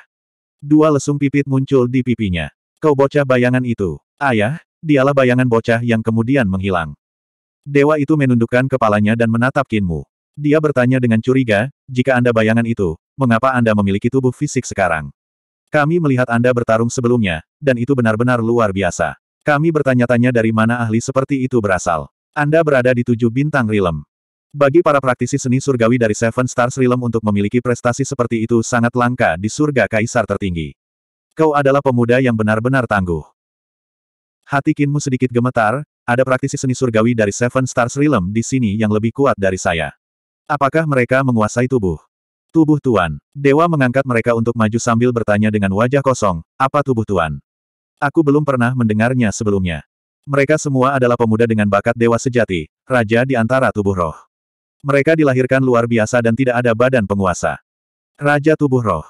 Dua lesung pipit muncul di pipinya. Kau bocah bayangan itu. Ayah, dialah bayangan bocah yang kemudian menghilang. Dewa itu menundukkan kepalanya dan menatap Kinmu. Dia bertanya dengan curiga, jika Anda bayangan itu, mengapa Anda memiliki tubuh fisik sekarang? Kami melihat Anda bertarung sebelumnya, dan itu benar-benar luar biasa. Kami bertanya-tanya dari mana ahli seperti itu berasal. Anda berada di tujuh bintang rilem. Bagi para praktisi seni surgawi dari Seven Stars Rilem untuk memiliki prestasi seperti itu sangat langka di surga kaisar tertinggi. Kau adalah pemuda yang benar-benar tangguh. Hati Kinmu sedikit gemetar, ada praktisi seni surgawi dari Seven Stars Realm di sini yang lebih kuat dari saya. Apakah mereka menguasai tubuh? Tubuh Tuan. Dewa mengangkat mereka untuk maju sambil bertanya dengan wajah kosong, apa tubuh Tuan? Aku belum pernah mendengarnya sebelumnya. Mereka semua adalah pemuda dengan bakat dewa sejati, raja di antara tubuh roh. Mereka dilahirkan luar biasa dan tidak ada badan penguasa. Raja tubuh roh.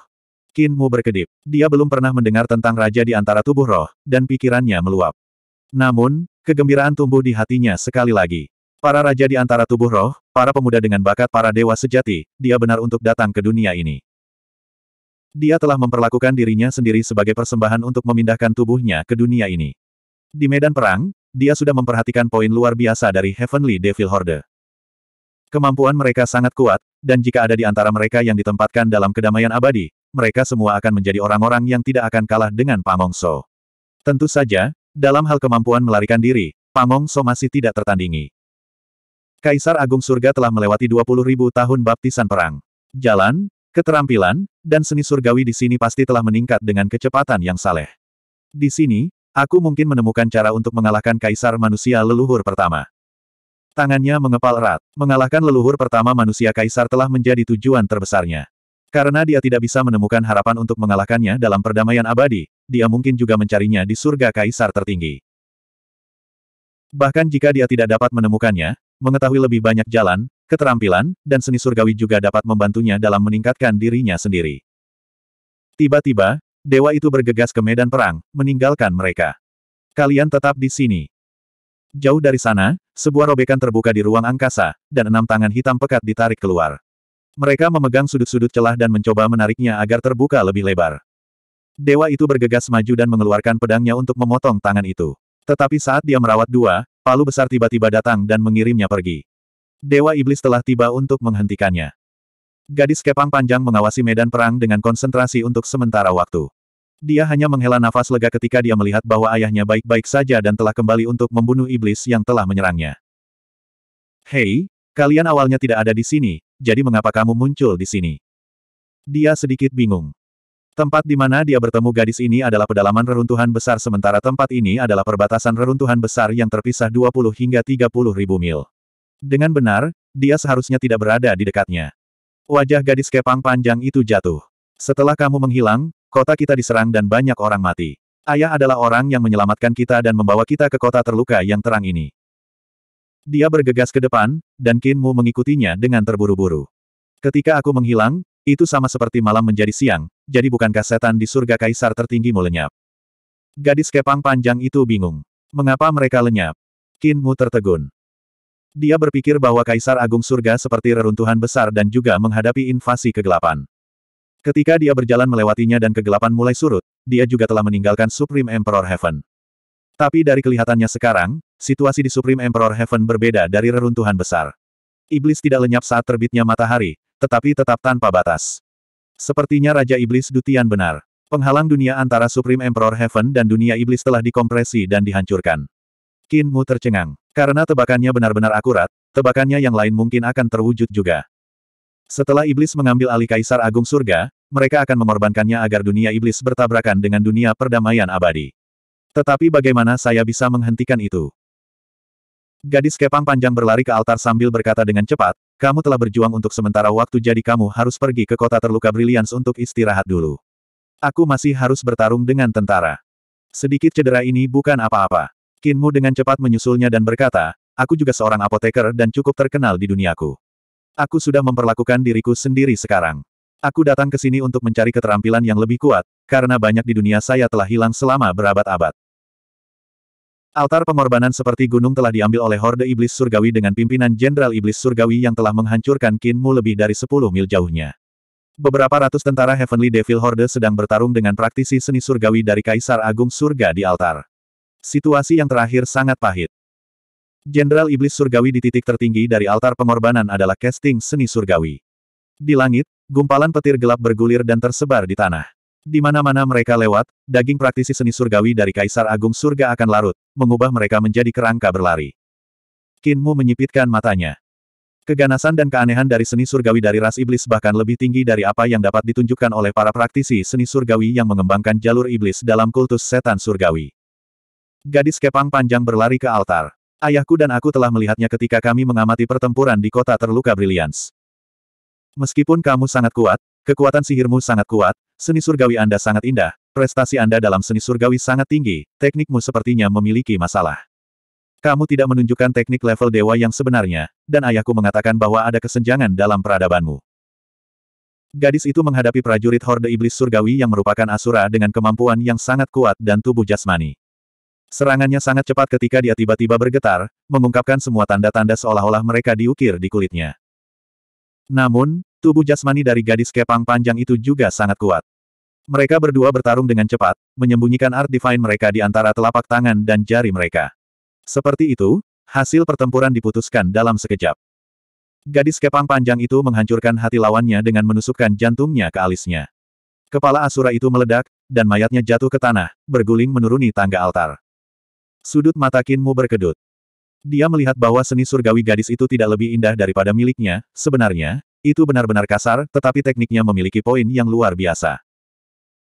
Kinmu berkedip. Dia belum pernah mendengar tentang raja di antara tubuh roh, dan pikirannya meluap. Namun, kegembiraan tumbuh di hatinya sekali lagi. Para raja di antara tubuh roh, para pemuda dengan bakat para dewa sejati, dia benar untuk datang ke dunia ini. Dia telah memperlakukan dirinya sendiri sebagai persembahan untuk memindahkan tubuhnya ke dunia ini. Di medan perang, dia sudah memperhatikan poin luar biasa dari Heavenly Devil Horde. Kemampuan mereka sangat kuat, dan jika ada di antara mereka yang ditempatkan dalam kedamaian abadi, mereka semua akan menjadi orang-orang yang tidak akan kalah dengan Pamongso. Tentu saja, dalam hal kemampuan melarikan diri, Pamong So masih tidak tertandingi. Kaisar Agung Surga telah melewati ribu tahun baptisan perang. Jalan, keterampilan, dan seni surgawi di sini pasti telah meningkat dengan kecepatan yang saleh. Di sini, aku mungkin menemukan cara untuk mengalahkan Kaisar Manusia Leluhur pertama. Tangannya mengepal erat, mengalahkan leluhur pertama manusia Kaisar telah menjadi tujuan terbesarnya. Karena dia tidak bisa menemukan harapan untuk mengalahkannya dalam perdamaian abadi, dia mungkin juga mencarinya di surga kaisar tertinggi. Bahkan jika dia tidak dapat menemukannya, mengetahui lebih banyak jalan, keterampilan, dan seni surgawi juga dapat membantunya dalam meningkatkan dirinya sendiri. Tiba-tiba, dewa itu bergegas ke medan perang, meninggalkan mereka. Kalian tetap di sini. Jauh dari sana, sebuah robekan terbuka di ruang angkasa, dan enam tangan hitam pekat ditarik keluar. Mereka memegang sudut-sudut celah dan mencoba menariknya agar terbuka lebih lebar. Dewa itu bergegas maju dan mengeluarkan pedangnya untuk memotong tangan itu. Tetapi saat dia merawat dua, palu besar tiba-tiba datang dan mengirimnya pergi. Dewa Iblis telah tiba untuk menghentikannya. Gadis kepang panjang mengawasi medan perang dengan konsentrasi untuk sementara waktu. Dia hanya menghela nafas lega ketika dia melihat bahwa ayahnya baik-baik saja dan telah kembali untuk membunuh iblis yang telah menyerangnya. Hei, Kalian awalnya tidak ada di sini, jadi mengapa kamu muncul di sini? Dia sedikit bingung. Tempat di mana dia bertemu gadis ini adalah pedalaman reruntuhan besar sementara tempat ini adalah perbatasan reruntuhan besar yang terpisah 20 hingga 30 ribu mil. Dengan benar, dia seharusnya tidak berada di dekatnya. Wajah gadis kepang panjang itu jatuh. Setelah kamu menghilang, kota kita diserang dan banyak orang mati. Ayah adalah orang yang menyelamatkan kita dan membawa kita ke kota terluka yang terang ini. Dia bergegas ke depan, dan Kinmu mengikutinya dengan terburu-buru. Ketika aku menghilang, itu sama seperti malam menjadi siang, jadi bukankah setan di surga kaisar tertinggi lenyap? Gadis kepang panjang itu bingung. Mengapa mereka lenyap? Kinmu tertegun. Dia berpikir bahwa Kaisar Agung Surga seperti reruntuhan besar dan juga menghadapi invasi kegelapan. Ketika dia berjalan melewatinya dan kegelapan mulai surut, dia juga telah meninggalkan Supreme Emperor Heaven. Tapi dari kelihatannya sekarang, situasi di Supreme Emperor Heaven berbeda dari reruntuhan besar. Iblis tidak lenyap saat terbitnya matahari, tetapi tetap tanpa batas. Sepertinya Raja Iblis Dutian benar. Penghalang dunia antara Supreme Emperor Heaven dan dunia iblis telah dikompresi dan dihancurkan. Qin Mu tercengang. Karena tebakannya benar-benar akurat, tebakannya yang lain mungkin akan terwujud juga. Setelah iblis mengambil alih Kaisar Agung Surga, mereka akan mengorbankannya agar dunia iblis bertabrakan dengan dunia perdamaian abadi. Tetapi bagaimana saya bisa menghentikan itu? Gadis kepang panjang berlari ke altar sambil berkata dengan cepat, kamu telah berjuang untuk sementara waktu jadi kamu harus pergi ke kota terluka Brilliance untuk istirahat dulu. Aku masih harus bertarung dengan tentara. Sedikit cedera ini bukan apa-apa. Kinmu dengan cepat menyusulnya dan berkata, aku juga seorang apoteker dan cukup terkenal di duniaku. Aku sudah memperlakukan diriku sendiri sekarang. Aku datang ke sini untuk mencari keterampilan yang lebih kuat, karena banyak di dunia saya telah hilang selama berabad-abad. Altar pengorbanan seperti gunung telah diambil oleh Horde Iblis Surgawi dengan pimpinan Jenderal Iblis Surgawi yang telah menghancurkan Kinmu lebih dari 10 mil jauhnya. Beberapa ratus tentara Heavenly Devil Horde sedang bertarung dengan praktisi seni surgawi dari Kaisar Agung Surga di altar. Situasi yang terakhir sangat pahit. Jenderal Iblis Surgawi di titik tertinggi dari altar pengorbanan adalah casting seni surgawi. Di langit, gumpalan petir gelap bergulir dan tersebar di tanah. Di mana-mana mereka lewat, daging praktisi seni surgawi dari Kaisar Agung Surga akan larut, mengubah mereka menjadi kerangka berlari. Kinmu menyipitkan matanya. Keganasan dan keanehan dari seni surgawi dari ras iblis bahkan lebih tinggi dari apa yang dapat ditunjukkan oleh para praktisi seni surgawi yang mengembangkan jalur iblis dalam kultus setan surgawi. Gadis kepang panjang berlari ke altar. Ayahku dan aku telah melihatnya ketika kami mengamati pertempuran di kota terluka Brilliance. Meskipun kamu sangat kuat, kekuatan sihirmu sangat kuat, Seni surgawi Anda sangat indah, prestasi Anda dalam seni surgawi sangat tinggi, teknikmu sepertinya memiliki masalah. Kamu tidak menunjukkan teknik level dewa yang sebenarnya, dan ayahku mengatakan bahwa ada kesenjangan dalam peradabanmu. Gadis itu menghadapi prajurit Horde Iblis Surgawi yang merupakan Asura dengan kemampuan yang sangat kuat dan tubuh jasmani. Serangannya sangat cepat ketika dia tiba-tiba bergetar, mengungkapkan semua tanda-tanda seolah-olah mereka diukir di kulitnya. Namun, Tubuh jasmani dari gadis kepang panjang itu juga sangat kuat. Mereka berdua bertarung dengan cepat, menyembunyikan art divine mereka di antara telapak tangan dan jari mereka. Seperti itu, hasil pertempuran diputuskan dalam sekejap. Gadis kepang panjang itu menghancurkan hati lawannya dengan menusukkan jantungnya ke alisnya. Kepala Asura itu meledak, dan mayatnya jatuh ke tanah, berguling menuruni tangga altar. Sudut mata Kinmu berkedut. Dia melihat bahwa seni surgawi gadis itu tidak lebih indah daripada miliknya, sebenarnya, itu benar-benar kasar, tetapi tekniknya memiliki poin yang luar biasa.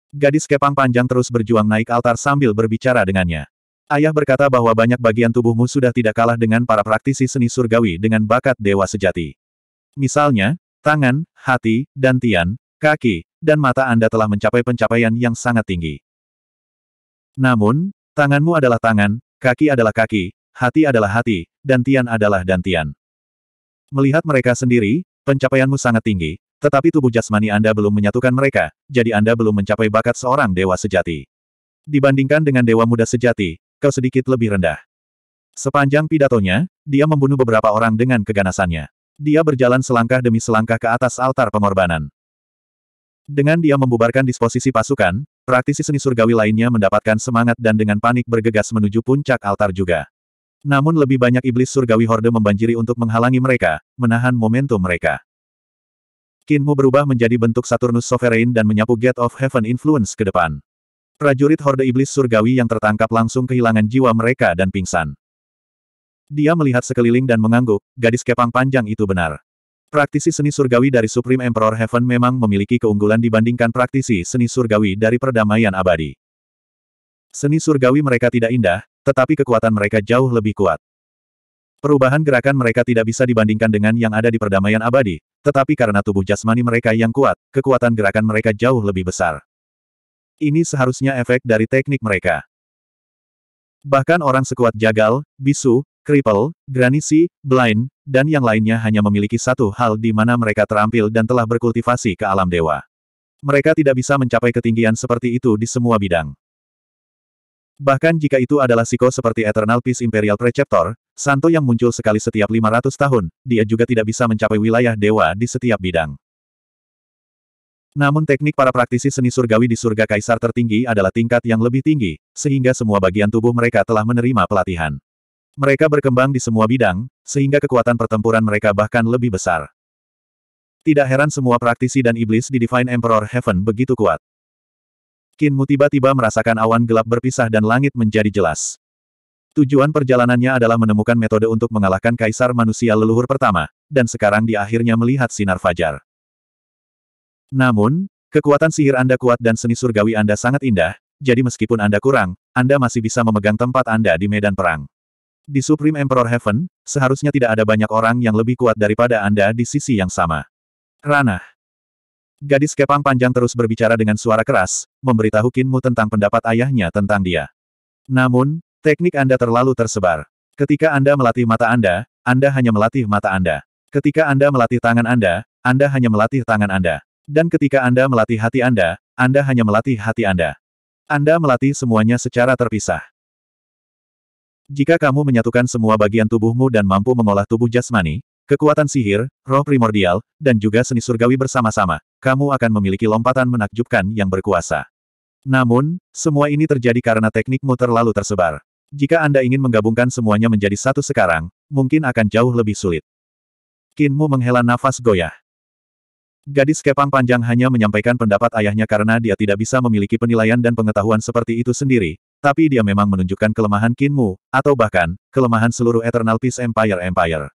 Gadis kepang panjang terus berjuang naik altar sambil berbicara dengannya. Ayah berkata bahwa banyak bagian tubuhmu sudah tidak kalah dengan para praktisi seni surgawi dengan bakat dewa sejati. Misalnya, tangan, hati, dan tian, kaki, dan mata Anda telah mencapai pencapaian yang sangat tinggi. Namun, tanganmu adalah tangan, kaki adalah kaki, hati adalah hati, dan tian adalah dantian. Melihat mereka sendiri, Pencapaianmu sangat tinggi, tetapi tubuh jasmani Anda belum menyatukan mereka, jadi Anda belum mencapai bakat seorang dewa sejati. Dibandingkan dengan dewa muda sejati, kau sedikit lebih rendah. Sepanjang pidatonya, dia membunuh beberapa orang dengan keganasannya. Dia berjalan selangkah demi selangkah ke atas altar pengorbanan. Dengan dia membubarkan disposisi pasukan, praktisi seni surgawi lainnya mendapatkan semangat dan dengan panik bergegas menuju puncak altar juga. Namun lebih banyak iblis surgawi horde membanjiri untuk menghalangi mereka, menahan momentum mereka. Kinmu berubah menjadi bentuk Saturnus Sovereign dan menyapu Gate of Heaven Influence ke depan. Prajurit horde iblis surgawi yang tertangkap langsung kehilangan jiwa mereka dan pingsan. Dia melihat sekeliling dan mengangguk, gadis kepang panjang itu benar. Praktisi seni surgawi dari Supreme Emperor Heaven memang memiliki keunggulan dibandingkan praktisi seni surgawi dari perdamaian abadi. Seni surgawi mereka tidak indah, tetapi kekuatan mereka jauh lebih kuat. Perubahan gerakan mereka tidak bisa dibandingkan dengan yang ada di perdamaian abadi, tetapi karena tubuh jasmani mereka yang kuat, kekuatan gerakan mereka jauh lebih besar. Ini seharusnya efek dari teknik mereka. Bahkan orang sekuat Jagal, Bisu, Cripple, Granisi, Blind, dan yang lainnya hanya memiliki satu hal di mana mereka terampil dan telah berkultivasi ke alam dewa. Mereka tidak bisa mencapai ketinggian seperti itu di semua bidang. Bahkan jika itu adalah Siko seperti Eternal Peace Imperial Preceptor, Santo yang muncul sekali setiap 500 tahun, dia juga tidak bisa mencapai wilayah dewa di setiap bidang. Namun teknik para praktisi seni surgawi di surga kaisar tertinggi adalah tingkat yang lebih tinggi, sehingga semua bagian tubuh mereka telah menerima pelatihan. Mereka berkembang di semua bidang, sehingga kekuatan pertempuran mereka bahkan lebih besar. Tidak heran semua praktisi dan iblis di Divine Emperor Heaven begitu kuat. Kinmu tiba-tiba merasakan awan gelap berpisah dan langit menjadi jelas. Tujuan perjalanannya adalah menemukan metode untuk mengalahkan kaisar manusia leluhur pertama, dan sekarang dia akhirnya melihat sinar fajar. Namun, kekuatan sihir Anda kuat dan seni surgawi Anda sangat indah, jadi meskipun Anda kurang, Anda masih bisa memegang tempat Anda di medan perang. Di Supreme Emperor Heaven, seharusnya tidak ada banyak orang yang lebih kuat daripada Anda di sisi yang sama. Ranah Gadis kepang panjang terus berbicara dengan suara keras, memberitahu Kinmu tentang pendapat ayahnya tentang dia. Namun, teknik Anda terlalu tersebar. Ketika Anda melatih mata Anda, Anda hanya melatih mata Anda. Ketika Anda melatih tangan Anda, Anda hanya melatih tangan Anda. Dan ketika Anda melatih hati Anda, Anda hanya melatih hati Anda. Anda melatih semuanya secara terpisah. Jika kamu menyatukan semua bagian tubuhmu dan mampu mengolah tubuh jasmani, Kekuatan sihir, roh primordial, dan juga seni surgawi bersama-sama, kamu akan memiliki lompatan menakjubkan yang berkuasa. Namun, semua ini terjadi karena teknikmu terlalu tersebar. Jika Anda ingin menggabungkan semuanya menjadi satu sekarang, mungkin akan jauh lebih sulit. Kinmu menghela nafas goyah. Gadis kepang panjang hanya menyampaikan pendapat ayahnya karena dia tidak bisa memiliki penilaian dan pengetahuan seperti itu sendiri, tapi dia memang menunjukkan kelemahan Kinmu, atau bahkan, kelemahan seluruh Eternal Peace Empire Empire.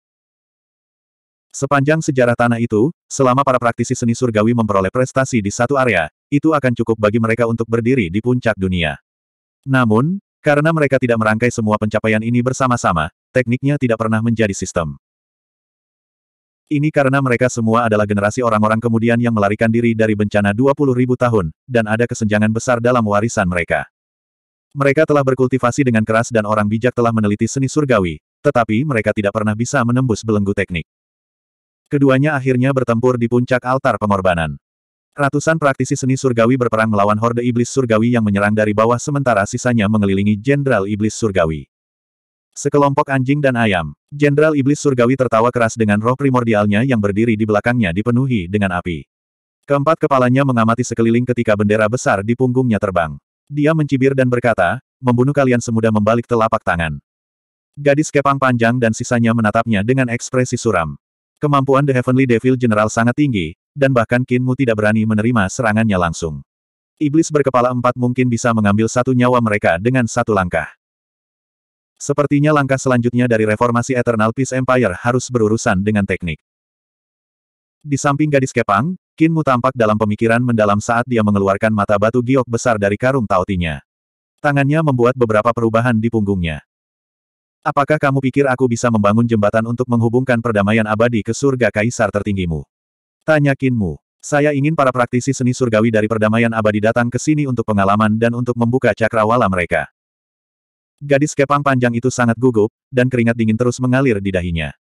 Sepanjang sejarah tanah itu, selama para praktisi seni surgawi memperoleh prestasi di satu area, itu akan cukup bagi mereka untuk berdiri di puncak dunia. Namun, karena mereka tidak merangkai semua pencapaian ini bersama-sama, tekniknya tidak pernah menjadi sistem. Ini karena mereka semua adalah generasi orang-orang kemudian yang melarikan diri dari bencana 20.000 tahun, dan ada kesenjangan besar dalam warisan mereka. Mereka telah berkultivasi dengan keras dan orang bijak telah meneliti seni surgawi, tetapi mereka tidak pernah bisa menembus belenggu teknik. Keduanya akhirnya bertempur di puncak altar pengorbanan. Ratusan praktisi seni surgawi berperang melawan horde iblis surgawi yang menyerang dari bawah sementara sisanya mengelilingi Jenderal Iblis Surgawi. Sekelompok anjing dan ayam, Jenderal Iblis Surgawi tertawa keras dengan roh primordialnya yang berdiri di belakangnya dipenuhi dengan api. Keempat kepalanya mengamati sekeliling ketika bendera besar di punggungnya terbang. Dia mencibir dan berkata, membunuh kalian semudah membalik telapak tangan. Gadis kepang panjang dan sisanya menatapnya dengan ekspresi suram. Kemampuan The Heavenly Devil General sangat tinggi, dan bahkan Kinmu tidak berani menerima serangannya langsung. Iblis berkepala empat mungkin bisa mengambil satu nyawa mereka dengan satu langkah. Sepertinya langkah selanjutnya dari reformasi Eternal Peace Empire harus berurusan dengan teknik. Di samping gadis kepang, Kinmu tampak dalam pemikiran mendalam saat dia mengeluarkan mata batu giok besar dari karung tautinya. Tangannya membuat beberapa perubahan di punggungnya. Apakah kamu pikir aku bisa membangun jembatan untuk menghubungkan perdamaian abadi ke surga kaisar tertinggimu? Tanya Kinmu. Saya ingin para praktisi seni surgawi dari perdamaian abadi datang ke sini untuk pengalaman dan untuk membuka cakrawala mereka. Gadis kepang panjang itu sangat gugup, dan keringat dingin terus mengalir di dahinya.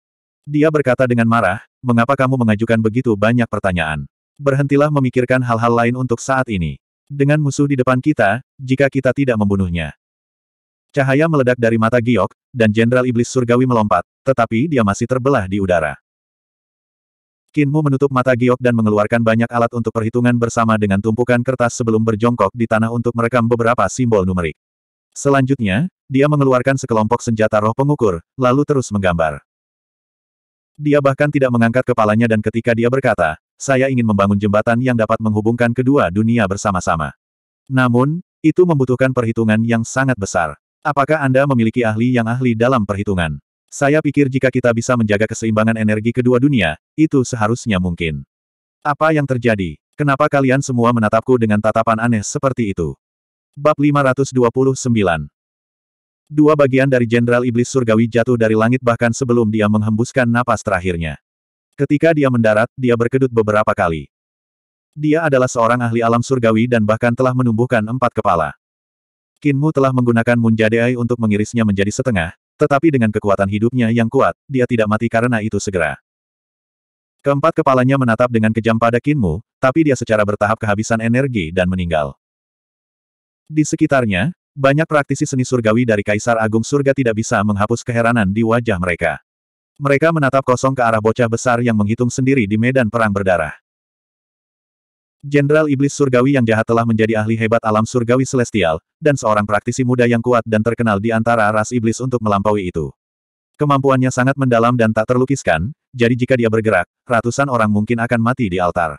Dia berkata dengan marah, mengapa kamu mengajukan begitu banyak pertanyaan? Berhentilah memikirkan hal-hal lain untuk saat ini. Dengan musuh di depan kita, jika kita tidak membunuhnya, Cahaya meledak dari mata Giok, dan Jenderal Iblis Surgawi melompat, tetapi dia masih terbelah di udara. Kinmu menutup mata Giok dan mengeluarkan banyak alat untuk perhitungan bersama dengan tumpukan kertas sebelum berjongkok di tanah untuk merekam beberapa simbol numerik. Selanjutnya, dia mengeluarkan sekelompok senjata roh pengukur, lalu terus menggambar. Dia bahkan tidak mengangkat kepalanya dan ketika dia berkata, saya ingin membangun jembatan yang dapat menghubungkan kedua dunia bersama-sama. Namun, itu membutuhkan perhitungan yang sangat besar. Apakah Anda memiliki ahli yang ahli dalam perhitungan? Saya pikir jika kita bisa menjaga keseimbangan energi kedua dunia, itu seharusnya mungkin. Apa yang terjadi? Kenapa kalian semua menatapku dengan tatapan aneh seperti itu? Bab 529 Dua bagian dari Jenderal Iblis Surgawi jatuh dari langit bahkan sebelum dia menghembuskan napas terakhirnya. Ketika dia mendarat, dia berkedut beberapa kali. Dia adalah seorang ahli alam surgawi dan bahkan telah menumbuhkan empat kepala. Kinmu telah menggunakan Munjadeai untuk mengirisnya menjadi setengah, tetapi dengan kekuatan hidupnya yang kuat, dia tidak mati karena itu segera. Keempat kepalanya menatap dengan kejam pada Kinmu, tapi dia secara bertahap kehabisan energi dan meninggal. Di sekitarnya, banyak praktisi seni surgawi dari Kaisar Agung Surga tidak bisa menghapus keheranan di wajah mereka. Mereka menatap kosong ke arah bocah besar yang menghitung sendiri di medan perang berdarah. Jenderal Iblis Surgawi yang jahat telah menjadi ahli hebat alam surgawi celestial, dan seorang praktisi muda yang kuat dan terkenal di antara ras iblis untuk melampaui itu. Kemampuannya sangat mendalam dan tak terlukiskan, jadi jika dia bergerak, ratusan orang mungkin akan mati di altar.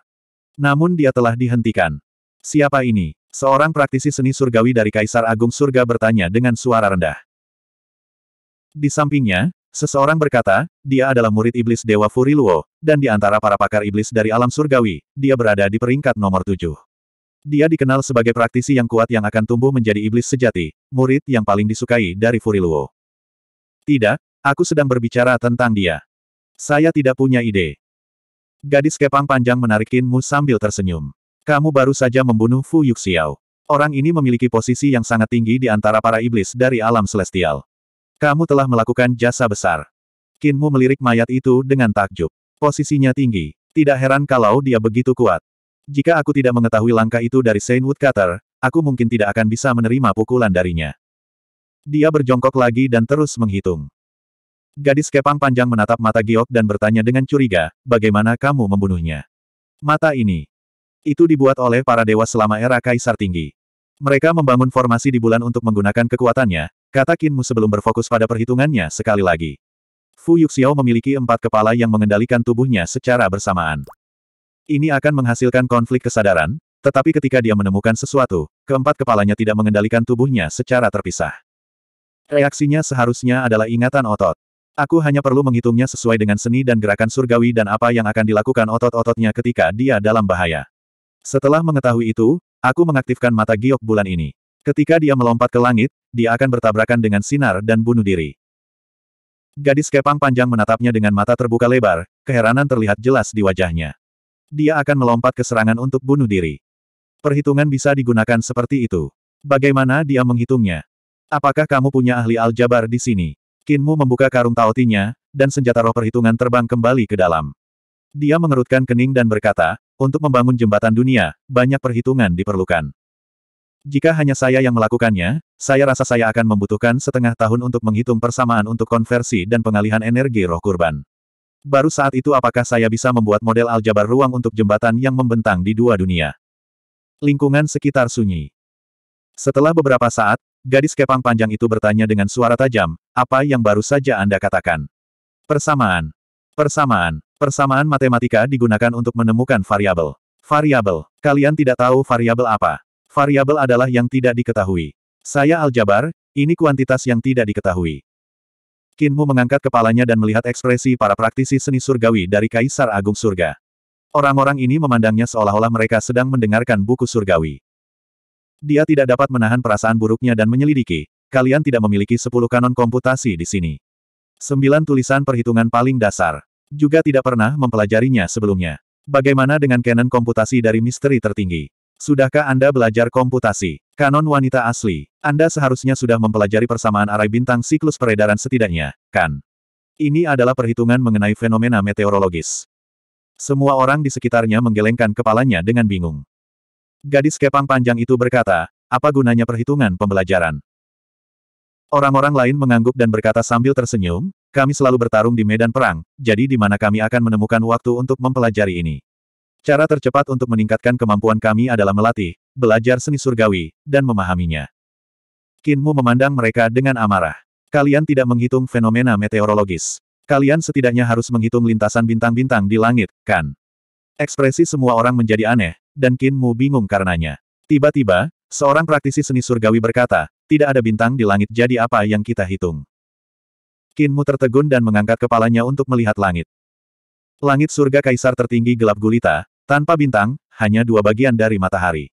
Namun dia telah dihentikan. Siapa ini? Seorang praktisi seni surgawi dari Kaisar Agung Surga bertanya dengan suara rendah. Di sampingnya, Seseorang berkata, dia adalah murid iblis Dewa Furiluo, dan di antara para pakar iblis dari alam surgawi, dia berada di peringkat nomor tujuh. Dia dikenal sebagai praktisi yang kuat yang akan tumbuh menjadi iblis sejati, murid yang paling disukai dari Furiluo. Tidak, aku sedang berbicara tentang dia. Saya tidak punya ide. Gadis kepang panjang menarikinmu sambil tersenyum. Kamu baru saja membunuh Fu Yuxiao. Orang ini memiliki posisi yang sangat tinggi di antara para iblis dari alam celestial. Kamu telah melakukan jasa besar. Kinmu melirik mayat itu dengan takjub. Posisinya tinggi. Tidak heran kalau dia begitu kuat. Jika aku tidak mengetahui langkah itu dari Saint Woodcutter, aku mungkin tidak akan bisa menerima pukulan darinya. Dia berjongkok lagi dan terus menghitung. Gadis kepang panjang menatap mata Giok dan bertanya dengan curiga, bagaimana kamu membunuhnya? Mata ini. Itu dibuat oleh para dewa selama era kaisar tinggi. Mereka membangun formasi di bulan untuk menggunakan kekuatannya, Kata Kinmu sebelum berfokus pada perhitungannya sekali lagi. Fu Yuxiao memiliki empat kepala yang mengendalikan tubuhnya secara bersamaan. Ini akan menghasilkan konflik kesadaran, tetapi ketika dia menemukan sesuatu, keempat kepalanya tidak mengendalikan tubuhnya secara terpisah. Reaksinya seharusnya adalah ingatan otot. Aku hanya perlu menghitungnya sesuai dengan seni dan gerakan surgawi dan apa yang akan dilakukan otot-ototnya ketika dia dalam bahaya. Setelah mengetahui itu, aku mengaktifkan mata giok bulan ini. Ketika dia melompat ke langit, dia akan bertabrakan dengan sinar dan bunuh diri. Gadis kepang panjang menatapnya dengan mata terbuka lebar, keheranan terlihat jelas di wajahnya. Dia akan melompat ke serangan untuk bunuh diri. Perhitungan bisa digunakan seperti itu. Bagaimana dia menghitungnya? Apakah kamu punya ahli aljabar di sini? Kinmu membuka karung taotinya, dan senjata roh perhitungan terbang kembali ke dalam. Dia mengerutkan kening dan berkata, untuk membangun jembatan dunia, banyak perhitungan diperlukan. Jika hanya saya yang melakukannya, saya rasa saya akan membutuhkan setengah tahun untuk menghitung persamaan untuk konversi dan pengalihan energi roh kurban. Baru saat itu apakah saya bisa membuat model aljabar ruang untuk jembatan yang membentang di dua dunia. Lingkungan sekitar sunyi. Setelah beberapa saat, gadis kepang panjang itu bertanya dengan suara tajam, apa yang baru saja Anda katakan? Persamaan. Persamaan. Persamaan matematika digunakan untuk menemukan variabel. Variabel. Kalian tidak tahu variabel apa variabel adalah yang tidak diketahui. Saya aljabar, ini kuantitas yang tidak diketahui. Kinmu mengangkat kepalanya dan melihat ekspresi para praktisi seni surgawi dari Kaisar Agung Surga. Orang-orang ini memandangnya seolah-olah mereka sedang mendengarkan buku surgawi. Dia tidak dapat menahan perasaan buruknya dan menyelidiki, kalian tidak memiliki sepuluh kanon komputasi di sini. Sembilan tulisan perhitungan paling dasar. Juga tidak pernah mempelajarinya sebelumnya. Bagaimana dengan kanon komputasi dari misteri tertinggi? Sudahkah Anda belajar komputasi? Kanon wanita asli. Anda seharusnya sudah mempelajari persamaan arai bintang siklus peredaran setidaknya, kan? Ini adalah perhitungan mengenai fenomena meteorologis. Semua orang di sekitarnya menggelengkan kepalanya dengan bingung. Gadis kepang panjang itu berkata, apa gunanya perhitungan pembelajaran? Orang-orang lain mengangguk dan berkata sambil tersenyum, kami selalu bertarung di medan perang, jadi di mana kami akan menemukan waktu untuk mempelajari ini. Cara tercepat untuk meningkatkan kemampuan kami adalah melatih, belajar seni surgawi, dan memahaminya. Kinmu memandang mereka dengan amarah. Kalian tidak menghitung fenomena meteorologis. Kalian setidaknya harus menghitung lintasan bintang-bintang di langit, kan? Ekspresi semua orang menjadi aneh, dan Kinmu bingung karenanya. Tiba-tiba, seorang praktisi seni surgawi berkata, tidak ada bintang di langit jadi apa yang kita hitung. Kinmu tertegun dan mengangkat kepalanya untuk melihat langit. Langit surga kaisar tertinggi gelap gulita, tanpa bintang, hanya dua bagian dari matahari.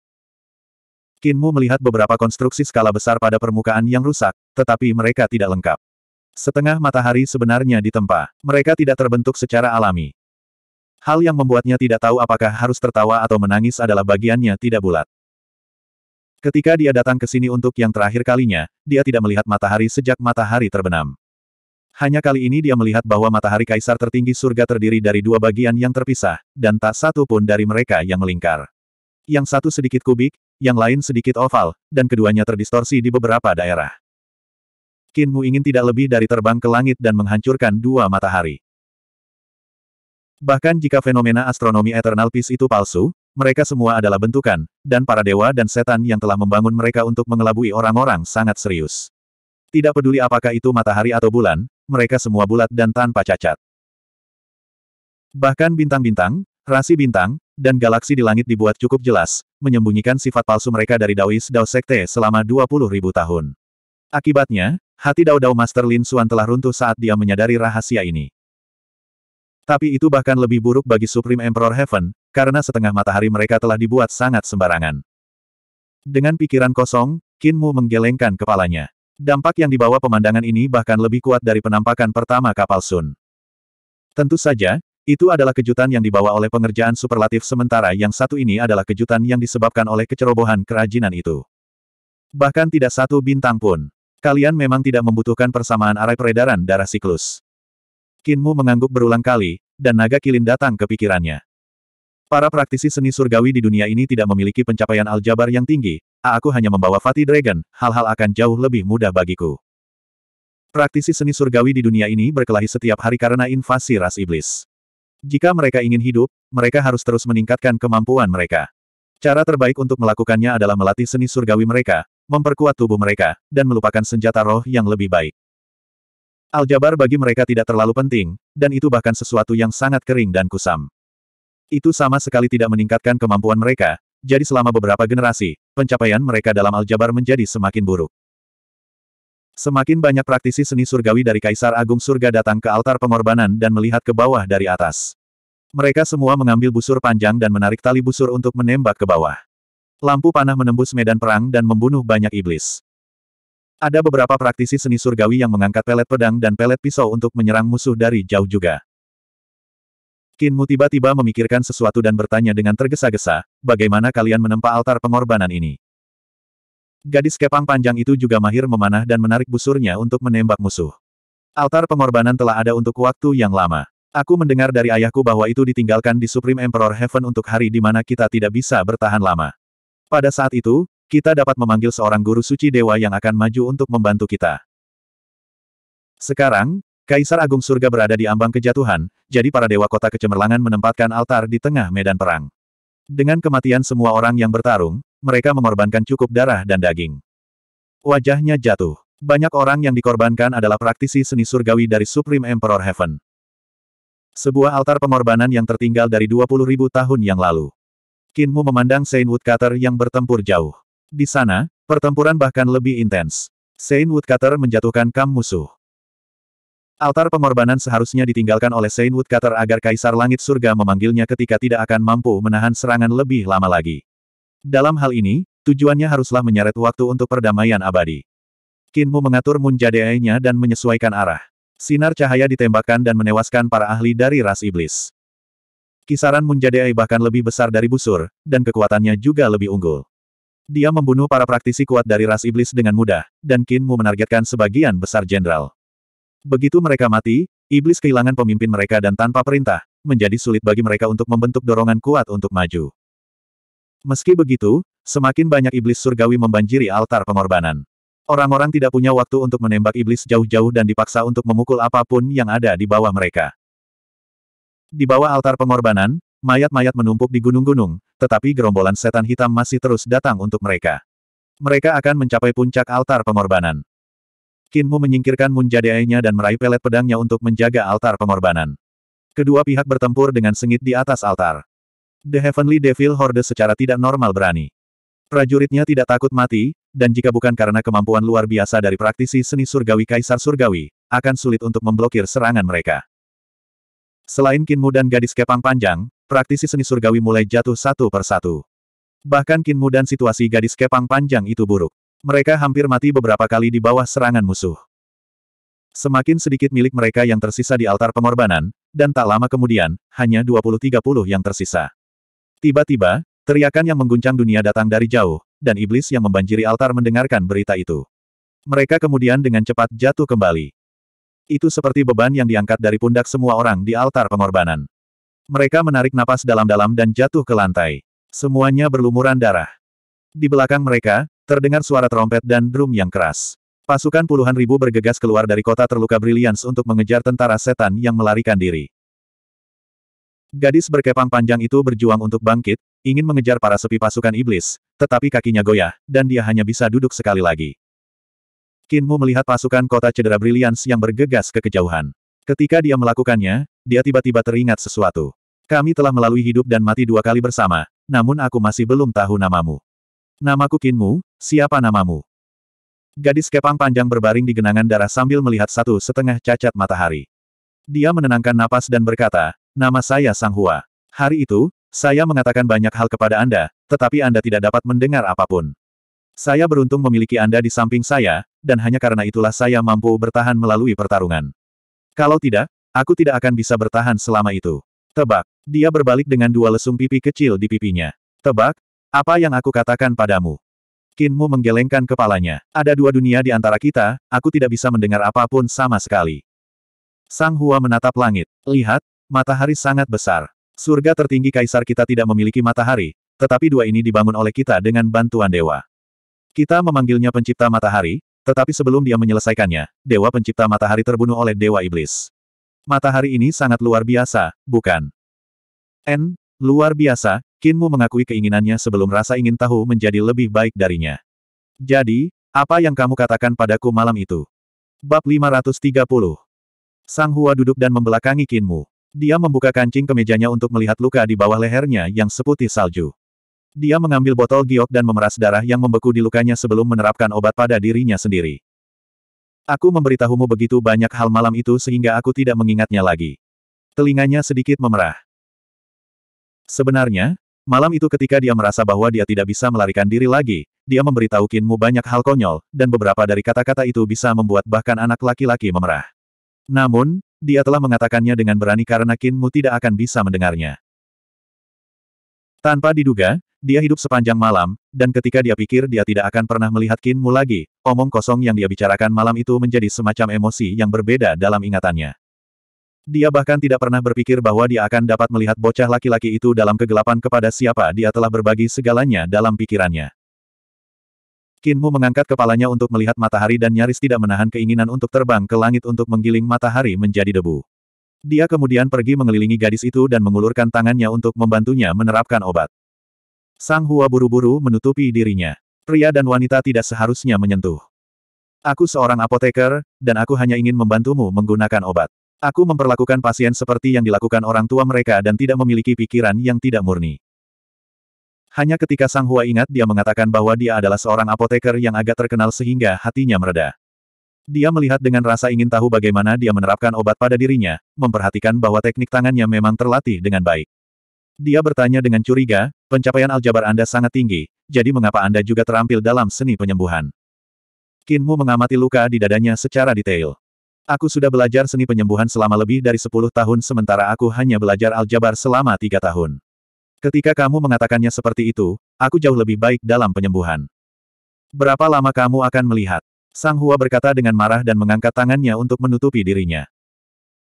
Kinmu melihat beberapa konstruksi skala besar pada permukaan yang rusak, tetapi mereka tidak lengkap. Setengah matahari sebenarnya ditempa. Mereka tidak terbentuk secara alami. Hal yang membuatnya tidak tahu apakah harus tertawa atau menangis adalah bagiannya tidak bulat. Ketika dia datang ke sini untuk yang terakhir kalinya, dia tidak melihat matahari sejak matahari terbenam. Hanya kali ini dia melihat bahwa matahari kaisar tertinggi surga terdiri dari dua bagian yang terpisah, dan tak satu pun dari mereka yang melingkar. Yang satu sedikit kubik, yang lain sedikit oval, dan keduanya terdistorsi di beberapa daerah. Kinmu ingin tidak lebih dari terbang ke langit dan menghancurkan dua matahari. Bahkan jika fenomena astronomi Eternal Peace itu palsu, mereka semua adalah bentukan, dan para dewa dan setan yang telah membangun mereka untuk mengelabui orang-orang sangat serius. Tidak peduli apakah itu matahari atau bulan, mereka semua bulat dan tanpa cacat. Bahkan bintang-bintang, rasi bintang, dan galaksi di langit dibuat cukup jelas, menyembunyikan sifat palsu mereka dari Daois Dao Sekte selama 20 ribu tahun. Akibatnya, hati Dao Dao Master Lin Xuan telah runtuh saat dia menyadari rahasia ini. Tapi itu bahkan lebih buruk bagi Supreme Emperor Heaven, karena setengah matahari mereka telah dibuat sangat sembarangan. Dengan pikiran kosong, Qin Mu menggelengkan kepalanya. Dampak yang dibawa pemandangan ini bahkan lebih kuat dari penampakan pertama kapal Sun. Tentu saja, itu adalah kejutan yang dibawa oleh pengerjaan superlatif sementara yang satu ini adalah kejutan yang disebabkan oleh kecerobohan kerajinan itu. Bahkan tidak satu bintang pun. Kalian memang tidak membutuhkan persamaan arai peredaran darah siklus. Kinmu mengangguk berulang kali, dan naga kilin datang ke pikirannya. Para praktisi seni surgawi di dunia ini tidak memiliki pencapaian aljabar yang tinggi, aku hanya membawa Fatih Dragon, hal-hal akan jauh lebih mudah bagiku. Praktisi seni surgawi di dunia ini berkelahi setiap hari karena invasi ras iblis. Jika mereka ingin hidup, mereka harus terus meningkatkan kemampuan mereka. Cara terbaik untuk melakukannya adalah melatih seni surgawi mereka, memperkuat tubuh mereka, dan melupakan senjata roh yang lebih baik. Aljabar bagi mereka tidak terlalu penting, dan itu bahkan sesuatu yang sangat kering dan kusam. Itu sama sekali tidak meningkatkan kemampuan mereka, jadi selama beberapa generasi, pencapaian mereka dalam aljabar menjadi semakin buruk. Semakin banyak praktisi seni surgawi dari Kaisar Agung Surga datang ke altar pengorbanan dan melihat ke bawah dari atas. Mereka semua mengambil busur panjang dan menarik tali busur untuk menembak ke bawah. Lampu panah menembus medan perang dan membunuh banyak iblis. Ada beberapa praktisi seni surgawi yang mengangkat pelet pedang dan pelet pisau untuk menyerang musuh dari jauh juga. Kinmu tiba-tiba memikirkan sesuatu dan bertanya dengan tergesa-gesa, bagaimana kalian menempa altar pengorbanan ini? Gadis kepang panjang itu juga mahir memanah dan menarik busurnya untuk menembak musuh. Altar pengorbanan telah ada untuk waktu yang lama. Aku mendengar dari ayahku bahwa itu ditinggalkan di Supreme Emperor Heaven untuk hari di mana kita tidak bisa bertahan lama. Pada saat itu, kita dapat memanggil seorang guru suci dewa yang akan maju untuk membantu kita. Sekarang, Kaisar Agung Surga berada di ambang kejatuhan, jadi para dewa kota kecemerlangan menempatkan altar di tengah medan perang. Dengan kematian semua orang yang bertarung, mereka mengorbankan cukup darah dan daging. Wajahnya jatuh. Banyak orang yang dikorbankan adalah praktisi seni surgawi dari Supreme Emperor Heaven. Sebuah altar pengorbanan yang tertinggal dari 20.000 tahun yang lalu. Kinmu memandang Saint Woodcutter yang bertempur jauh. Di sana, pertempuran bahkan lebih intens. Saint Woodcutter menjatuhkan kam musuh. Altar pengorbanan seharusnya ditinggalkan oleh Saint Woodcutter agar Kaisar Langit Surga memanggilnya ketika tidak akan mampu menahan serangan lebih lama lagi. Dalam hal ini, tujuannya haruslah menyeret waktu untuk perdamaian abadi. Kinmu mengatur munjadeainya dan menyesuaikan arah. Sinar cahaya ditembakkan dan menewaskan para ahli dari ras iblis. Kisaran munjadeai bahkan lebih besar dari busur, dan kekuatannya juga lebih unggul. Dia membunuh para praktisi kuat dari ras iblis dengan mudah, dan Kinmu menargetkan sebagian besar jenderal. Begitu mereka mati, iblis kehilangan pemimpin mereka dan tanpa perintah, menjadi sulit bagi mereka untuk membentuk dorongan kuat untuk maju. Meski begitu, semakin banyak iblis surgawi membanjiri altar pengorbanan. Orang-orang tidak punya waktu untuk menembak iblis jauh-jauh dan dipaksa untuk memukul apapun yang ada di bawah mereka. Di bawah altar pengorbanan, mayat-mayat menumpuk di gunung-gunung, tetapi gerombolan setan hitam masih terus datang untuk mereka. Mereka akan mencapai puncak altar pengorbanan. Kinmu menyingkirkan Munjadeainya dan meraih pelet pedangnya untuk menjaga altar pengorbanan. Kedua pihak bertempur dengan sengit di atas altar. The Heavenly Devil Horde secara tidak normal berani. Prajuritnya tidak takut mati, dan jika bukan karena kemampuan luar biasa dari praktisi seni surgawi Kaisar Surgawi, akan sulit untuk memblokir serangan mereka. Selain Kinmu dan gadis kepang panjang, praktisi seni surgawi mulai jatuh satu persatu. Bahkan Kinmu dan situasi gadis kepang panjang itu buruk. Mereka hampir mati beberapa kali di bawah serangan musuh. Semakin sedikit milik mereka yang tersisa di altar pengorbanan, dan tak lama kemudian, hanya 20-30 yang tersisa. Tiba-tiba, teriakan yang mengguncang dunia datang dari jauh, dan iblis yang membanjiri altar mendengarkan berita itu. Mereka kemudian dengan cepat jatuh kembali. Itu seperti beban yang diangkat dari pundak semua orang di altar pengorbanan. Mereka menarik napas dalam-dalam dan jatuh ke lantai. Semuanya berlumuran darah. Di belakang mereka, Terdengar suara trompet dan drum yang keras. Pasukan puluhan ribu bergegas keluar dari kota terluka Brilliance untuk mengejar tentara setan yang melarikan diri. Gadis berkepang panjang itu berjuang untuk bangkit, ingin mengejar para sepi pasukan iblis, tetapi kakinya goyah, dan dia hanya bisa duduk sekali lagi. Kinmu melihat pasukan kota cedera Brilliance yang bergegas ke kejauhan. Ketika dia melakukannya, dia tiba-tiba teringat sesuatu. Kami telah melalui hidup dan mati dua kali bersama, namun aku masih belum tahu namamu. Namaku Kinmu, siapa namamu? Gadis kepang panjang berbaring di genangan darah sambil melihat satu setengah cacat matahari. Dia menenangkan napas dan berkata, nama saya Sang Hua. Hari itu, saya mengatakan banyak hal kepada Anda, tetapi Anda tidak dapat mendengar apapun. Saya beruntung memiliki Anda di samping saya, dan hanya karena itulah saya mampu bertahan melalui pertarungan. Kalau tidak, aku tidak akan bisa bertahan selama itu. Tebak, dia berbalik dengan dua lesung pipi kecil di pipinya. Tebak, apa yang aku katakan padamu? Kinmu menggelengkan kepalanya. Ada dua dunia di antara kita, aku tidak bisa mendengar apapun sama sekali. Sang Hua menatap langit. Lihat, matahari sangat besar. Surga tertinggi kaisar kita tidak memiliki matahari, tetapi dua ini dibangun oleh kita dengan bantuan dewa. Kita memanggilnya pencipta matahari, tetapi sebelum dia menyelesaikannya, dewa pencipta matahari terbunuh oleh dewa iblis. Matahari ini sangat luar biasa, bukan? N, Luar biasa, Kinmu mengakui keinginannya sebelum rasa ingin tahu menjadi lebih baik darinya. Jadi, apa yang kamu katakan padaku malam itu? Bab 530 Sang Hua duduk dan membelakangi Kinmu. Dia membuka kancing kemejanya untuk melihat luka di bawah lehernya yang seputih salju. Dia mengambil botol giok dan memeras darah yang membeku di lukanya sebelum menerapkan obat pada dirinya sendiri. Aku memberitahumu begitu banyak hal malam itu sehingga aku tidak mengingatnya lagi. Telinganya sedikit memerah. Sebenarnya, malam itu ketika dia merasa bahwa dia tidak bisa melarikan diri lagi, dia memberitahu Kinmu banyak hal konyol, dan beberapa dari kata-kata itu bisa membuat bahkan anak laki-laki memerah. Namun, dia telah mengatakannya dengan berani karena Kinmu tidak akan bisa mendengarnya. Tanpa diduga, dia hidup sepanjang malam, dan ketika dia pikir dia tidak akan pernah melihat Kinmu lagi, omong kosong yang dia bicarakan malam itu menjadi semacam emosi yang berbeda dalam ingatannya. Dia bahkan tidak pernah berpikir bahwa dia akan dapat melihat bocah laki-laki itu dalam kegelapan kepada siapa dia telah berbagi segalanya dalam pikirannya. Kinmu mengangkat kepalanya untuk melihat matahari dan nyaris tidak menahan keinginan untuk terbang ke langit untuk menggiling matahari menjadi debu. Dia kemudian pergi mengelilingi gadis itu dan mengulurkan tangannya untuk membantunya menerapkan obat. Sang Hua buru-buru menutupi dirinya. Pria dan wanita tidak seharusnya menyentuh. Aku seorang apoteker, dan aku hanya ingin membantumu menggunakan obat. Aku memperlakukan pasien seperti yang dilakukan orang tua mereka dan tidak memiliki pikiran yang tidak murni. Hanya ketika Sang Hua ingat dia mengatakan bahwa dia adalah seorang apoteker yang agak terkenal sehingga hatinya mereda. Dia melihat dengan rasa ingin tahu bagaimana dia menerapkan obat pada dirinya, memperhatikan bahwa teknik tangannya memang terlatih dengan baik. Dia bertanya dengan curiga, pencapaian aljabar Anda sangat tinggi, jadi mengapa Anda juga terampil dalam seni penyembuhan? Kinmu mengamati luka di dadanya secara detail. Aku sudah belajar seni penyembuhan selama lebih dari 10 tahun sementara aku hanya belajar aljabar selama tiga tahun. Ketika kamu mengatakannya seperti itu, aku jauh lebih baik dalam penyembuhan. Berapa lama kamu akan melihat? Sang Hua berkata dengan marah dan mengangkat tangannya untuk menutupi dirinya.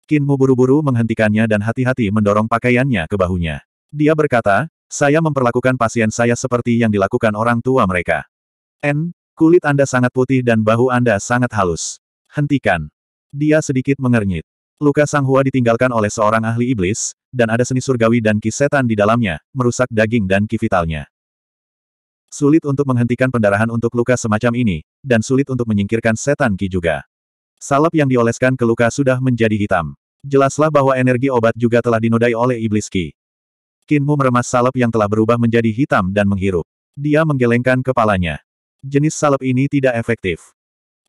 Kinmu buru-buru menghentikannya dan hati-hati mendorong pakaiannya ke bahunya. Dia berkata, saya memperlakukan pasien saya seperti yang dilakukan orang tua mereka. N, kulit Anda sangat putih dan bahu Anda sangat halus. Hentikan. Dia sedikit mengernyit. Luka Sang Hua ditinggalkan oleh seorang ahli iblis, dan ada seni surgawi dan ki setan di dalamnya, merusak daging dan ki vitalnya. Sulit untuk menghentikan pendarahan untuk luka semacam ini, dan sulit untuk menyingkirkan setan ki juga. Salep yang dioleskan ke luka sudah menjadi hitam. Jelaslah bahwa energi obat juga telah dinodai oleh iblis ki. Kinmu meremas salep yang telah berubah menjadi hitam dan menghirup. Dia menggelengkan kepalanya. Jenis salep ini tidak efektif.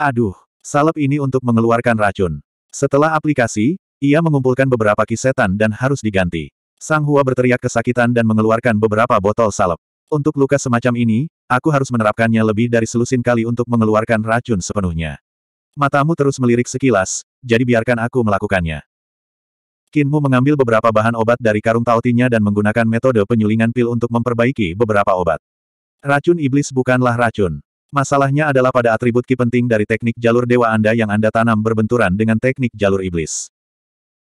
Aduh. Salep ini untuk mengeluarkan racun. Setelah aplikasi, ia mengumpulkan beberapa kisetan dan harus diganti. Sang Hua berteriak kesakitan dan mengeluarkan beberapa botol salep. Untuk luka semacam ini, aku harus menerapkannya lebih dari selusin kali untuk mengeluarkan racun sepenuhnya. Matamu terus melirik sekilas, jadi biarkan aku melakukannya. Kinmu mengambil beberapa bahan obat dari karung tautinya dan menggunakan metode penyulingan pil untuk memperbaiki beberapa obat. Racun iblis bukanlah racun. Masalahnya adalah pada atribut ki penting dari teknik jalur dewa Anda yang Anda tanam berbenturan dengan teknik jalur iblis.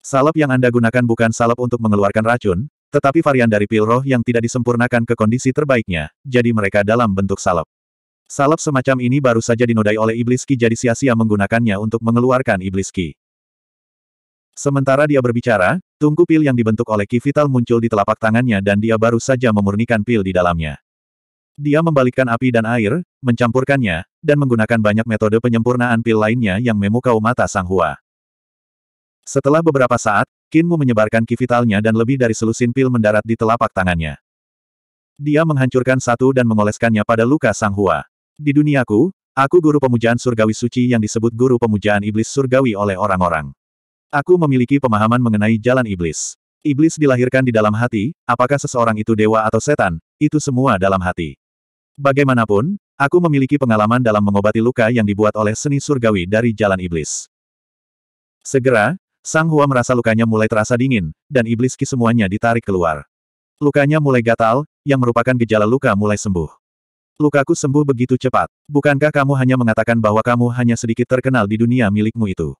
Salep yang Anda gunakan bukan salep untuk mengeluarkan racun, tetapi varian dari pil roh yang tidak disempurnakan ke kondisi terbaiknya, jadi mereka dalam bentuk salep. Salep semacam ini baru saja dinodai oleh iblis ki jadi sia-sia menggunakannya untuk mengeluarkan iblis ki. Sementara dia berbicara, tungku pil yang dibentuk oleh Ki Vital muncul di telapak tangannya dan dia baru saja memurnikan pil di dalamnya. Dia membalikkan api dan air, mencampurkannya, dan menggunakan banyak metode penyempurnaan pil lainnya yang memukau mata Sang Hua. Setelah beberapa saat, Mu menyebarkan kivitalnya dan lebih dari selusin pil mendarat di telapak tangannya. Dia menghancurkan satu dan mengoleskannya pada luka Sang Hua. Di duniaku, aku guru pemujaan surgawi suci yang disebut guru pemujaan iblis surgawi oleh orang-orang. Aku memiliki pemahaman mengenai jalan iblis. Iblis dilahirkan di dalam hati, apakah seseorang itu dewa atau setan, itu semua dalam hati. Bagaimanapun, aku memiliki pengalaman dalam mengobati luka yang dibuat oleh seni surgawi dari jalan iblis. Segera, Sang Hua merasa lukanya mulai terasa dingin, dan iblis ki ditarik keluar. Lukanya mulai gatal, yang merupakan gejala luka mulai sembuh. Lukaku sembuh begitu cepat. Bukankah kamu hanya mengatakan bahwa kamu hanya sedikit terkenal di dunia milikmu itu?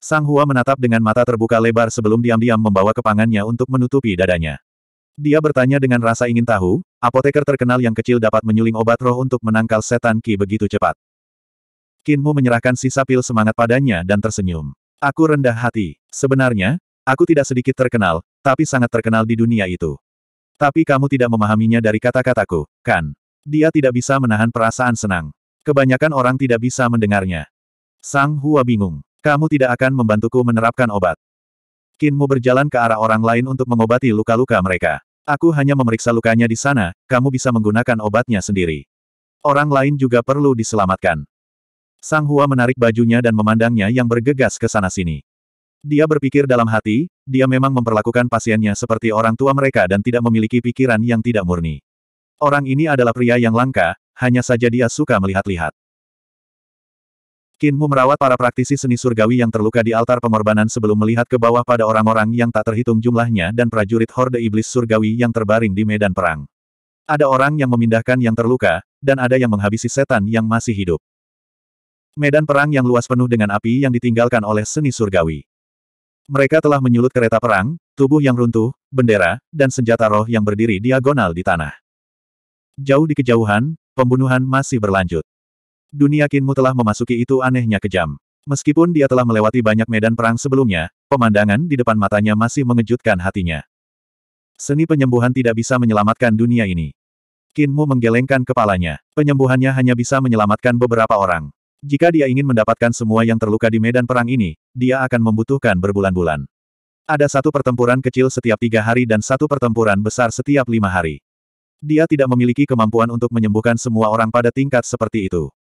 Sang Hua menatap dengan mata terbuka lebar sebelum diam-diam membawa kepangannya untuk menutupi dadanya. Dia bertanya dengan rasa ingin tahu, apoteker terkenal yang kecil dapat menyuling obat roh untuk menangkal setan Ki begitu cepat. Kinmu menyerahkan sisa pil semangat padanya dan tersenyum. Aku rendah hati. Sebenarnya, aku tidak sedikit terkenal, tapi sangat terkenal di dunia itu. Tapi kamu tidak memahaminya dari kata-kataku, kan? Dia tidak bisa menahan perasaan senang. Kebanyakan orang tidak bisa mendengarnya. Sang Hua bingung. Kamu tidak akan membantuku menerapkan obat. Kinmu berjalan ke arah orang lain untuk mengobati luka-luka mereka. Aku hanya memeriksa lukanya di sana, kamu bisa menggunakan obatnya sendiri. Orang lain juga perlu diselamatkan. Sang Hua menarik bajunya dan memandangnya yang bergegas ke sana-sini. Dia berpikir dalam hati, dia memang memperlakukan pasiennya seperti orang tua mereka dan tidak memiliki pikiran yang tidak murni. Orang ini adalah pria yang langka, hanya saja dia suka melihat-lihat. Kinmu merawat para praktisi seni surgawi yang terluka di altar pengorbanan sebelum melihat ke bawah pada orang-orang yang tak terhitung jumlahnya dan prajurit horde iblis surgawi yang terbaring di medan perang. Ada orang yang memindahkan yang terluka, dan ada yang menghabisi setan yang masih hidup. Medan perang yang luas penuh dengan api yang ditinggalkan oleh seni surgawi. Mereka telah menyulut kereta perang, tubuh yang runtuh, bendera, dan senjata roh yang berdiri diagonal di tanah. Jauh di kejauhan, pembunuhan masih berlanjut. Dunia Kinmu telah memasuki itu anehnya kejam. Meskipun dia telah melewati banyak medan perang sebelumnya, pemandangan di depan matanya masih mengejutkan hatinya. Seni penyembuhan tidak bisa menyelamatkan dunia ini. Kinmu menggelengkan kepalanya. Penyembuhannya hanya bisa menyelamatkan beberapa orang. Jika dia ingin mendapatkan semua yang terluka di medan perang ini, dia akan membutuhkan berbulan-bulan. Ada satu pertempuran kecil setiap tiga hari dan satu pertempuran besar setiap lima hari. Dia tidak memiliki kemampuan untuk menyembuhkan semua orang pada tingkat seperti itu.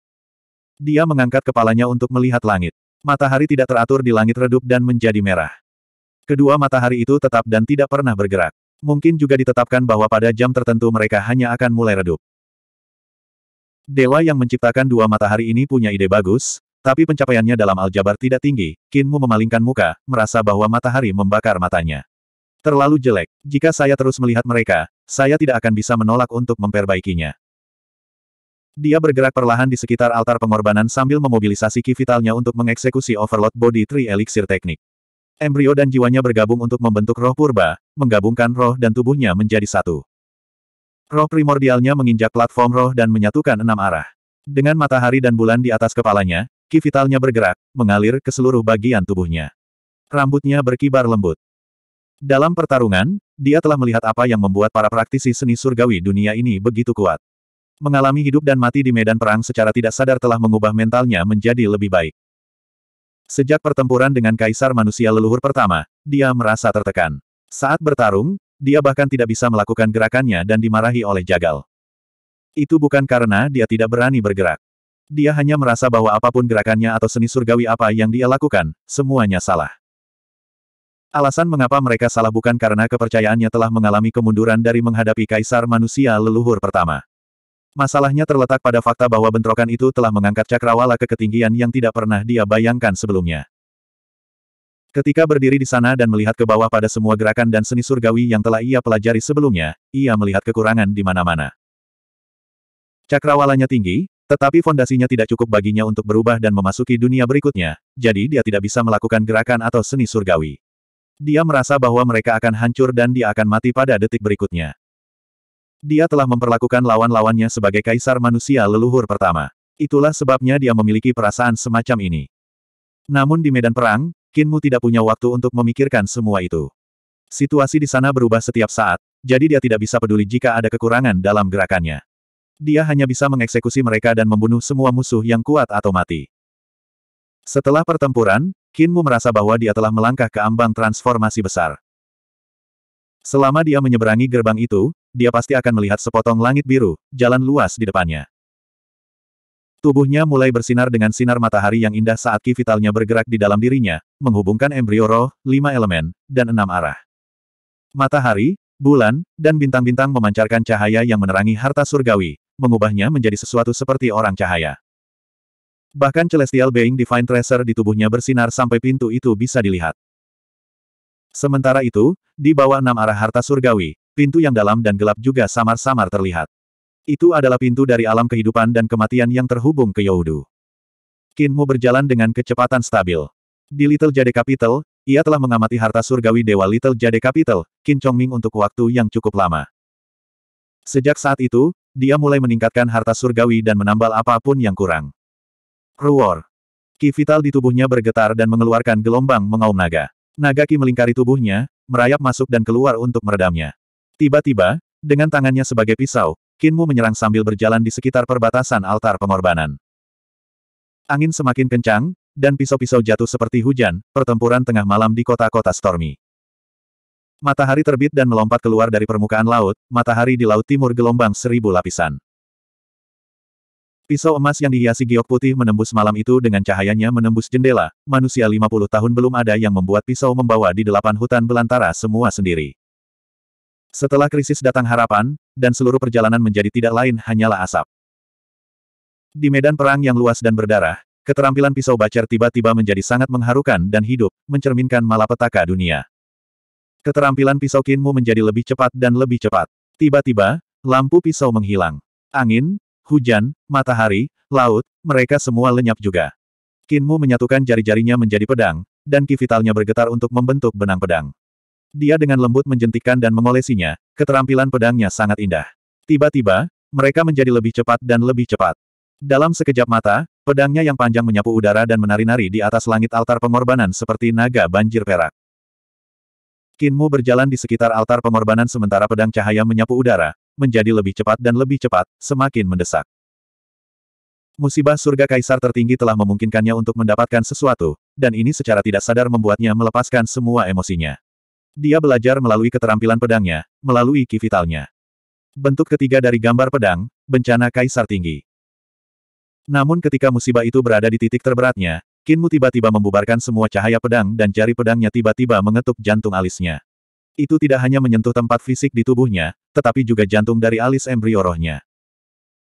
Dia mengangkat kepalanya untuk melihat langit. Matahari tidak teratur di langit redup dan menjadi merah. Kedua matahari itu tetap dan tidak pernah bergerak. Mungkin juga ditetapkan bahwa pada jam tertentu mereka hanya akan mulai redup. Dewa yang menciptakan dua matahari ini punya ide bagus, tapi pencapaiannya dalam aljabar tidak tinggi. Kinmu memalingkan muka, merasa bahwa matahari membakar matanya. Terlalu jelek. Jika saya terus melihat mereka, saya tidak akan bisa menolak untuk memperbaikinya. Dia bergerak perlahan di sekitar altar pengorbanan sambil memobilisasi ki vitalnya untuk mengeksekusi Overload Body Tree Elixir Teknik. Embrio dan jiwanya bergabung untuk membentuk roh purba, menggabungkan roh dan tubuhnya menjadi satu. Roh primordialnya menginjak platform roh dan menyatukan enam arah. Dengan matahari dan bulan di atas kepalanya, ki vitalnya bergerak, mengalir ke seluruh bagian tubuhnya. Rambutnya berkibar lembut. Dalam pertarungan, dia telah melihat apa yang membuat para praktisi seni surgawi dunia ini begitu kuat. Mengalami hidup dan mati di medan perang secara tidak sadar telah mengubah mentalnya menjadi lebih baik. Sejak pertempuran dengan kaisar manusia leluhur pertama, dia merasa tertekan. Saat bertarung, dia bahkan tidak bisa melakukan gerakannya dan dimarahi oleh Jagal. Itu bukan karena dia tidak berani bergerak. Dia hanya merasa bahwa apapun gerakannya atau seni surgawi apa yang dia lakukan, semuanya salah. Alasan mengapa mereka salah bukan karena kepercayaannya telah mengalami kemunduran dari menghadapi kaisar manusia leluhur pertama. Masalahnya terletak pada fakta bahwa bentrokan itu telah mengangkat cakrawala ke ketinggian yang tidak pernah dia bayangkan sebelumnya. Ketika berdiri di sana dan melihat ke bawah pada semua gerakan dan seni surgawi yang telah ia pelajari sebelumnya, ia melihat kekurangan di mana-mana. Cakrawalanya tinggi, tetapi fondasinya tidak cukup baginya untuk berubah dan memasuki dunia berikutnya, jadi dia tidak bisa melakukan gerakan atau seni surgawi. Dia merasa bahwa mereka akan hancur dan dia akan mati pada detik berikutnya. Dia telah memperlakukan lawan-lawannya sebagai kaisar manusia leluhur pertama. Itulah sebabnya dia memiliki perasaan semacam ini. Namun di medan perang, Kinmu tidak punya waktu untuk memikirkan semua itu. Situasi di sana berubah setiap saat, jadi dia tidak bisa peduli jika ada kekurangan dalam gerakannya. Dia hanya bisa mengeksekusi mereka dan membunuh semua musuh yang kuat atau mati. Setelah pertempuran, Kinmu merasa bahwa dia telah melangkah ke ambang transformasi besar. Selama dia menyeberangi gerbang itu, dia pasti akan melihat sepotong langit biru, jalan luas di depannya. Tubuhnya mulai bersinar dengan sinar matahari yang indah saat ki vitalnya bergerak di dalam dirinya, menghubungkan embrio roh, lima elemen, dan enam arah. Matahari, bulan, dan bintang-bintang memancarkan cahaya yang menerangi harta surgawi, mengubahnya menjadi sesuatu seperti orang cahaya. Bahkan Celestial Being Divine Tracer di tubuhnya bersinar sampai pintu itu bisa dilihat. Sementara itu, di bawah enam arah harta surgawi, Pintu yang dalam dan gelap juga samar-samar terlihat. Itu adalah pintu dari alam kehidupan dan kematian yang terhubung ke Yaudu. Kinmu berjalan dengan kecepatan stabil. Di Little Jade Capital, ia telah mengamati harta surgawi Dewa Little Jade Capital, Qin Chongming untuk waktu yang cukup lama. Sejak saat itu, dia mulai meningkatkan harta surgawi dan menambal apapun yang kurang. Ruor, Ki vital di tubuhnya bergetar dan mengeluarkan gelombang mengaum naga. Naga Ki melingkari tubuhnya, merayap masuk dan keluar untuk meredamnya. Tiba-tiba, dengan tangannya sebagai pisau, Kinmu menyerang sambil berjalan di sekitar perbatasan altar pengorbanan. Angin semakin kencang, dan pisau-pisau jatuh seperti hujan, pertempuran tengah malam di kota-kota stormy. Matahari terbit dan melompat keluar dari permukaan laut, matahari di laut timur gelombang seribu lapisan. Pisau emas yang dihiasi giok putih menembus malam itu dengan cahayanya menembus jendela, manusia 50 tahun belum ada yang membuat pisau membawa di delapan hutan belantara semua sendiri. Setelah krisis datang harapan, dan seluruh perjalanan menjadi tidak lain hanyalah asap. Di medan perang yang luas dan berdarah, keterampilan pisau bacar tiba-tiba menjadi sangat mengharukan dan hidup, mencerminkan malapetaka dunia. Keterampilan pisau kinmu menjadi lebih cepat dan lebih cepat. Tiba-tiba, lampu pisau menghilang. Angin, hujan, matahari, laut, mereka semua lenyap juga. Kinmu menyatukan jari-jarinya menjadi pedang, dan kivitalnya bergetar untuk membentuk benang pedang. Dia dengan lembut menjentikan dan mengolesinya, keterampilan pedangnya sangat indah. Tiba-tiba, mereka menjadi lebih cepat dan lebih cepat. Dalam sekejap mata, pedangnya yang panjang menyapu udara dan menari-nari di atas langit altar pengorbanan seperti naga banjir perak. Kinmu berjalan di sekitar altar pengorbanan sementara pedang cahaya menyapu udara, menjadi lebih cepat dan lebih cepat, semakin mendesak. Musibah surga kaisar tertinggi telah memungkinkannya untuk mendapatkan sesuatu, dan ini secara tidak sadar membuatnya melepaskan semua emosinya. Dia belajar melalui keterampilan pedangnya, melalui ki vitalnya. Bentuk ketiga dari gambar pedang, bencana kaisar tinggi. Namun ketika musibah itu berada di titik terberatnya, Kinmu tiba-tiba membubarkan semua cahaya pedang dan jari pedangnya tiba-tiba mengetuk jantung alisnya. Itu tidak hanya menyentuh tempat fisik di tubuhnya, tetapi juga jantung dari alis embrio rohnya.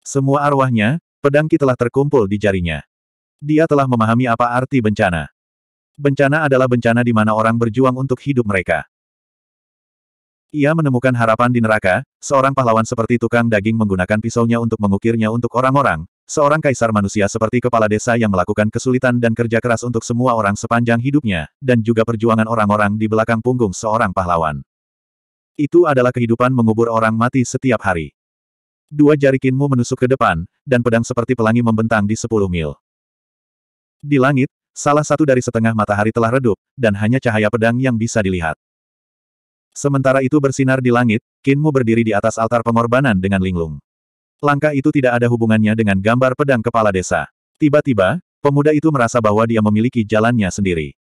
Semua arwahnya, pedang ki telah terkumpul di jarinya. Dia telah memahami apa arti bencana. Bencana adalah bencana di mana orang berjuang untuk hidup mereka. Ia menemukan harapan di neraka, seorang pahlawan seperti tukang daging menggunakan pisaunya untuk mengukirnya untuk orang-orang, seorang kaisar manusia seperti kepala desa yang melakukan kesulitan dan kerja keras untuk semua orang sepanjang hidupnya, dan juga perjuangan orang-orang di belakang punggung seorang pahlawan. Itu adalah kehidupan mengubur orang mati setiap hari. Dua jari kinmu menusuk ke depan, dan pedang seperti pelangi membentang di sepuluh mil. Di langit, salah satu dari setengah matahari telah redup, dan hanya cahaya pedang yang bisa dilihat. Sementara itu bersinar di langit, Kinmu berdiri di atas altar pengorbanan dengan linglung. Langkah itu tidak ada hubungannya dengan gambar pedang kepala desa. Tiba-tiba, pemuda itu merasa bahwa dia memiliki jalannya sendiri.